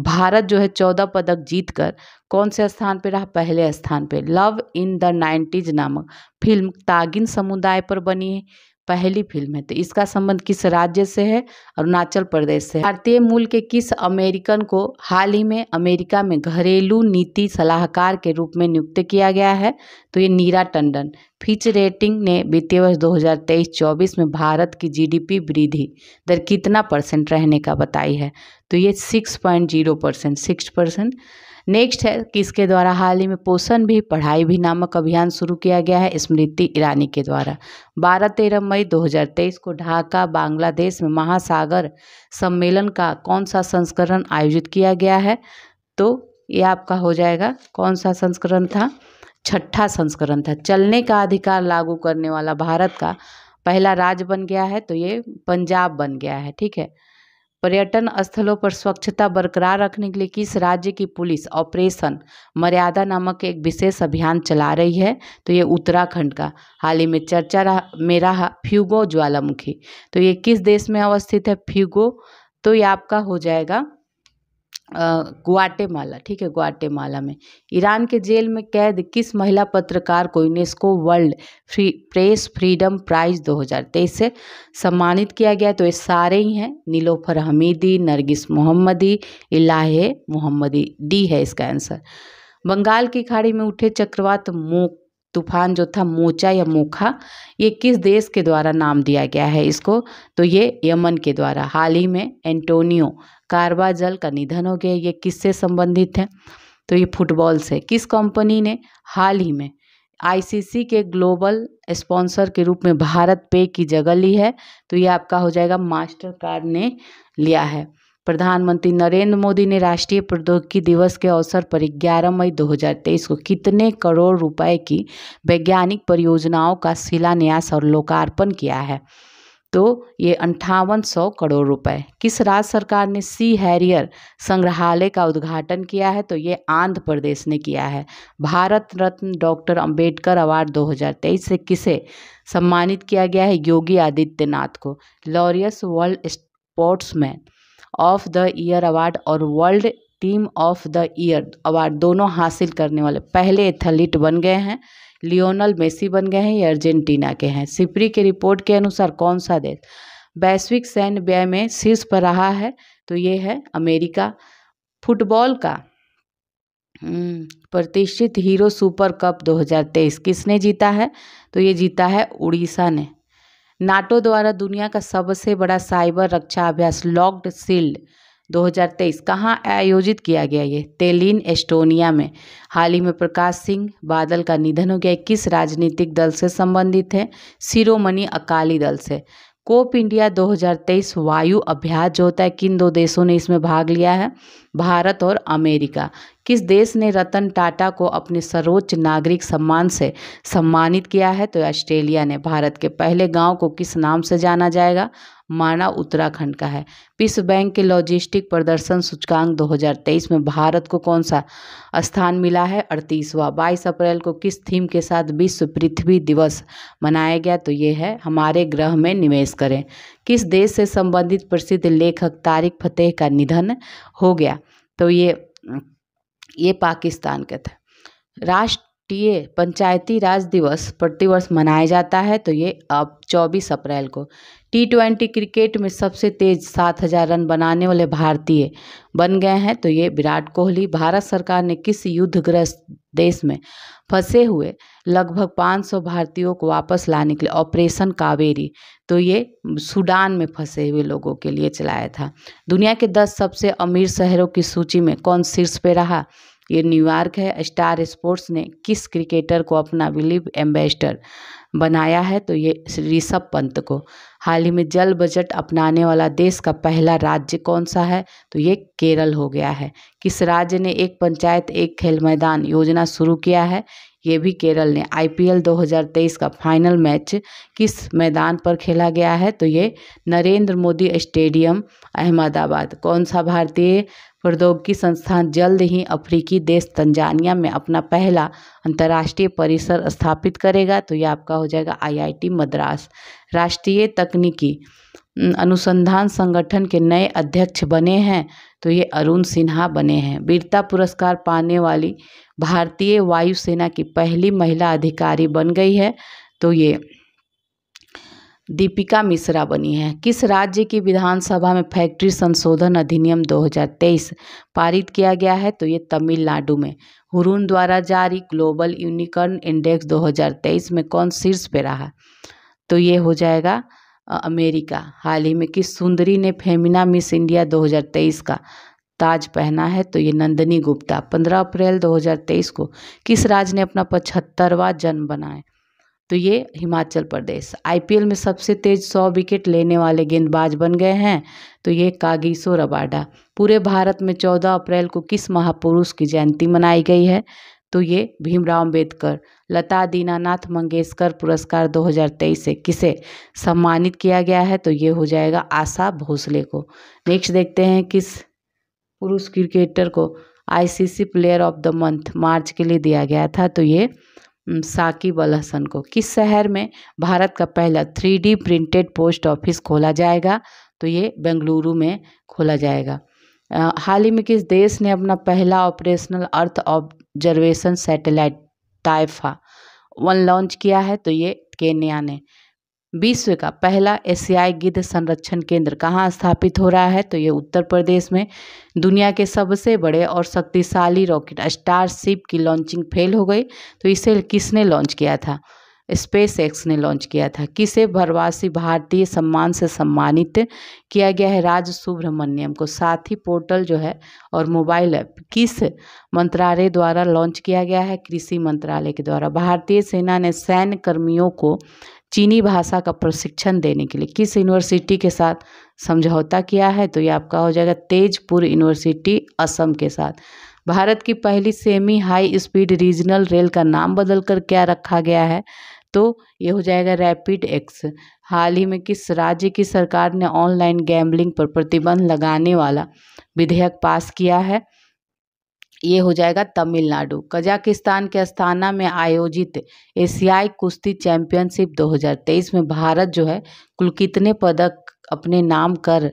भारत जो है चौदह पदक जीतकर कौन से स्थान पर रहा पहले स्थान पर लव इन द नाइन्टीज नामक फिल्म तागिन समुदाय पर बनी है पहली फिल्म है तो इसका संबंध किस राज्य से है अरुणाचल प्रदेश से भारतीय मूल के किस अमेरिकन को हाल ही में अमेरिका में घरेलू नीति सलाहकार के रूप में नियुक्त किया गया है तो ये नीरा टंडन फिच रेटिंग ने वित्तीय वर्ष 2023-24 में भारत की जीडीपी वृद्धि दर कितना परसेंट रहने का बताई है तो ये six point zero percent six percent next है कि इसके द्वारा हाल ही में पोषण भी पढ़ाई भी नामक अभियान शुरू किया गया है स्मृति ईरानी के द्वारा बारह तेरह मई 2023 को ढाका बांग्लादेश में महासागर सम्मेलन का कौन सा संस्करण आयोजित किया गया है तो ये आपका हो जाएगा कौन सा संस्करण था छठा संस्करण था चलने का अधिकार लागू करने वाला भारत का पहला राज्य बन गया है तो ये पंजाब बन गया है ठीक है पर्यटन स्थलों पर स्वच्छता बरकरार रखने के लिए किस राज्य की पुलिस ऑपरेशन मर्यादा नामक एक विशेष अभियान चला रही है तो ये उत्तराखंड का हाल ही में चर्चा रहा मेरा फ्यूगो ज्वालामुखी तो ये किस देश में अवस्थित है फ्यूगो तो ये आपका हो जाएगा ग्वाटेमाला ठीक है ग्वाटेमाला में ईरान के जेल में कैद किस महिला पत्रकार को UNESCO world free press freedom prize 2023 से सम्मानित किया गया तो ये सारे ही हैं Niloofar Hamidi Narges Mohammadi Elaheh Mohammadi D है इसका आंसर बंगाल की खाड़ी में उठे चक्रवात मो तूफान जो था मोचा या मोखा ये किस देश के द्वारा नाम दिया गया है इसको तो ये यमन के द्वारा हाल ही में एंटोनियो कारवा जल का निधन हो गया ये किससे संबंधित है तो ये फुटबॉल से किस कंपनी ने हाल ही में आईसीसी के ग्लोबल स्पॉन्सर के रूप में भारत पे की जगह ली है तो ये आपका हो जाएगा मास्टर कार्ड ने लिया है प्रधानमंत्री नरेंद्र मोदी ने राष्ट्रीय प्रौद्योगिकी दिवस के अवसर पर 11 मई 2023 को कितने करोड़ रुपए की वैज्ञानिक परियोजनाओं का शिलान्यास और लोकार्पण किया है तो ये अंठावन सौ करोड़ रुपए किस राज्य सरकार ने सी हैरियर संग्रहालय का उद्घाटन किया है तो ये आंध्र प्रदेश ने किया है भारत रत्न डॉक्टर अंबेडकर अवार्ड 2023 से किसे सम्मानित किया गया है योगी आदित्यनाथ को Laureus world sportsman of the year award और world team of the year award दोनों हासिल करने वाले पहले एथलीट बन गए हैं लियोनल मेसी बन गए हैं या अर्जेंटीना के हैं सिपरी के रिपोर्ट के अनुसार कौन सा देश वैश्विक सैन्य व्यय में शीर्ष पर रहा है तो ये है अमेरिका फुटबॉल का हम्म, प्रतिष्ठित हीरो सुपर कप 2023 किसने जीता है तो ये जीता है उड़ीसा ने नाटो द्वारा दुनिया का सबसे बड़ा साइबर रक्षा अभ्यास लॉक्ड सील्ड 2023 कहाँ आयोजित किया गया ये तेलिन एस्टोनिया में हाल ही में प्रकाश सिंह बादल का निधन हो गया किस राजनीतिक दल से संबंधित है शिरोमणि अकाली दल से कोप इंडिया 2023 वायु अभ्यास जो होता है किन दो देशों ने इसमें भाग लिया है भारत और अमेरिका किस देश ने रतन टाटा को अपने सर्वोच्च नागरिक सम्मान से सम्मानित किया है तो ऑस्ट्रेलिया ने भारत के पहले गांव को किस नाम से जाना जाएगा माना उत्तराखंड का है विश्व बैंक के लॉजिस्टिक प्रदर्शन सूचकांक 2023 में भारत को कौन सा स्थान मिला है अड़तीसवा बाईस अप्रैल को किस थीम के साथ विश्व पृथ्वी दिवस मनाया गया तो ये है हमारे ग्रह में निवेश करें किस देश से संबंधित प्रसिद्ध लेखक तारिक फतेह का निधन हो गया तो ये ये पाकिस्तान के थे राष्ट्रीय पंचायती राज दिवस प्रतिवर्ष मनाया जाता है तो ये अब 24 अप्रैल को टी ट्वेंटी क्रिकेट में सबसे तेज सात हज़ार रन बनाने वाले भारतीय बन गए हैं तो ये विराट कोहली भारत सरकार ने किस युद्धग्रस्त देश में फंसे हुए लगभग 500 भारतीयों को वापस लाने के लिए ऑपरेशन कावेरी तो ये सूडान में फंसे हुए लोगों के लिए चलाया था दुनिया के 10 सबसे अमीर शहरों की सूची में कौन शीर्ष पे रहा ये न्यूयॉर्क है स्टार स्पोर्ट्स ने किस क्रिकेटर को अपना बिलीव एम्बेसडर बनाया है तो ये ऋषभ पंत को हाल ही में जल बजट अपनाने वाला देश का पहला राज्य कौन सा है तो ये केरल हो गया है किस राज्य ने एक पंचायत एक खेल मैदान योजना शुरू किया है ये भी केरल ने आईपीएल 2023 का फाइनल मैच किस मैदान पर खेला गया है तो ये नरेंद्र मोदी स्टेडियम अहमदाबाद कौन सा भारतीय प्रौद्योगिकी संस्थान जल्द ही अफ्रीकी देश तंजानिया में अपना पहला अंतर्राष्ट्रीय परिसर स्थापित करेगा तो यह आपका हो जाएगा आईआईटी मद्रास राष्ट्रीय तकनीकी अनुसंधान संगठन के नए अध्यक्ष बने हैं तो ये अरुण सिन्हा बने हैं वीरता पुरस्कार पाने वाली भारतीय वायुसेना की पहली महिला अधिकारी बन गई है तो ये दीपिका मिश्रा बनी है किस राज्य की विधानसभा में फैक्ट्री संशोधन अधिनियम 2023 पारित किया गया है तो ये तमिलनाडु में हुरून द्वारा जारी ग्लोबल यूनिकॉर्न इंडेक्स 2023 में कौन शीर्ष पे रहा तो ये हो जाएगा अमेरिका हाल ही में किस सुंदरी ने फेमिना मिस इंडिया 2023 का ताज पहना है तो ये नंदनी गुप्ता पंद्रह अप्रैल दो को किस राज्य ने अपना पचहत्तरवा जन्म बनाया तो ये हिमाचल प्रदेश आईपीएल में सबसे तेज सौ विकेट लेने वाले गेंदबाज बन गए हैं तो ये कागिसो रबाडा पूरे भारत में चौदह अप्रैल को किस महापुरुष की जयंती मनाई गई है तो ये भीमराव अम्बेडकर लता दीनानाथ मंगेशकर पुरस्कार 2023 से किसे सम्मानित किया गया है तो ये हो जाएगा आशा भोसले को नेक्स्ट देखते हैं किस पुरुष क्रिकेटर को ICC player of the month March के लिए दिया गया था तो ये साकिब अल हसन को किस शहर में भारत का पहला three D printed post office खोला जाएगा तो ये बेंगलुरु में खोला जाएगा हाल ही में किस देश ने अपना पहला operational earth observation satellite Taifa one launch किया है तो ये केन्या ने विश्व का पहला एशियाई गिद्ध संरक्षण केंद्र कहाँ स्थापित हो रहा है तो ये उत्तर प्रदेश में दुनिया के सबसे बड़े और शक्तिशाली रॉकेट स्टार शिप की लॉन्चिंग फेल हो गई तो इसे किसने लॉन्च किया था स्पेस एक्स ने लॉन्च किया था किसे भरवासी भारतीय सम्मान से सम्मानित किया गया है राज सुब्रमण्यम को साथ ही पोर्टल जो है और मोबाइल ऐप किस मंत्रालय द्वारा लॉन्च किया गया है कृषि मंत्रालय के द्वारा भारतीय सेना ने सैन्य कर्मियों को चीनी भाषा का प्रशिक्षण देने के लिए किस यूनिवर्सिटी के साथ समझौता किया है तो ये आपका हो जाएगा तेजपुर यूनिवर्सिटी असम के साथ भारत की पहली semi high speed regional rail का नाम बदलकर क्या रखा गया है तो ये हो जाएगा रैपिड एक्स हाल ही में किस राज्य की सरकार ने ऑनलाइन गैम्बलिंग पर प्रतिबंध लगाने वाला विधेयक पास किया है ये हो जाएगा तमिलनाडु कजाकिस्तान के अस्थाना में आयोजित एशियाई कुश्ती चैंपियनशिप 2023 में भारत जो है कुल कितने पदक अपने नाम कर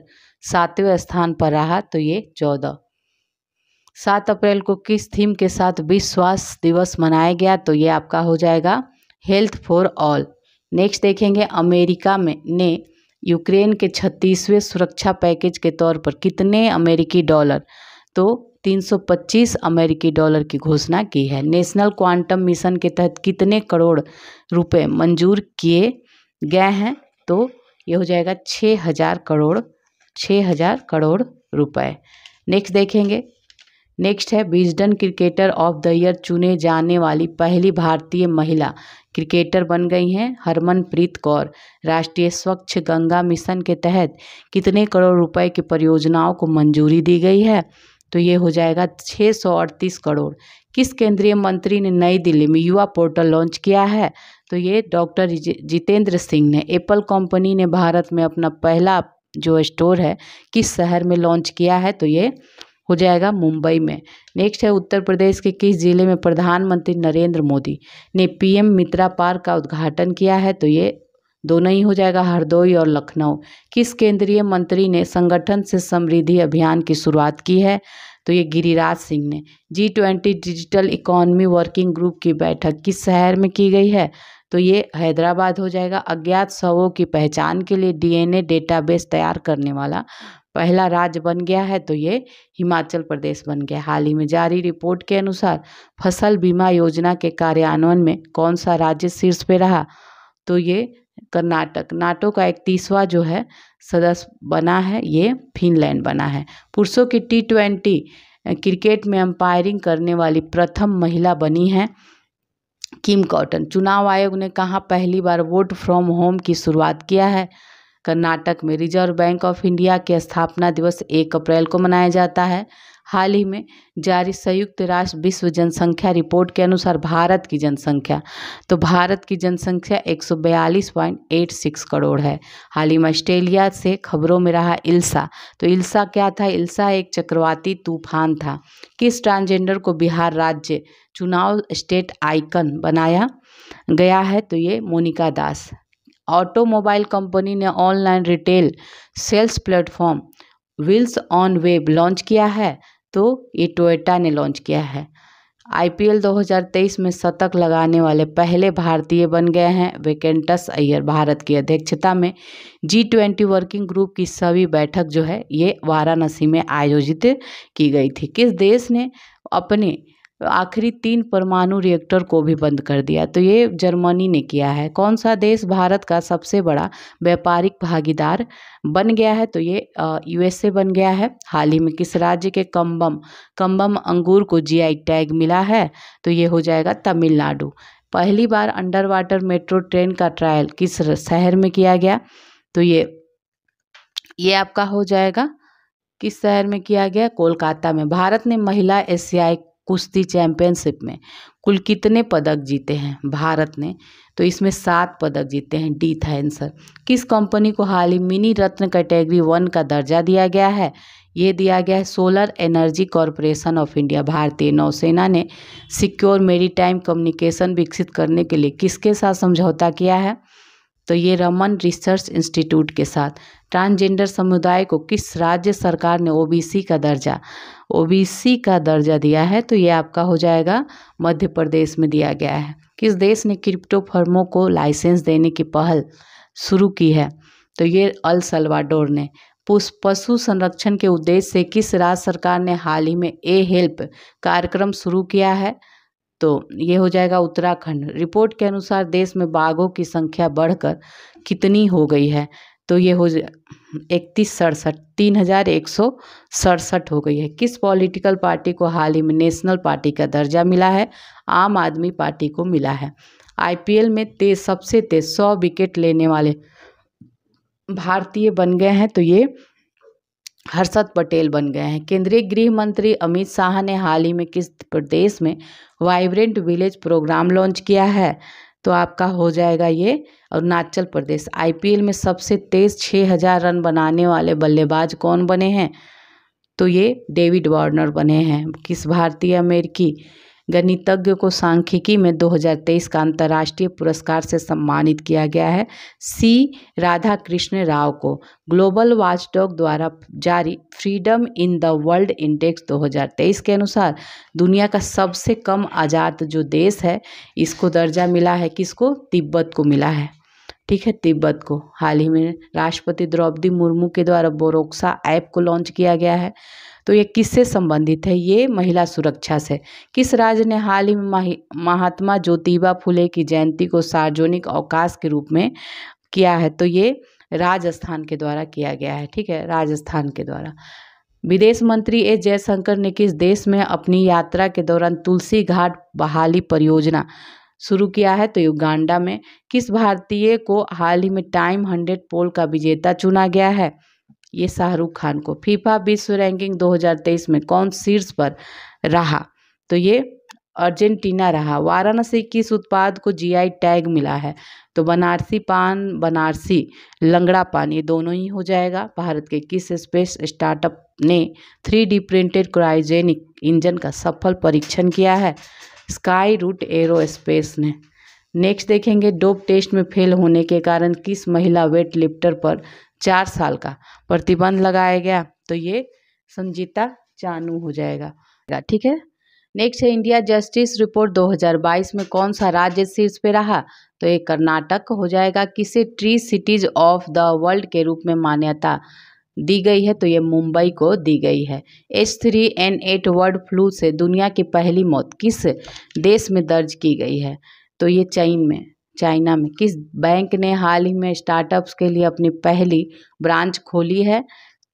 सातवें स्थान पर रहा तो ये चौदह सात अप्रैल को किस थीम के साथ विश्व स्वास्थ्य दिवस मनाया गया तो ये आपका हो जाएगा हेल्थ फॉर ऑल नेक्स्ट देखेंगे अमेरिका में ने यूक्रेन के छत्तीसवें सुरक्षा पैकेज के तौर पर कितने अमेरिकी डॉलर तो 325 अमेरिकी डॉलर की घोषणा की है नेशनल क्वांटम मिशन के तहत कितने करोड़ रुपए मंजूर किए गए हैं तो ये हो जाएगा छः हज़ार करोड़ छः हज़ार करोड़ रुपए नेक्स्ट देखेंगे नेक्स्ट है Wisden cricketer of the year चुने जाने वाली पहली भारतीय महिला क्रिकेटर बन गई हैं हरमनप्रीत कौर राष्ट्रीय स्वच्छ गंगा मिशन के तहत कितने करोड़ रुपए की परियोजनाओं को मंजूरी दी गई है तो ये हो जाएगा छः सौ अड़तीस करोड़ किस केंद्रीय मंत्री ने नई दिल्ली में युवा पोर्टल लॉन्च किया है तो ये डॉक्टर जितेंद्र सिंह ने एप्पल कंपनी ने भारत में अपना पहला जो स्टोर है किस शहर में लॉन्च किया है तो ये हो जाएगा मुंबई में नेक्स्ट है उत्तर प्रदेश के किस जिले में प्रधानमंत्री नरेंद्र मोदी ने पीएम मित्रा पार्क का उद्घाटन किया है तो ये दोनों ही हो जाएगा हरदोई और लखनऊ किस केंद्रीय मंत्री ने संगठन से समृद्धि अभियान की शुरुआत की है तो ये गिरिराज सिंह ने G twenty digital economy working group की बैठक किस शहर में की गई है तो ये हैदराबाद हो जाएगा अज्ञात शवों की पहचान के लिए डीएनए डेटाबेस तैयार करने वाला पहला राज्य बन गया है तो ये हिमाचल प्रदेश बन गया हाल ही में जारी रिपोर्ट के अनुसार फसल बीमा योजना के कार्यान्वयन में कौन सा राज्य शीर्ष पे रहा तो ये कर्नाटक नाटो का इकतीसवा जो है सदस्य बना है ये फिनलैंड बना है पुरुषों की टी ट्वेंटी क्रिकेट में अंपायरिंग करने वाली प्रथम महिला बनी है किम कॉटन चुनाव आयोग ने कहा पहली बार वोट फ्रॉम होम की शुरुआत किया है कर्नाटक में रिजर्व बैंक ऑफ इंडिया के स्थापना दिवस एक अप्रैल को मनाया जाता है हाल ही में जारी संयुक्त राष्ट्र विश्व जनसंख्या रिपोर्ट के अनुसार भारत की जनसंख्या तो भारत की जनसंख्या 142.86 करोड़ है हाल ही में ऑस्ट्रेलिया से खबरों में रहा इल्सा तो इल्सा क्या था इल्सा एक चक्रवाती तूफान था किस ट्रांसजेंडर को बिहार राज्य चुनाव स्टेट आइकन बनाया गया है तो ये मोनिका दास ऑटोमोबाइल कंपनी ने online retail sales platform wheels on web launch किया है तो ये टोयटा ने लॉन्च किया है आईपीएल 2023 में शतक लगाने वाले पहले भारतीय बन गए हैं वेकेंटस अय्यर भारत की अध्यक्षता में जी ट्वेंटी वर्किंग ग्रुप की सभी बैठक जो है ये वाराणसी में आयोजित की गई थी किस देश ने अपने आखिरी तीन परमाणु रिएक्टर को भी बंद कर दिया तो ये जर्मनी ने किया है कौन सा देश भारत का सबसे बड़ा व्यापारिक भागीदार बन गया है तो ये यूएसए बन गया है हाल ही में किस राज्य के कम्बम कम्बम अंगूर को जीआई टैग मिला है तो ये हो जाएगा तमिलनाडु पहली बार अंडर वाटर मेट्रो ट्रेन का ट्रायल किस शहर में किया गया तो ये ये आपका हो जाएगा किस शहर में किया गया कोलकाता में भारत ने महिला एशियाई कुश्ती चैंपियनशिप में कुल कितने पदक जीते हैं भारत ने तो इसमें सात पदक जीते हैं डी था आंसर किस कंपनी को हाल ही मिनी रत्न कैटेगरी वन का दर्जा दिया गया है ये दिया गया है solar energy corporation of India भारतीय नौसेना ने सिक्योर मेरीटाइम कम्युनिकेशन विकसित करने के लिए किसके साथ समझौता किया है तो ये रमन रिसर्च इंस्टीट्यूट के साथ ट्रांसजेंडर समुदाय को किस राज्य सरकार ने ओबीसी का दर्जा ओबीसी का दर्जा दिया है तो ये आपका हो जाएगा मध्य प्रदेश में दिया गया है किस देश ने क्रिप्टो फर्मों को लाइसेंस देने की पहल शुरू की है तो ये अल सलवाडोर ने पशु संरक्षण के उद्देश्य से किस राज्य सरकार ने हाल ही में ए हेल्प कार्यक्रम शुरू किया है तो ये हो जाएगा उत्तराखंड रिपोर्ट के अनुसार देश में बाघों की संख्या बढ़कर कितनी हो गई है तो ये हो इकतीस सड़सठ तीन हज़ार एक सौ सड़सठ हो गई है किस पॉलिटिकल पार्टी को हाल ही में नेशनल पार्टी का दर्जा मिला है आम आदमी पार्टी को मिला है आईपीएल में तेज सबसे तेज सौ विकेट लेने वाले भारतीय बन गए हैं तो ये हर्षद पटेल बन गए हैं केंद्रीय गृह मंत्री अमित शाह ने हाल ही में किस प्रदेश में वाइब्रेंट विलेज प्रोग्राम लॉन्च किया है तो आपका हो जाएगा ये अरुणाचल प्रदेश आईपीएल में सबसे तेज़ छः हज़ार रन बनाने वाले बल्लेबाज कौन बने हैं तो ये डेविड वार्नर बने हैं किस भारतीय अमेरिकी गणितज्ञ को सांख्यिकी में 2023 का अंतर्राष्ट्रीय पुरस्कार से सम्मानित किया गया है सी राधा कृष्ण राव को ग्लोबल वाचडॉग द्वारा जारी freedom in the world index 2023 के अनुसार दुनिया का सबसे कम आज़ाद जो देश है इसको दर्जा मिला है किसको तिब्बत को मिला है ठीक है तिब्बत को हाल ही में राष्ट्रपति द्रौपदी मुर्मू के द्वारा बोरोक्सा ऐप को लॉन्च किया गया है तो ये किससे संबंधित है ये महिला सुरक्षा से किस राज्य ने हाल ही में महात्मा ज्योतिबा फुले की जयंती को सार्वजनिक अवकाश के रूप में किया है तो ये राजस्थान के द्वारा किया गया है ठीक है राजस्थान के द्वारा विदेश मंत्री ए जयशंकर ने किस देश में अपनी यात्रा के दौरान तुलसी घाट बहाली परियोजना शुरू किया है तो युगांडा में किस भारतीय को हाल ही में टाइम हंड्रेड पोल का विजेता चुना गया है ये शाहरुख खान को फीफा विश्व रैंकिंग 2023 में कौन शीर्ष पर रहा तो ये अर्जेंटीना रहा वाराणसी किस उत्पाद को जीआई टैग मिला है तो बनारसी पान बनारसी लंगड़ा पान ये दोनों ही हो जाएगा भारत के किस स्पेस स्टार्टअप ने three D printed cryogenic engine का सफल परीक्षण किया है स्काई रूट एरो स्पेस ने नेक्स्ट देखेंगे डोप टेस्ट में फेल होने के कारण किस महिला वेट लिफ्टर पर चार साल का प्रतिबंध लगाया गया तो ये संजीता चानू हो जाएगा ठीक है नेक्स्ट है इंडिया जस्टिस रिपोर्ट 2022 में कौन सा राज्य शीर्ष पे रहा तो ये कर्नाटक हो जाएगा किसे tree cities of the world के रूप में मान्यता दी गई है तो ये मुंबई को दी गई है H three N eight bird flu से दुनिया की पहली मौत किस देश में दर्ज की गई है तो ये चीन में चाइना में किस बैंक ने हाल ही में स्टार्टअप्स के लिए अपनी पहली ब्रांच खोली है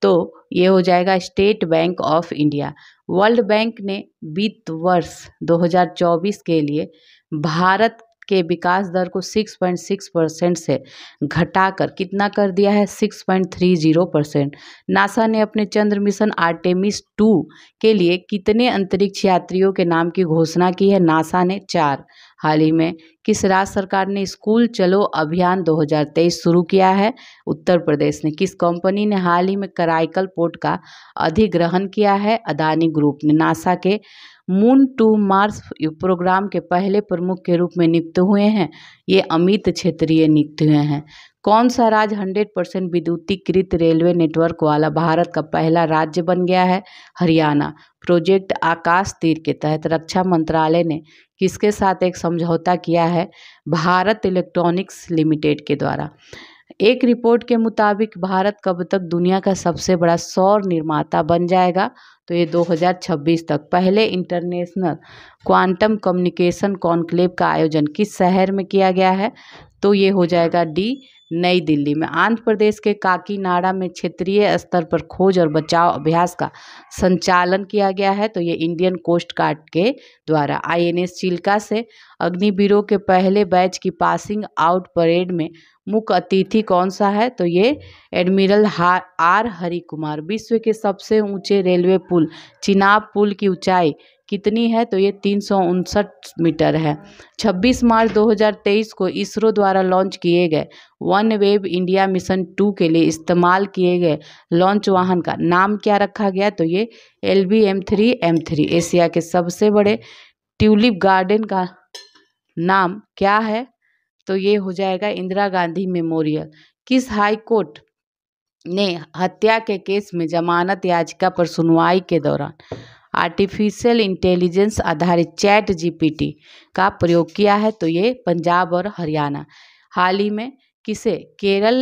तो ये हो जाएगा State Bank of India World Bank ने वित्त वर्ष 2024 के लिए भारत के विकास दर को 6.6 परसेंट से घटाकर कितना कर दिया है 6.30 परसेंट नासा ने अपने चंद्र मिशन आर्टेमिस टू के लिए कितने अंतरिक्ष यात्रियों के नाम की घोषणा की है नासा ने चार हाल ही में किस राज्य सरकार ने स्कूल चलो अभियान 2023 शुरू किया है उत्तर प्रदेश ने किस कंपनी ने हाल ही में कराइकल पोर्ट का अधिग्रहण किया है अदानी ग्रुप ने नासा के मून टू मार्स प्रोग्राम के पहले प्रमुख के रूप में नियुक्त हुए हैं ये अमित क्षेत्रीय नियुक्त हुए हैं कौन सा राज्य हंड्रेड परसेंट विद्युतीकृत रेलवे नेटवर्क वाला भारत का पहला राज्य बन गया है हरियाणा प्रोजेक्ट आकाश तीर के तहत रक्षा मंत्रालय ने किसके साथ एक समझौता किया है भारत इलेक्ट्रॉनिक्स लिमिटेड के द्वारा एक रिपोर्ट के मुताबिक भारत कब तक दुनिया का सबसे बड़ा सौर निर्माता बन जाएगा तो ये 2026 तक पहले इंटरनेशनल क्वांटम कम्युनिकेशन कॉन्क्लेव का आयोजन किस शहर में किया गया है तो ये हो जाएगा डी नई दिल्ली में आंध्र प्रदेश के काकीनाडा में क्षेत्रीय स्तर पर खोज और बचाव अभ्यास का संचालन किया गया है तो ये इंडियन कोस्ट गार्ड के द्वारा आईएनएस चिल्का से अग्निवीरों के पहले बैच की पासिंग आउट परेड में मुख्य अतिथि कौन सा है तो ये एडमिरल आर हरि कुमार विश्व के सबसे ऊंचे रेलवे पुल चिनाब पुल की ऊंचाई कितनी है तो ये तीन सौ उनसठ मीटर है 26 मार्च 2023 को इसरो द्वारा लॉन्च किए गए one web India mission two के लिए इस्तेमाल किए गए लॉन्च वाहन का नाम क्या रखा गया तो ये L V M three M three Asia के सबसे बड़े ट्यूलिप गार्डन का नाम क्या है तो ये हो जाएगा इंदिरा गांधी मेमोरियल किस हाई कोर्ट ने हत्या के केस में जमानत याचिका पर सुनवाई के दौरान आर्टिफिशियल इंटेलिजेंस आधारित चैट जीपीटी का प्रयोग किया है तो ये पंजाब और हरियाणा हाल ही में किसे केरल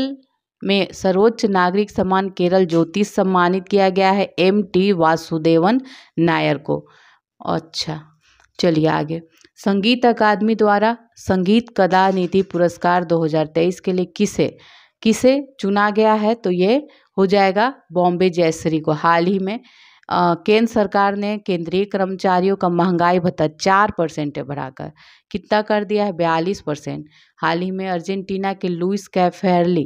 में सर्वोच्च नागरिक सम्मान केरल ज्योति सम्मानित किया गया है एम टी वासुदेवन नायर को अच्छा चलिए आगे संगीत अकादमी द्वारा संगीत कदा नीति पुरस्कार 2023 के लिए किसे किसे चुना गया है तो ये हो जाएगा बॉम्बे जयश्री को हाल ही में केंद्र सरकार ने केंद्रीय कर्मचारियों का महंगाई भत्ता चार परसेंट बढ़ाकर कितना कर दिया है बयालीस परसेंट हाल ही में अर्जेंटीना के लुइस कैफेरली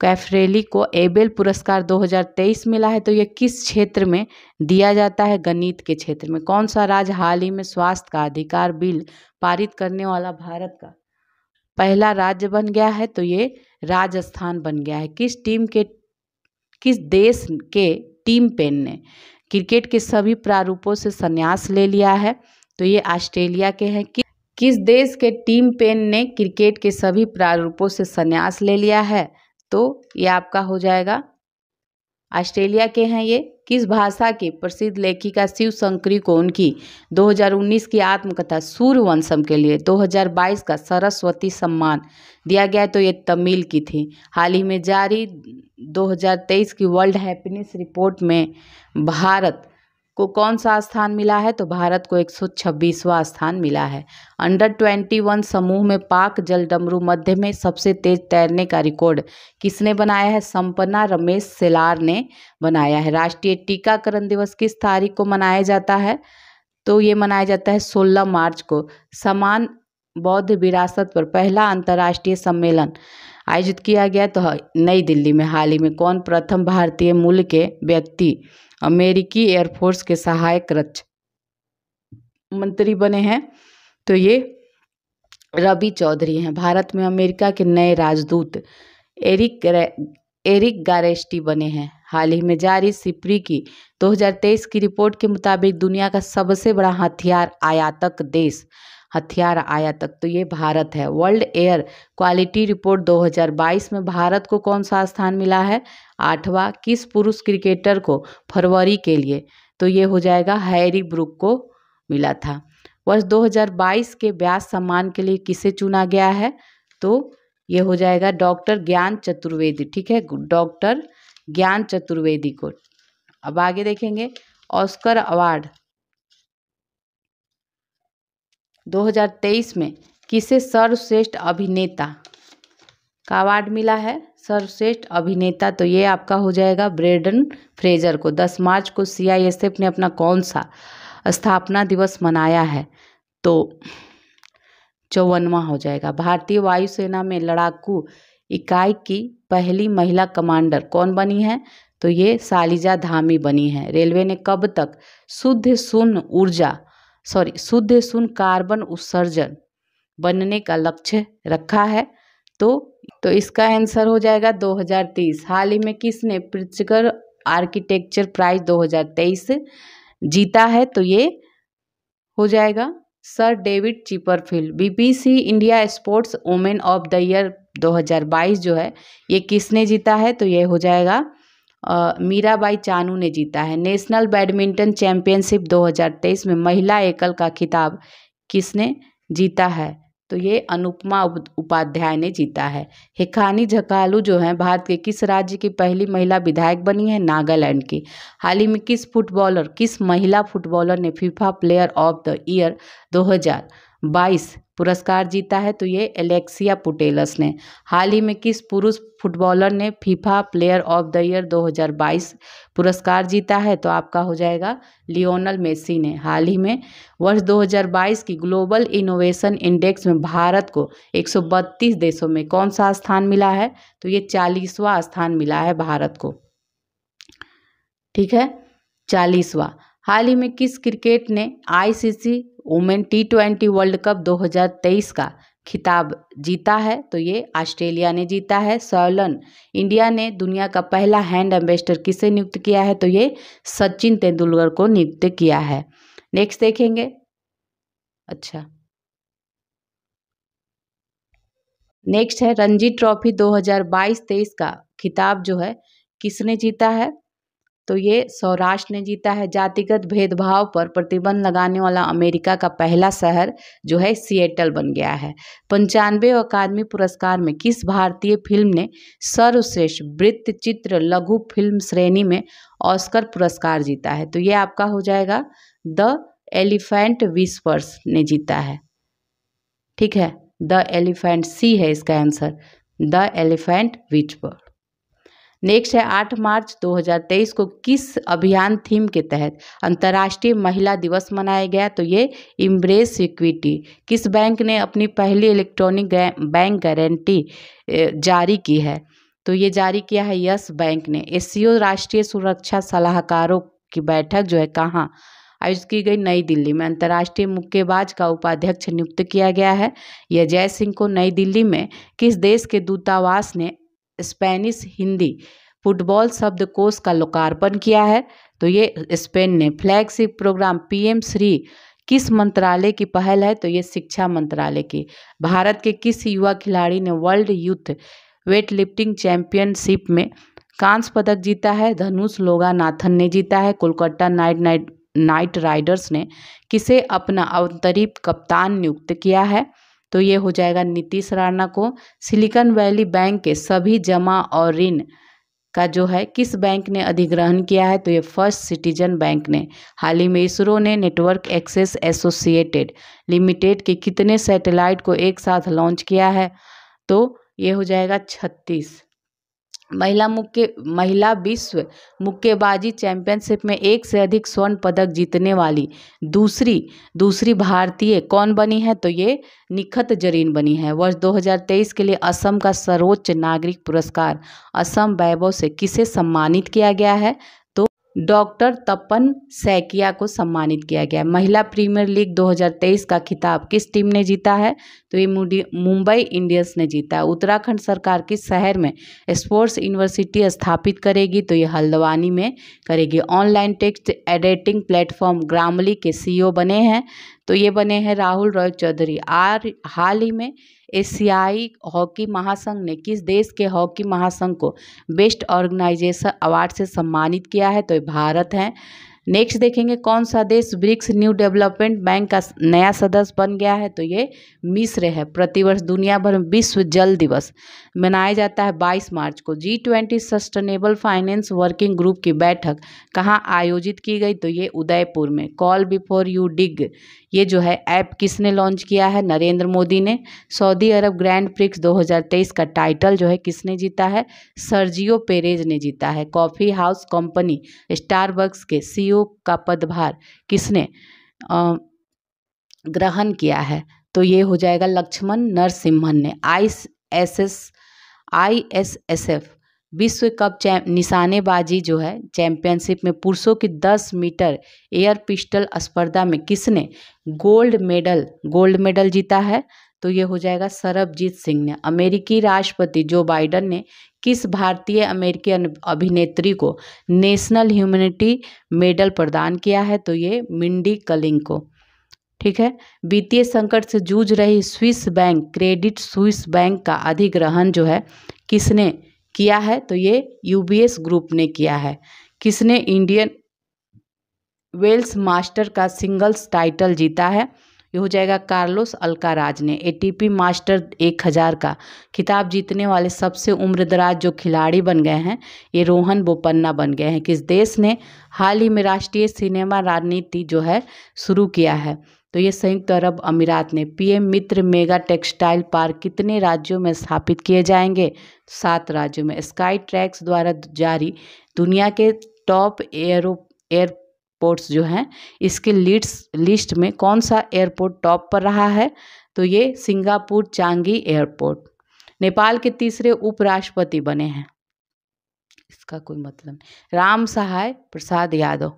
कैफरेली को एबेल पुरस्कार 2023 मिला है तो यह किस क्षेत्र में दिया जाता है गणित के क्षेत्र में कौन सा राज्य हाल ही में स्वास्थ्य का अधिकार बिल पारित करने वाला भारत का पहला राज्य बन गया है तो ये राजस्थान बन गया है किस टीम के किस देश के टीम पेन ने क्रिकेट के सभी प्रारूपों से संन्यास ले लिया है तो ये ऑस्ट्रेलिया के हैं कि किस देश के टीम पेन ने क्रिकेट के सभी प्रारूपों से संन्यास ले लिया है तो ये आपका हो जाएगा ऑस्ट्रेलिया के हैं ये किस भाषा के प्रसिद्ध लेखिका शिव शंकरी को उनकी 2019 की आत्मकथा सूर्यवंशम के लिए 2022 का सरस्वती सम्मान दिया गया तो ये तमिल की थी हाल ही में जारी 2023 की वर्ल्ड हैप्पीनेस रिपोर्ट में भारत को कौन सा स्थान मिला है तो भारत को 126वां स्थान मिला है अंडर 21 समूह में पाक जल डमरू मध्य में सबसे तेज तैरने का रिकॉर्ड किसने बनाया है संपन्ना रमेश सेलार ने बनाया है राष्ट्रीय टीकाकरण दिवस किस तारीख को मनाया जाता है तो ये मनाया जाता है 16 मार्च को समान बौद्ध विरासत पर पहला अंतर्राष्ट्रीय सम्मेलन आयोजित किया गया तो नई दिल्ली में हाल ही में कौन प्रथम भारतीय मूल के व्यक्ति अमेरिकी एयरफोर्स के सहायक रक्षा मंत्री बने हैं तो ये रवि चौधरी हैं भारत में अमेरिका के नए राजदूत एरिक एरिक गारेस्टी बने हैं हाल ही में जारी सिपरी की 2023 की रिपोर्ट के मुताबिक दुनिया का सबसे बड़ा हथियार आयातक देश हथियार आयातक तो ये भारत है वर्ल्ड एयर क्वालिटी रिपोर्ट 2022 में भारत को कौन सा स्थान मिला है आठवां किस पुरुष क्रिकेटर को फरवरी के लिए तो ये हो जाएगा हैरी ब्रुक को मिला था वर्ष 2022 के ब्यास सम्मान के लिए किसे चुना गया है तो ये हो जाएगा डॉक्टर ज्ञान चतुर्वेदी ठीक है डॉक्टर ज्ञान चतुर्वेदी को अब आगे देखेंगे ऑस्कर अवार्ड 2023 में किसे सर्वश्रेष्ठ अभिनेता का अवार्ड मिला है सर्वश्रेष्ठ अभिनेता तो ये आपका हो जाएगा ब्रेडन फ्रेजर को 10 मार्च को सीआईएसएफ ने अपना कौन सा स्थापना दिवस मनाया है तो चौवनवा हो जाएगा भारतीय वायुसेना में लड़ाकू इकाई की पहली महिला कमांडर कौन बनी है तो ये सालिजा धामी बनी है रेलवे ने कब तक शुद्ध शून्य ऊर्जा सॉरी शुद्ध शून्य कार्बन उत्सर्जन बनने का लक्ष्य रखा है तो तो इसका आंसर हो जाएगा 2030 हाल ही में किसने प्रिचकर आर्किटेक्चर प्राइज 2023 जीता है तो ये हो जाएगा sir David Chipperfield BBC India sports women of the year 2022 जो है ये किसने जीता है तो ये हो जाएगा मीराबाई चानू ने जीता है नेशनल बैडमिंटन चैंपियनशिप 2023 में महिला एकल का खिताब किसने जीता है तो ये अनुपमा उपाध्याय ने जीता है हिखानी झकालू जो है भारत के किस राज्य की पहली महिला विधायक बनी है नागालैंड की हाल ही में किस फुटबॉलर किस महिला फुटबॉलर ने FIFA player of the year 2000 बाईस पुरस्कार जीता है तो ये एलेक्सिया पुटेलस ने हाल ही में किस पुरुष फुटबॉलर ने FIFA player of the year 2022 पुरस्कार जीता है तो आपका हो जाएगा लियोनल मेसी ने हाल ही में वर्ष 2022 की ग्लोबल इनोवेशन इंडेक्स में भारत को 132 देशों में कौन सा स्थान मिला है तो ये चालीसवा स्थान मिला है भारत को ठीक है चालीसवा हाल ही में किस क्रिकेट ने ICC women T twenty world cup 2023 का खिताब जीता है तो ये ऑस्ट्रेलिया ने जीता है सोलन इंडिया ने दुनिया का पहला हैंड एम्बेसडर किसे नियुक्त किया है तो ये सचिन तेंदुलकर को नियुक्त किया है नेक्स्ट देखेंगे अच्छा नेक्स्ट है रणजी ट्रॉफी 2022-23 का खिताब जो है किसने जीता है तो ये सौराष्ट्र ने जीता है जातिगत भेदभाव पर प्रतिबंध लगाने वाला अमेरिका का पहला शहर जो है सिएटल बन गया है पंचानवे अकादमी पुरस्कार में किस भारतीय फिल्म ने सर्वश्रेष्ठ वृत्त चित्र लघु फिल्म श्रेणी में ऑस्कर पुरस्कार जीता है तो ये आपका हो जाएगा द एलिफेंट विस्पर्स ने जीता है ठीक है द एलिफेंट सी है इसका answer the elephant whisperer next है आठ मार्च 2023 को किस अभियान थीम के तहत अंतर्राष्ट्रीय महिला दिवस मनाया गया तो ये इम्ब्रेस इक्विटी किस बैंक ने अपनी पहली इलेक्ट्रॉनिक बैंक गारंटी जारी की है तो ये जारी किया है यस बैंक ने एस राष्ट्रीय सुरक्षा सलाहकारों की बैठक जो है कहाँ आयोजित की गई नई दिल्ली में अंतर्राष्ट्रीय मुक्केबाज का उपाध्यक्ष नियुक्त किया गया है यजय जय सिंह को नई दिल्ली में किस देश के दूतावास ने स्पेनिश हिंदी फुटबॉल शब्द कोश का लोकार्पण किया है तो ये स्पेन ने फ्लैगशिप प्रोग्राम पीएम श्री किस मंत्रालय की पहल है तो ये शिक्षा मंत्रालय की भारत के किस युवा खिलाड़ी ने world youth weight lifting championship में कांस्य पदक जीता है धनुष लोगानाथन ने जीता है Kolkata knight knight knight riders ने किसे अपना अवतरिप कप्तान नियुक्त किया है तो ये हो जाएगा नीतीश राणा को सिलिकॉन वैली बैंक के सभी जमा और ऋण का जो है किस बैंक ने अधिग्रहण किया है तो ये फर्स्ट सिटीजन बैंक ने हाल ही में इसरो ने नेटवर्क एक्सेस एसोसिएटेड लिमिटेड के कितने सैटेलाइट को एक साथ लॉन्च किया है तो ये हो जाएगा छत्तीस महिला मुक्के महिला विश्व मुक्केबाजी चैंपियनशिप में एक से अधिक स्वर्ण पदक जीतने वाली दूसरी दूसरी भारतीय कौन बनी है तो ये निखत जरीन बनी है वर्ष 2023 के लिए असम का सर्वोच्च नागरिक पुरस्कार असम वैभव से किसे सम्मानित किया गया है डॉक्टर तपन सैकिया को सम्मानित किया गया महिला प्रीमियर लीग 2023 का खिताब किस टीम ने जीता है तो ये मुंबई इंडियंस ने जीता है उत्तराखंड सरकार किस शहर में स्पोर्ट्स यूनिवर्सिटी स्थापित करेगी तो ये हल्द्वानी में करेगी online text editing platform Grammarly के सीईओ बने हैं तो ये बने हैं राहुल रॉय चौधरी आर हाल ही में एशियाई हॉकी महासंघ ने किस देश के हॉकी महासंघ को बेस्ट ऑर्गेनाइजेशन अवार्ड से सम्मानित किया है तो भारत है नेक्स्ट देखेंगे कौन सा देश ब्रिक्स न्यू डेवलपमेंट बैंक का नया सदस्य बन गया है तो ये मिस्र है प्रतिवर्ष दुनिया भर में विश्व जल दिवस मनाया जाता है 22 मार्च को G twenty sustainable finance working group की बैठक कहाँ आयोजित की गई तो ये उदयपुर में कॉल बिफोर यू डिग ये जो है ऐप किसने लॉन्च किया है नरेंद्र मोदी ने सऊदी अरब ग्रैंड प्रिक्स 2023 का टाइटल जो है किसने जीता है सर्जियो पेरेज ने जीता है कॉफ़ी हाउस कंपनी स्टारबक्स के सीईओ e का पदभार किसने ग्रहण किया है तो ये हो जाएगा लक्ष्मण नरसिम्हन ने I S S I S S F विश्व कप निशानेबाजी जो है चैंपियनशिप में पुरुषों की 10 मीटर एयर पिस्टल स्पर्धा में किसने गोल्ड मेडल गोल्ड मेडल जीता है तो ये हो जाएगा सरबजीत सिंह ने अमेरिकी राष्ट्रपति जो बाइडन ने किस भारतीय अमेरिकी अभिनेत्री को नेशनल ह्यूमनिटी मेडल प्रदान किया है तो ये मिंडी कलिंग को ठीक है वित्तीय संकट से जूझ रही Swiss bank Credit Suisse bank का अधिग्रहण जो है किसने किया है तो ये यूबीएस ग्रुप ने किया है किसने इंडियन वेल्स मास्टर का सिंगल्स टाइटल जीता है ये हो जाएगा कार्लोस अल्काराज ने एटीपी मास्टर एक हज़ार का खिताब जीतने वाले सबसे उम्रदराज जो खिलाड़ी बन गए हैं ये रोहन बोपन्ना बन गए हैं किस देश ने हाल ही में राष्ट्रीय सिनेमा राजनीति जो है शुरू किया है तो ये संयुक्त अरब अमीरात ने PM Mitra mega textile park कितने राज्यों में स्थापित किए जाएंगे सात राज्यों में स्काई ट्रैक्स द्वारा जारी दुनिया के टॉप एयरो एयरपोर्ट्स जो हैं इसके लीड्स लिस्ट में कौन सा एयरपोर्ट टॉप पर रहा है तो ये सिंगापुर चांगी एयरपोर्ट नेपाल के तीसरे उपराष्ट्रपति बने हैं इसका कोई मतलब नहीं राम सहाय प्रसाद यादव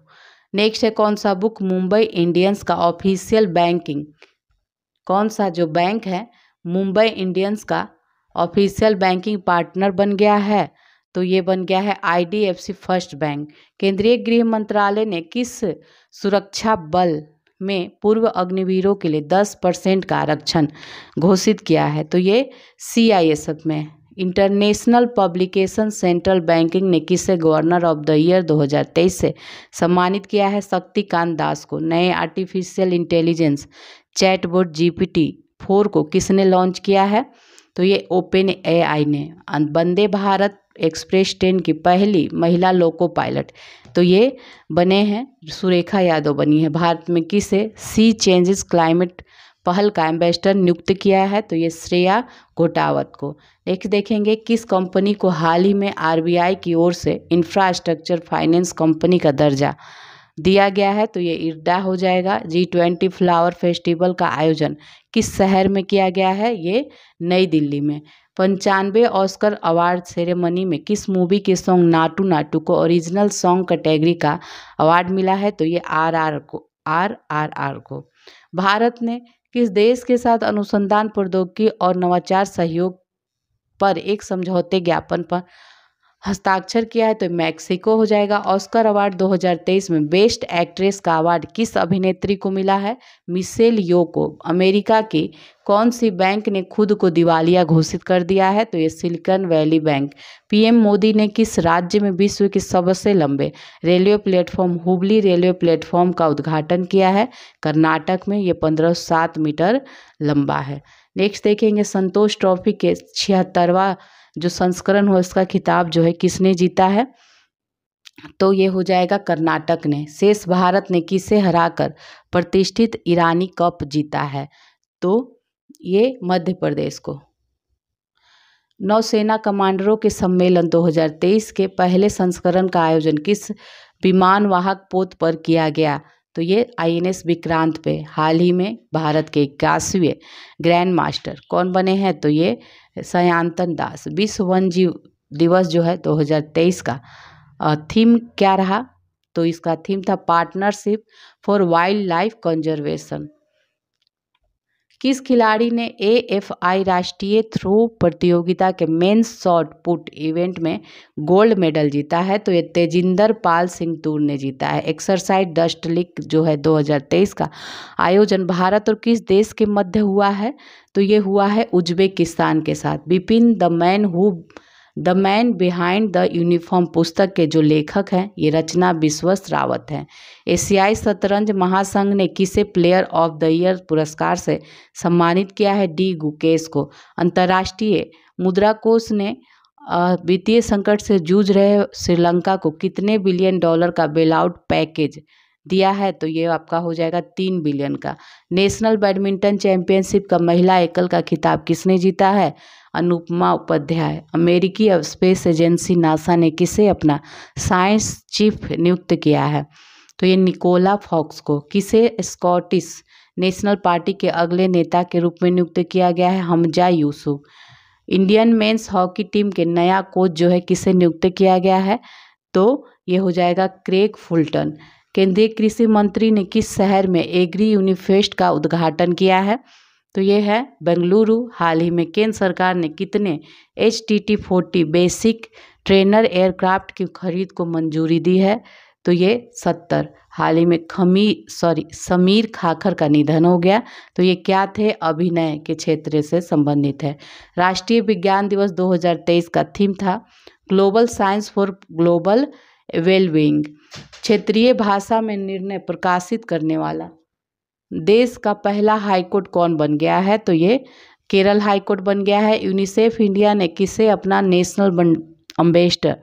नेक्स्ट है कौन सा बुक मुंबई इंडियंस का ऑफिशियल बैंकिंग कौन सा जो बैंक है मुंबई इंडियंस का ऑफिशियल बैंकिंग पार्टनर बन गया है तो ये बन गया है आईडीएफसी फर्स्ट बैंक केंद्रीय गृह मंत्रालय ने किस सुरक्षा बल में पूर्व अग्निवीरों के लिए 10 परसेंट का आरक्षण घोषित किया है तो ये सी आई एस एफ में इंटरनेशनल पब्लिकेशन सेंट्रल बैंकिंग ने किसे गवर्नर ऑफ द ईयर 2023 से सम्मानित किया है शक्तिकांत दास को नए artificial intelligence chatbot GPT four को किसने लॉन्च किया है तो ये ओपन एआई ने अं- वंदे भारत एक्सप्रेस ट्रेन की पहली महिला लोको पायलट तो ये बने हैं सुरेखा यादव बनी है भारत में किसे सी चेंजेस क्लाइमेट पहल का एम्बेसडर नियुक्त किया है तो ये श्रेया घोटावत को नेक्स्ट देखेंगे किस कंपनी को हाल ही में आरबीआई की ओर से इंफ्रास्ट्रक्चर फाइनेंस कंपनी का दर्जा दिया गया है तो ये इर्डा हो जाएगा जी ट्वेंटी फ्लावर फेस्टिवल का आयोजन किस शहर में किया गया है ये नई दिल्ली में पंचानवे ऑस्कर अवार्ड सेरेमनी में किस मूवी के सॉन्ग नाटू नाटू को ओरिजिनल सॉन्ग कैटेगरी का अवार्ड मिला है तो ये आर आर को आर आर आर को भारत ने किस देश के साथ अनुसंधान प्रौद्योगिकी और नवाचार सहयोग पर एक समझौते ज्ञापन पर हस्ताक्षर किया है तो मैक्सिको हो जाएगा ऑस्कर अवार्ड 2023 में बेस्ट एक्ट्रेस का अवार्ड किस अभिनेत्री को मिला है मिसेल यो को अमेरिका की कौन सी बैंक ने खुद को दिवालिया घोषित कर दिया है तो ये Silicon Valley bank PM Modi ने किस राज्य में विश्व के सबसे लंबे railway platform Hubli railway platform का उद्घाटन किया है कर्नाटक में ये पंद्रह सात मीटर लंबा है नेक्स्ट देखेंगे संतोष ट्रॉफी के छिहत्तरवा जो संस्करण हो इसका खिताब जो है किसने जीता है तो ये हो जाएगा कर्नाटक ने शेष भारत ने किसे हराकर प्रतिष्ठित ईरानी कप जीता है तो ये मध्य प्रदेश को नौसेना कमांडरों के सम्मेलन 2023 के पहले संस्करण का आयोजन किस विमान वाहक पोत पर किया गया तो ये आईएनएस विक्रांत पे हाल ही में भारत के इक्यासवें ग्रैंड मास्टर कौन बने हैं तो ये सयांतन दास विश्व वन जीव दिवस जो है 2023 का थीम क्या रहा तो इसका थीम था partnership for wild life conservation किस खिलाड़ी ने ए एफ आई राष्ट्रीय थ्रो प्रतियोगिता के मेन शॉर्ट पुट इवेंट में गोल्ड मेडल जीता है तो ये तेजिंदर पाल सिंह तूर ने जीता है एक्सरसाइज डस्ट लीग जो है 2023 का आयोजन भारत और किस देश के मध्य हुआ है तो ये हुआ है उज्बेकिस्तान के साथ Bipin the man who the man behind the uniform पुस्तक के जो लेखक हैं ये रचना विश्वस्त रावत हैं एशियाई शतरंज महासंघ ने किसे प्लेयर ऑफ द ईयर पुरस्कार से सम्मानित किया है डी गुकेश को अंतर्राष्ट्रीय मुद्रा कोष ने वित्तीय संकट से जूझ रहे श्रीलंका को कितने बिलियन डॉलर का बेलआउट पैकेज दिया है तो ये आपका हो जाएगा तीन बिलियन का नेशनल बैडमिंटन चैंपियनशिप का महिला एकल का खिताब किसने जीता है अनुपमा उपाध्याय अमेरिकी स्पेस एजेंसी नासा ने किसे अपना साइंस चीफ नियुक्त किया है तो ये निकोला फॉक्स को किसे स्कॉटिश नेशनल पार्टी के अगले नेता के रूप में नियुक्त किया गया है Humza Yousaf Indian men's hockey team के नया कोच जो है किसे नियुक्त किया गया है तो ये हो जाएगा क्रेग फुलटन केंद्रीय कृषि मंत्री ने किस शहर में एग्री यूनिफेस्ट का उद्घाटन किया है तो ये है बेंगलुरु हाल ही में केंद्र सरकार ने कितने H T T forty basic trainer aircraft की खरीद को मंजूरी दी है तो ये सत्तर हाल ही में खमी सॉरी समीर खाखर का निधन हो गया तो ये क्या थे अभिनय के क्षेत्र से संबंधित है राष्ट्रीय विज्ञान दिवस 2023 का थीम था global science for global wellbeing क्षेत्रीय भाषा में निर्णय प्रकाशित करने वाला देश का पहला हाईकोर्ट कौन बन गया है तो ये केरल हाईकोर्ट बन गया है यूनिसेफ इंडिया ने किसे अपना नेशनल अम्बेस्डर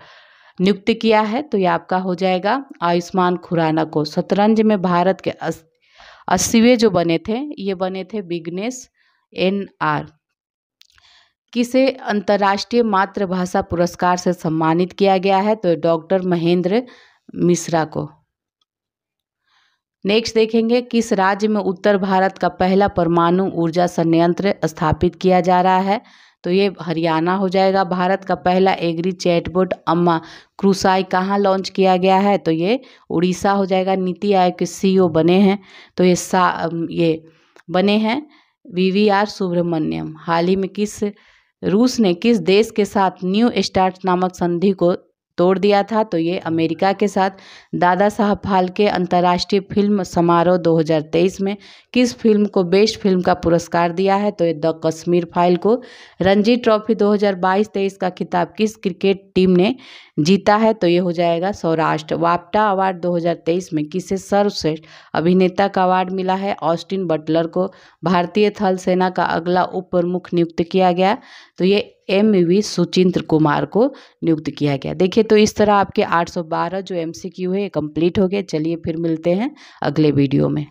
नियुक्त किया है तो ये आपका हो जाएगा आयुष्मान खुराना को शतरंज में भारत के अस्सीवे जो बने थे ये बने थे बिगनेस एन आर किसे अंतर्राष्ट्रीय मातृभाषा पुरस्कार से सम्मानित किया गया है तो डॉक्टर महेंद्र मिश्रा को नेक्स्ट देखेंगे किस राज्य में उत्तर भारत का पहला परमाणु ऊर्जा संयंत्र स्थापित किया जा रहा है तो ये हरियाणा हो जाएगा भारत का पहला एग्री चैटबोट अम्मा क्रूसाई कहाँ लॉन्च किया गया है तो ये उड़ीसा हो जाएगा नीति आयोग के सी e बने हैं तो ये सा ये बने हैं वीवीआर सुब्रमण्यम हाल ही में किस रूस ने किस देश के साथ न्यू स्टार्ट नामक संधि को तोड़ दिया था तो ये अमेरिका के साथ दादा साहब फाल्के अंतर्राष्ट्रीय फिल्म समारोह 2023 में किस फिल्म को बेस्ट फिल्म का पुरस्कार दिया है तो ये द कश्मीर फाइल को रणजी ट्रॉफी 2022-23 का खिताब किस क्रिकेट टीम ने जीता है तो ये हो जाएगा सौराष्ट्र वापटा अवार्ड 2023 में किसे सर्वश्रेष्ठ अभिनेता का अवार्ड मिला है ऑस्टिन बटलर को भारतीय थल सेना का अगला उप प्रमुख नियुक्त किया गया तो ये एम वी सुचिंद्र कुमार को नियुक्त किया गया देखिए तो इस तरह आपके 812 जो एमसीक्यू है ये कंप्लीट हो गए चलिए फिर मिलते हैं अगले वीडियो में